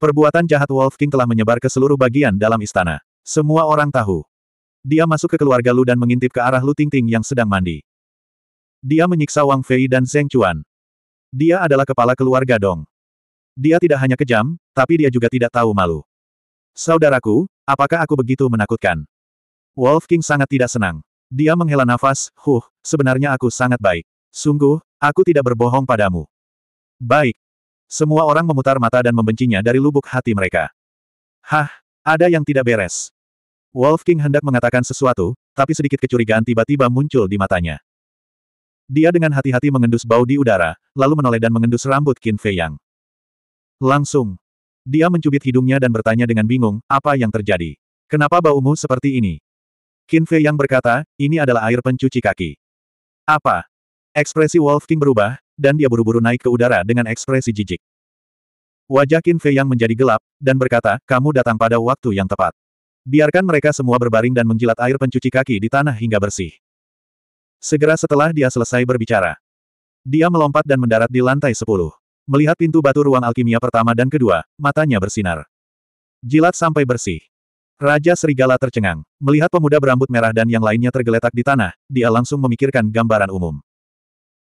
Perbuatan jahat Wolf King telah menyebar ke seluruh bagian dalam istana. Semua orang tahu. Dia masuk ke keluarga Lu dan mengintip ke arah Lu Tingting yang sedang mandi. Dia menyiksa Wang Fei dan Zheng Chuan. Dia adalah kepala keluarga Dong. Dia tidak hanya kejam, tapi dia juga tidak tahu malu. Saudaraku, apakah aku begitu menakutkan? Wolf King sangat tidak senang. Dia menghela nafas, huh, sebenarnya aku sangat baik. Sungguh, aku tidak berbohong padamu. Baik. Semua orang memutar mata dan membencinya dari lubuk hati mereka. Hah, ada yang tidak beres. Wolf King hendak mengatakan sesuatu, tapi sedikit kecurigaan tiba-tiba muncul di matanya. Dia dengan hati-hati mengendus bau di udara, lalu menoleh dan mengendus rambut Qin Fei Yang. Langsung. Dia mencubit hidungnya dan bertanya dengan bingung, apa yang terjadi? Kenapa baumu seperti ini? Qin Fei yang berkata, ini adalah air pencuci kaki. Apa? Ekspresi Wolf King berubah, dan dia buru-buru naik ke udara dengan ekspresi jijik. Wajah Qin Fei yang menjadi gelap, dan berkata, kamu datang pada waktu yang tepat. Biarkan mereka semua berbaring dan menjilat air pencuci kaki di tanah hingga bersih. Segera setelah dia selesai berbicara, dia melompat dan mendarat di lantai sepuluh. Melihat pintu batu ruang alkimia pertama dan kedua, matanya bersinar. Jilat sampai bersih. Raja Serigala tercengang. Melihat pemuda berambut merah dan yang lainnya tergeletak di tanah, dia langsung memikirkan gambaran umum.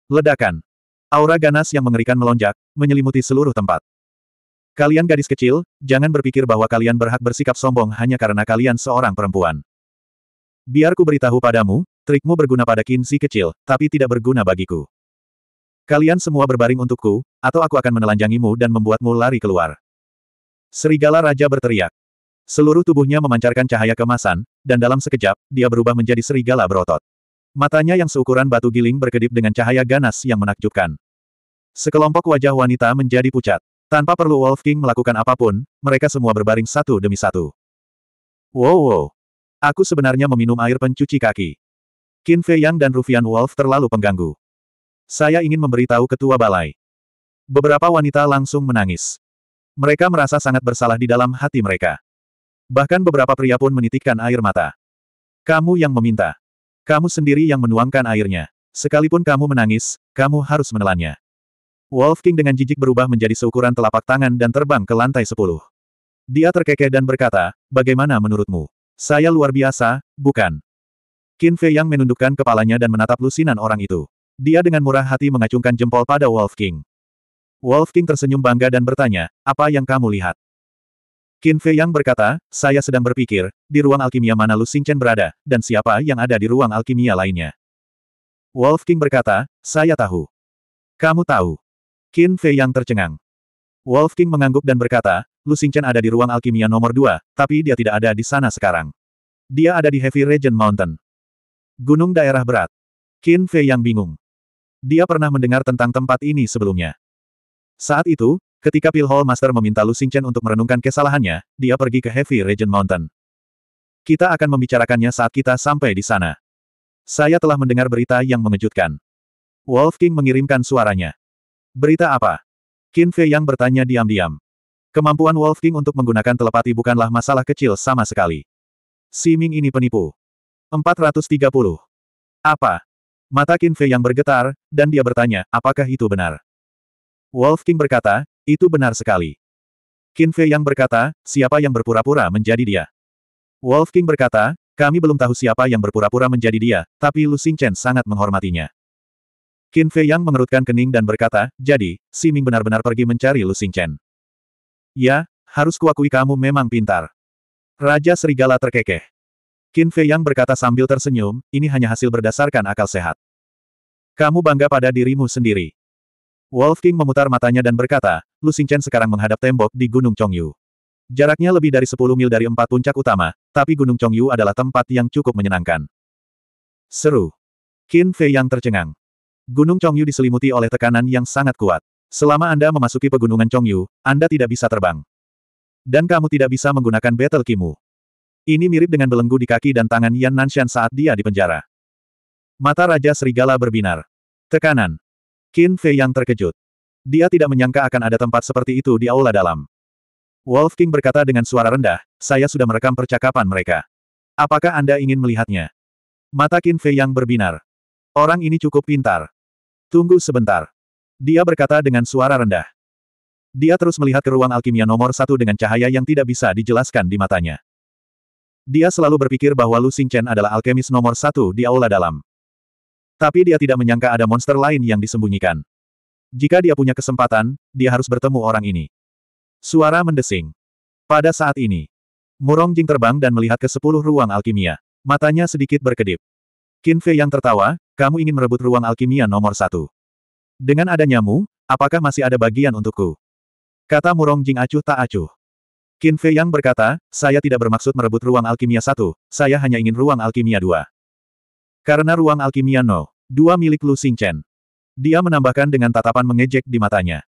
Ledakan. Aura ganas yang mengerikan melonjak, menyelimuti seluruh tempat. Kalian gadis kecil, jangan berpikir bahwa kalian berhak bersikap sombong hanya karena kalian seorang perempuan. Biar ku beritahu padamu, trikmu berguna pada kinsi kecil, tapi tidak berguna bagiku. Kalian semua berbaring untukku, atau aku akan menelanjangimu dan membuatmu lari keluar. Serigala Raja berteriak. Seluruh tubuhnya memancarkan cahaya kemasan, dan dalam sekejap, dia berubah menjadi serigala berotot. Matanya yang seukuran batu giling berkedip dengan cahaya ganas yang menakjubkan. Sekelompok wajah wanita menjadi pucat. Tanpa perlu Wolf King melakukan apapun, mereka semua berbaring satu demi satu. Wow wow. Aku sebenarnya meminum air pencuci kaki. Qin Fei Yang dan Rufian Wolf terlalu pengganggu. Saya ingin memberitahu ketua balai. Beberapa wanita langsung menangis. Mereka merasa sangat bersalah di dalam hati mereka. Bahkan beberapa pria pun menitikkan air mata. Kamu yang meminta. Kamu sendiri yang menuangkan airnya. Sekalipun kamu menangis, kamu harus menelannya. Wolf King dengan jijik berubah menjadi seukuran telapak tangan dan terbang ke lantai sepuluh. Dia terkekeh dan berkata, bagaimana menurutmu? Saya luar biasa, bukan? Qin Fei Yang menundukkan kepalanya dan menatap lusinan orang itu. Dia dengan murah hati mengacungkan jempol pada Wolf King. Wolf King tersenyum bangga dan bertanya, apa yang kamu lihat? Qin Fei Yang berkata, saya sedang berpikir, di ruang alkimia mana Lu Xingchen berada, dan siapa yang ada di ruang alkimia lainnya. Wolf King berkata, saya tahu. Kamu tahu. Qin Fei Yang tercengang. Wolf King mengangguk dan berkata, Lu Xingchen ada di ruang alkimia nomor dua, tapi dia tidak ada di sana sekarang. Dia ada di Heavy Region Mountain. Gunung daerah berat. Qin Fei Yang bingung. Dia pernah mendengar tentang tempat ini sebelumnya. Saat itu, Ketika Pil Hall Master meminta Lu Xingchen untuk merenungkan kesalahannya, dia pergi ke Heavy Region Mountain. Kita akan membicarakannya saat kita sampai di sana. Saya telah mendengar berita yang mengejutkan. Wolf King mengirimkan suaranya. Berita apa? Qin Fei yang bertanya diam-diam. Kemampuan Wolf King untuk menggunakan telepati bukanlah masalah kecil sama sekali. Si Ming ini penipu. 430. Apa? Mata Qin Fei yang bergetar, dan dia bertanya, apakah itu benar? Wolf King berkata, itu benar sekali. Qin Fei yang berkata, siapa yang berpura-pura menjadi dia? Wolf King berkata, kami belum tahu siapa yang berpura-pura menjadi dia, tapi Lu Chen sangat menghormatinya. Qin Fei yang mengerutkan kening dan berkata, jadi, Si Ming benar-benar pergi mencari Lu Chen. Ya, harus kuakui kamu memang pintar. Raja Serigala terkekeh. Qin Fei yang berkata sambil tersenyum, ini hanya hasil berdasarkan akal sehat. Kamu bangga pada dirimu sendiri. Wolf King memutar matanya dan berkata, Lu Xingchen sekarang menghadap tembok di Gunung Chongyu. Jaraknya lebih dari 10 mil dari empat puncak utama, tapi Gunung Chongyu adalah tempat yang cukup menyenangkan. Seru. Qin Fei yang tercengang. Gunung Chongyu diselimuti oleh tekanan yang sangat kuat. Selama Anda memasuki pegunungan Chongyu, Anda tidak bisa terbang. Dan kamu tidak bisa menggunakan battle kimu. Ini mirip dengan belenggu di kaki dan tangan Yan Nanshan saat dia di penjara. Mata Raja Serigala berbinar. Tekanan. Qin Fei yang terkejut. Dia tidak menyangka akan ada tempat seperti itu di aula dalam. Wolf King berkata dengan suara rendah, saya sudah merekam percakapan mereka. Apakah Anda ingin melihatnya? Mata Qin Fei yang berbinar. Orang ini cukup pintar. Tunggu sebentar. Dia berkata dengan suara rendah. Dia terus melihat ke ruang alkimia nomor satu dengan cahaya yang tidak bisa dijelaskan di matanya. Dia selalu berpikir bahwa Lu Xingchen adalah alkemis nomor satu di aula dalam. Tapi dia tidak menyangka ada monster lain yang disembunyikan. Jika dia punya kesempatan, dia harus bertemu orang ini. Suara mendesing. Pada saat ini, Murong Jing terbang dan melihat ke sepuluh ruang alkimia. Matanya sedikit berkedip. Qin Fei yang tertawa, kamu ingin merebut ruang alkimia nomor satu. Dengan adanya mu, apakah masih ada bagian untukku? Kata Murong Jing acuh tak acuh. Qin Fei yang berkata, saya tidak bermaksud merebut ruang alkimia satu, saya hanya ingin ruang alkimia dua. Karena ruang alkimia no. Dua milik Lu Xingchen. Dia menambahkan dengan tatapan mengejek di matanya.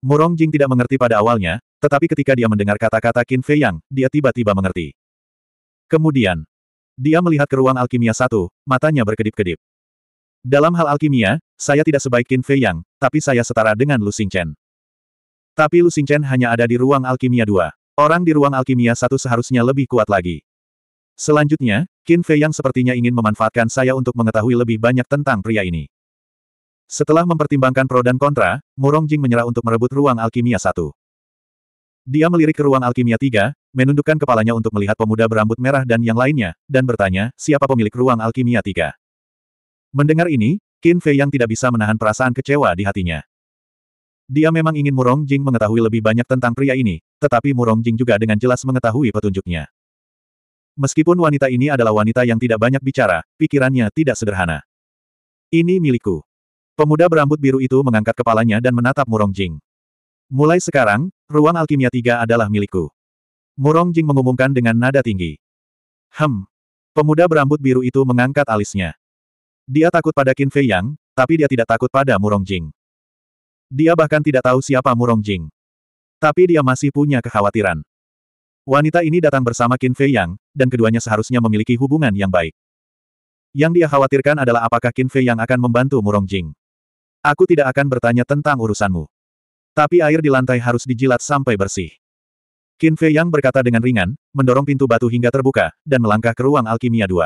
Murong Jing tidak mengerti pada awalnya, tetapi ketika dia mendengar kata-kata Qin Fei Yang, dia tiba-tiba mengerti. Kemudian, dia melihat ke ruang alkimia satu, matanya berkedip-kedip. Dalam hal alkimia, saya tidak sebaik Qin Fei Yang, tapi saya setara dengan Lu Xingchen. Tapi Lu Xingchen hanya ada di ruang alkimia dua. Orang di ruang alkimia satu seharusnya lebih kuat lagi. Selanjutnya, Qin Fei yang sepertinya ingin memanfaatkan saya untuk mengetahui lebih banyak tentang pria ini. Setelah mempertimbangkan pro dan kontra, Murong Jing menyerah untuk merebut ruang alkimia satu. Dia melirik ke ruang alkimia tiga, menundukkan kepalanya untuk melihat pemuda berambut merah dan yang lainnya, dan bertanya, siapa pemilik ruang alkimia tiga? Mendengar ini, Qin Fei yang tidak bisa menahan perasaan kecewa di hatinya. Dia memang ingin Murong Jing mengetahui lebih banyak tentang pria ini, tetapi Murong Jing juga dengan jelas mengetahui petunjuknya. Meskipun wanita ini adalah wanita yang tidak banyak bicara, pikirannya tidak sederhana. Ini milikku. Pemuda berambut biru itu mengangkat kepalanya dan menatap Murong Jing. Mulai sekarang, ruang alkimia tiga adalah milikku. Murong Jing mengumumkan dengan nada tinggi. Hem. Pemuda berambut biru itu mengangkat alisnya. Dia takut pada Qin Fei Yang, tapi dia tidak takut pada Murong Jing. Dia bahkan tidak tahu siapa Murong Jing. Tapi dia masih punya kekhawatiran. Wanita ini datang bersama Qin Fei Yang, dan keduanya seharusnya memiliki hubungan yang baik. Yang dia khawatirkan adalah apakah Qin Fei Yang akan membantu Murong Jing. Aku tidak akan bertanya tentang urusanmu. Tapi air di lantai harus dijilat sampai bersih. Qin Fei Yang berkata dengan ringan, mendorong pintu batu hingga terbuka, dan melangkah ke ruang alkimia 2.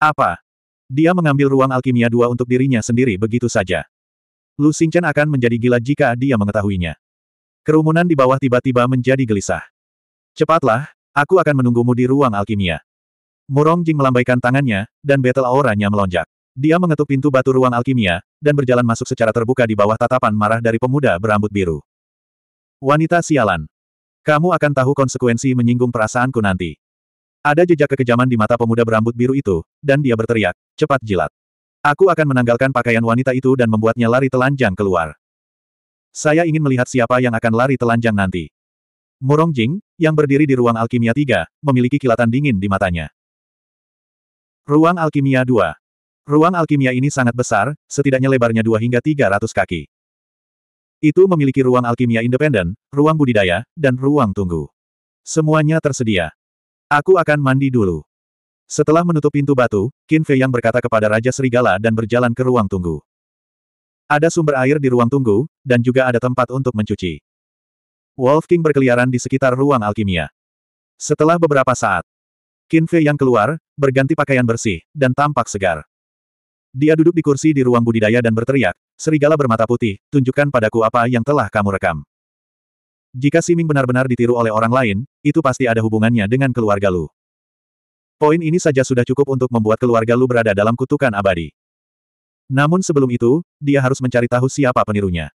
Apa? Dia mengambil ruang alkimia 2 untuk dirinya sendiri begitu saja. Lu Xingchen akan menjadi gila jika dia mengetahuinya. Kerumunan di bawah tiba-tiba menjadi gelisah. Cepatlah, aku akan menunggumu di ruang alkimia. Murong Jing melambaikan tangannya, dan battle auranya melonjak. Dia mengetuk pintu batu ruang alkimia, dan berjalan masuk secara terbuka di bawah tatapan marah dari pemuda berambut biru. Wanita sialan. Kamu akan tahu konsekuensi menyinggung perasaanku nanti. Ada jejak kekejaman di mata pemuda berambut biru itu, dan dia berteriak, cepat jilat. Aku akan menanggalkan pakaian wanita itu dan membuatnya lari telanjang keluar. Saya ingin melihat siapa yang akan lari telanjang nanti. Murong Jing, yang berdiri di ruang alkimia 3, memiliki kilatan dingin di matanya. Ruang alkimia 2. Ruang alkimia ini sangat besar, setidaknya lebarnya 2 hingga 300 kaki. Itu memiliki ruang alkimia independen, ruang budidaya, dan ruang tunggu. Semuanya tersedia. Aku akan mandi dulu. Setelah menutup pintu batu, Qin Fei Yang berkata kepada Raja Serigala dan berjalan ke ruang tunggu. Ada sumber air di ruang tunggu, dan juga ada tempat untuk mencuci. Wolf King berkeliaran di sekitar ruang alkimia. Setelah beberapa saat, Kinfe yang keluar, berganti pakaian bersih, dan tampak segar. Dia duduk di kursi di ruang budidaya dan berteriak, Serigala bermata putih, tunjukkan padaku apa yang telah kamu rekam. Jika Siming benar-benar ditiru oleh orang lain, itu pasti ada hubungannya dengan keluarga Lu. Poin ini saja sudah cukup untuk membuat keluarga Lu berada dalam kutukan abadi. Namun sebelum itu, dia harus mencari tahu siapa penirunya.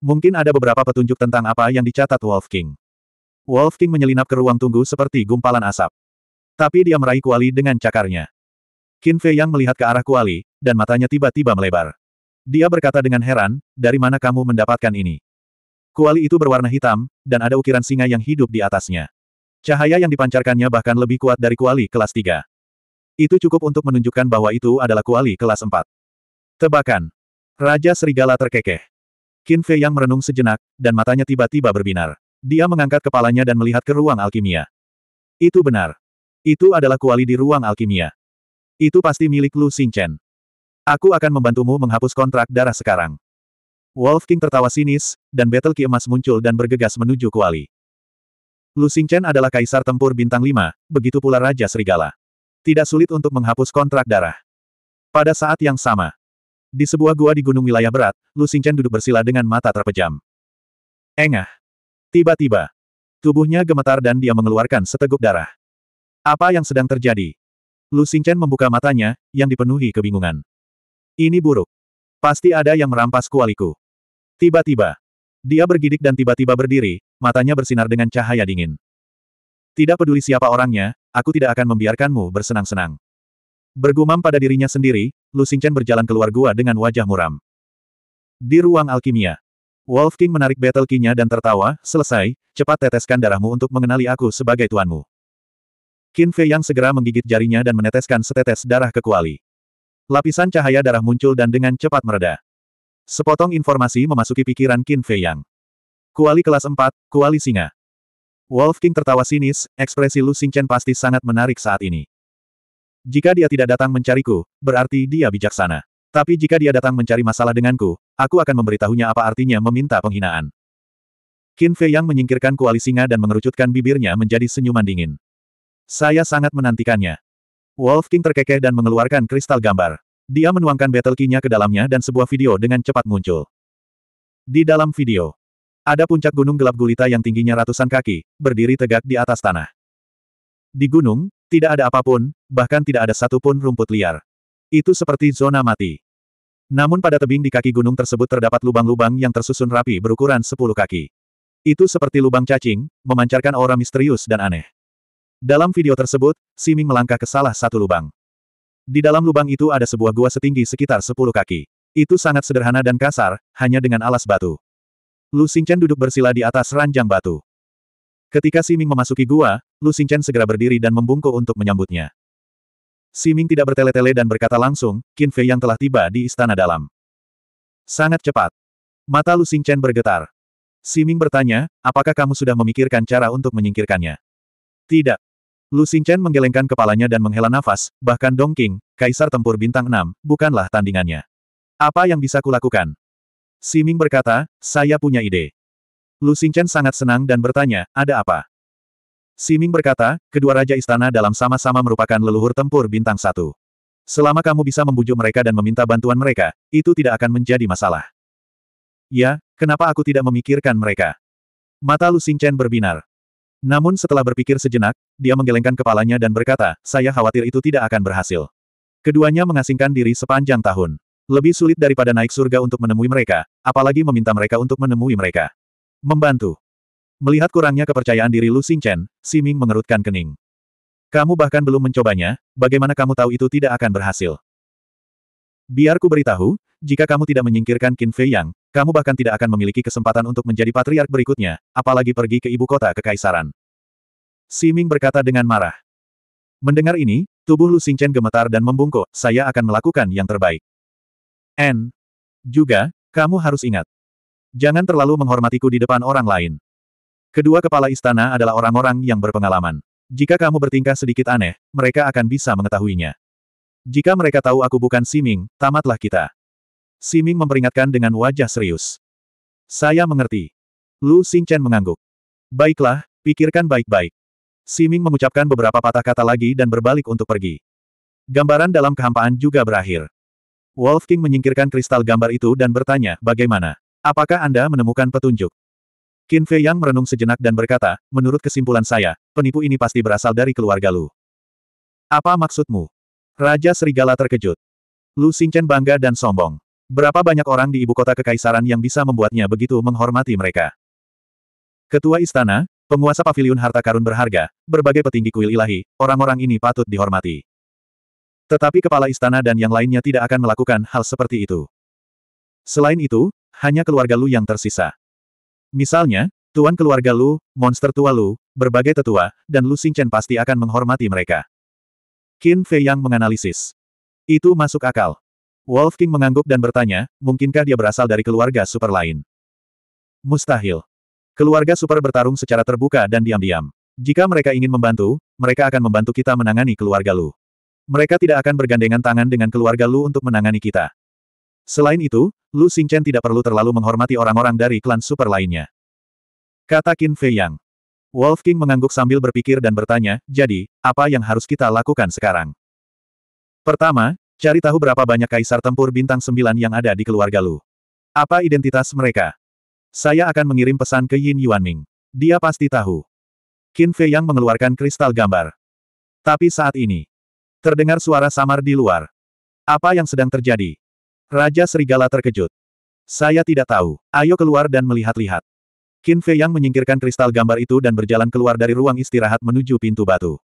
Mungkin ada beberapa petunjuk tentang apa yang dicatat Wolf King. Wolf King menyelinap ke ruang tunggu seperti gumpalan asap. Tapi dia meraih kuali dengan cakarnya. Qin Fei yang melihat ke arah kuali, dan matanya tiba-tiba melebar. Dia berkata dengan heran, dari mana kamu mendapatkan ini? Kuali itu berwarna hitam, dan ada ukiran singa yang hidup di atasnya. Cahaya yang dipancarkannya bahkan lebih kuat dari kuali kelas 3. Itu cukup untuk menunjukkan bahwa itu adalah kuali kelas 4. Tebakan. Raja Serigala terkekeh. Qin Fei yang merenung sejenak, dan matanya tiba-tiba berbinar. Dia mengangkat kepalanya dan melihat ke ruang alkimia. Itu benar. Itu adalah kuali di ruang alkimia. Itu pasti milik Lu Xingchen. Aku akan membantumu menghapus kontrak darah sekarang. Wolf King tertawa sinis, dan battle ki emas muncul dan bergegas menuju kuali. Lu Xingchen adalah kaisar tempur bintang lima, begitu pula Raja Serigala. Tidak sulit untuk menghapus kontrak darah. Pada saat yang sama, di sebuah gua di gunung wilayah berat, Lu Xingchen duduk bersila dengan mata terpejam. Engah. Tiba-tiba. Tubuhnya gemetar dan dia mengeluarkan seteguk darah. Apa yang sedang terjadi? Lu Xingchen membuka matanya, yang dipenuhi kebingungan. Ini buruk. Pasti ada yang merampas kualiku. Tiba-tiba. Dia bergidik dan tiba-tiba berdiri, matanya bersinar dengan cahaya dingin. Tidak peduli siapa orangnya, aku tidak akan membiarkanmu bersenang-senang. Bergumam pada dirinya sendiri, Lu Xingchen berjalan keluar gua dengan wajah muram. Di ruang alkimia, Wolf King menarik battle key-nya dan tertawa, selesai, cepat teteskan darahmu untuk mengenali aku sebagai tuanmu. Qin Fei yang segera menggigit jarinya dan meneteskan setetes darah ke kuali. Lapisan cahaya darah muncul dan dengan cepat mereda. Sepotong informasi memasuki pikiran Qin Fei yang. Kuali kelas 4, kuali singa. Wolf King tertawa sinis, ekspresi Lu Xingchen pasti sangat menarik saat ini. Jika dia tidak datang mencariku, berarti dia bijaksana. Tapi jika dia datang mencari masalah denganku, aku akan memberitahunya apa artinya meminta penghinaan. Qin Fei yang menyingkirkan kuali singa dan mengerucutkan bibirnya menjadi senyuman dingin. Saya sangat menantikannya. Wolf King terkekeh dan mengeluarkan kristal gambar. Dia menuangkan battle key-nya ke dalamnya dan sebuah video dengan cepat muncul. Di dalam video, ada puncak gunung gelap gulita yang tingginya ratusan kaki, berdiri tegak di atas tanah. Di gunung, tidak ada apapun, bahkan tidak ada satupun rumput liar. Itu seperti zona mati. Namun pada tebing di kaki gunung tersebut terdapat lubang-lubang yang tersusun rapi berukuran 10 kaki. Itu seperti lubang cacing, memancarkan aura misterius dan aneh. Dalam video tersebut, Siming melangkah ke salah satu lubang. Di dalam lubang itu ada sebuah gua setinggi sekitar 10 kaki. Itu sangat sederhana dan kasar, hanya dengan alas batu. Lu Xingchen duduk bersila di atas ranjang batu. Ketika Siming memasuki gua, Lu Xingchen segera berdiri dan membungkuk untuk menyambutnya. Siming tidak bertele-tele dan berkata langsung, Qin Fei yang telah tiba di istana dalam. Sangat cepat. Mata Lu Xingchen bergetar. Siming bertanya, apakah kamu sudah memikirkan cara untuk menyingkirkannya? Tidak. Lu Xingchen menggelengkan kepalanya dan menghela nafas, bahkan Dong King, kaisar tempur bintang 6, bukanlah tandingannya. Apa yang bisa kulakukan? Siming berkata, saya punya ide. Lu Xingchen sangat senang dan bertanya, ada apa? Siming berkata, kedua raja istana dalam sama-sama merupakan leluhur tempur bintang satu. Selama kamu bisa membujuk mereka dan meminta bantuan mereka, itu tidak akan menjadi masalah. Ya, kenapa aku tidak memikirkan mereka? Mata Lu Xingchen berbinar. Namun setelah berpikir sejenak, dia menggelengkan kepalanya dan berkata, saya khawatir itu tidak akan berhasil. Keduanya mengasingkan diri sepanjang tahun. Lebih sulit daripada naik surga untuk menemui mereka, apalagi meminta mereka untuk menemui mereka. Membantu. Melihat kurangnya kepercayaan diri Lu Xingchen, Si Ming mengerutkan kening. Kamu bahkan belum mencobanya, bagaimana kamu tahu itu tidak akan berhasil? Biar ku beritahu, jika kamu tidak menyingkirkan Qin Fei Yang, kamu bahkan tidak akan memiliki kesempatan untuk menjadi patriark berikutnya, apalagi pergi ke ibu kota kekaisaran. Si Ming berkata dengan marah. Mendengar ini, tubuh Lu Xingchen gemetar dan membungkuk, saya akan melakukan yang terbaik. N. Juga, kamu harus ingat, Jangan terlalu menghormatiku di depan orang lain. Kedua kepala istana adalah orang-orang yang berpengalaman. Jika kamu bertingkah sedikit aneh, mereka akan bisa mengetahuinya. Jika mereka tahu aku bukan Siming, tamatlah kita. Siming memperingatkan dengan wajah serius. Saya mengerti. Lu Xingchen mengangguk. Baiklah, pikirkan baik-baik. Siming mengucapkan beberapa patah kata lagi dan berbalik untuk pergi. Gambaran dalam kehampaan juga berakhir. Wolf King menyingkirkan kristal gambar itu dan bertanya, bagaimana? Apakah Anda menemukan petunjuk? Qin Fei Yang merenung sejenak dan berkata, menurut kesimpulan saya, penipu ini pasti berasal dari keluarga Lu. Apa maksudmu? Raja Serigala terkejut. Lu Xingchen bangga dan sombong. Berapa banyak orang di ibu kota kekaisaran yang bisa membuatnya begitu menghormati mereka? Ketua istana, penguasa pavilion harta karun berharga, berbagai petinggi kuil ilahi, orang-orang ini patut dihormati. Tetapi kepala istana dan yang lainnya tidak akan melakukan hal seperti itu. Selain itu, hanya keluarga Lu yang tersisa. Misalnya, tuan keluarga Lu, monster tua Lu, berbagai tetua, dan Lu Xingchen pasti akan menghormati mereka. Qin Fei yang menganalisis. Itu masuk akal. Wolf King mengangguk dan bertanya, mungkinkah dia berasal dari keluarga super lain? Mustahil. Keluarga super bertarung secara terbuka dan diam-diam. Jika mereka ingin membantu, mereka akan membantu kita menangani keluarga Lu. Mereka tidak akan bergandengan tangan dengan keluarga Lu untuk menangani kita. Selain itu, Lu Xingchen tidak perlu terlalu menghormati orang-orang dari klan super lainnya. Kata Qin Fei Yang. Wolf King mengangguk sambil berpikir dan bertanya, jadi, apa yang harus kita lakukan sekarang? Pertama, cari tahu berapa banyak kaisar tempur bintang Sembilan yang ada di keluarga Lu. Apa identitas mereka? Saya akan mengirim pesan ke Yin Yuanming. Dia pasti tahu. Qin Fei Yang mengeluarkan kristal gambar. Tapi saat ini, terdengar suara samar di luar. Apa yang sedang terjadi? Raja Serigala terkejut. Saya tidak tahu. Ayo keluar dan melihat-lihat. Qin Fei Yang menyingkirkan kristal gambar itu dan berjalan keluar dari ruang istirahat menuju pintu batu.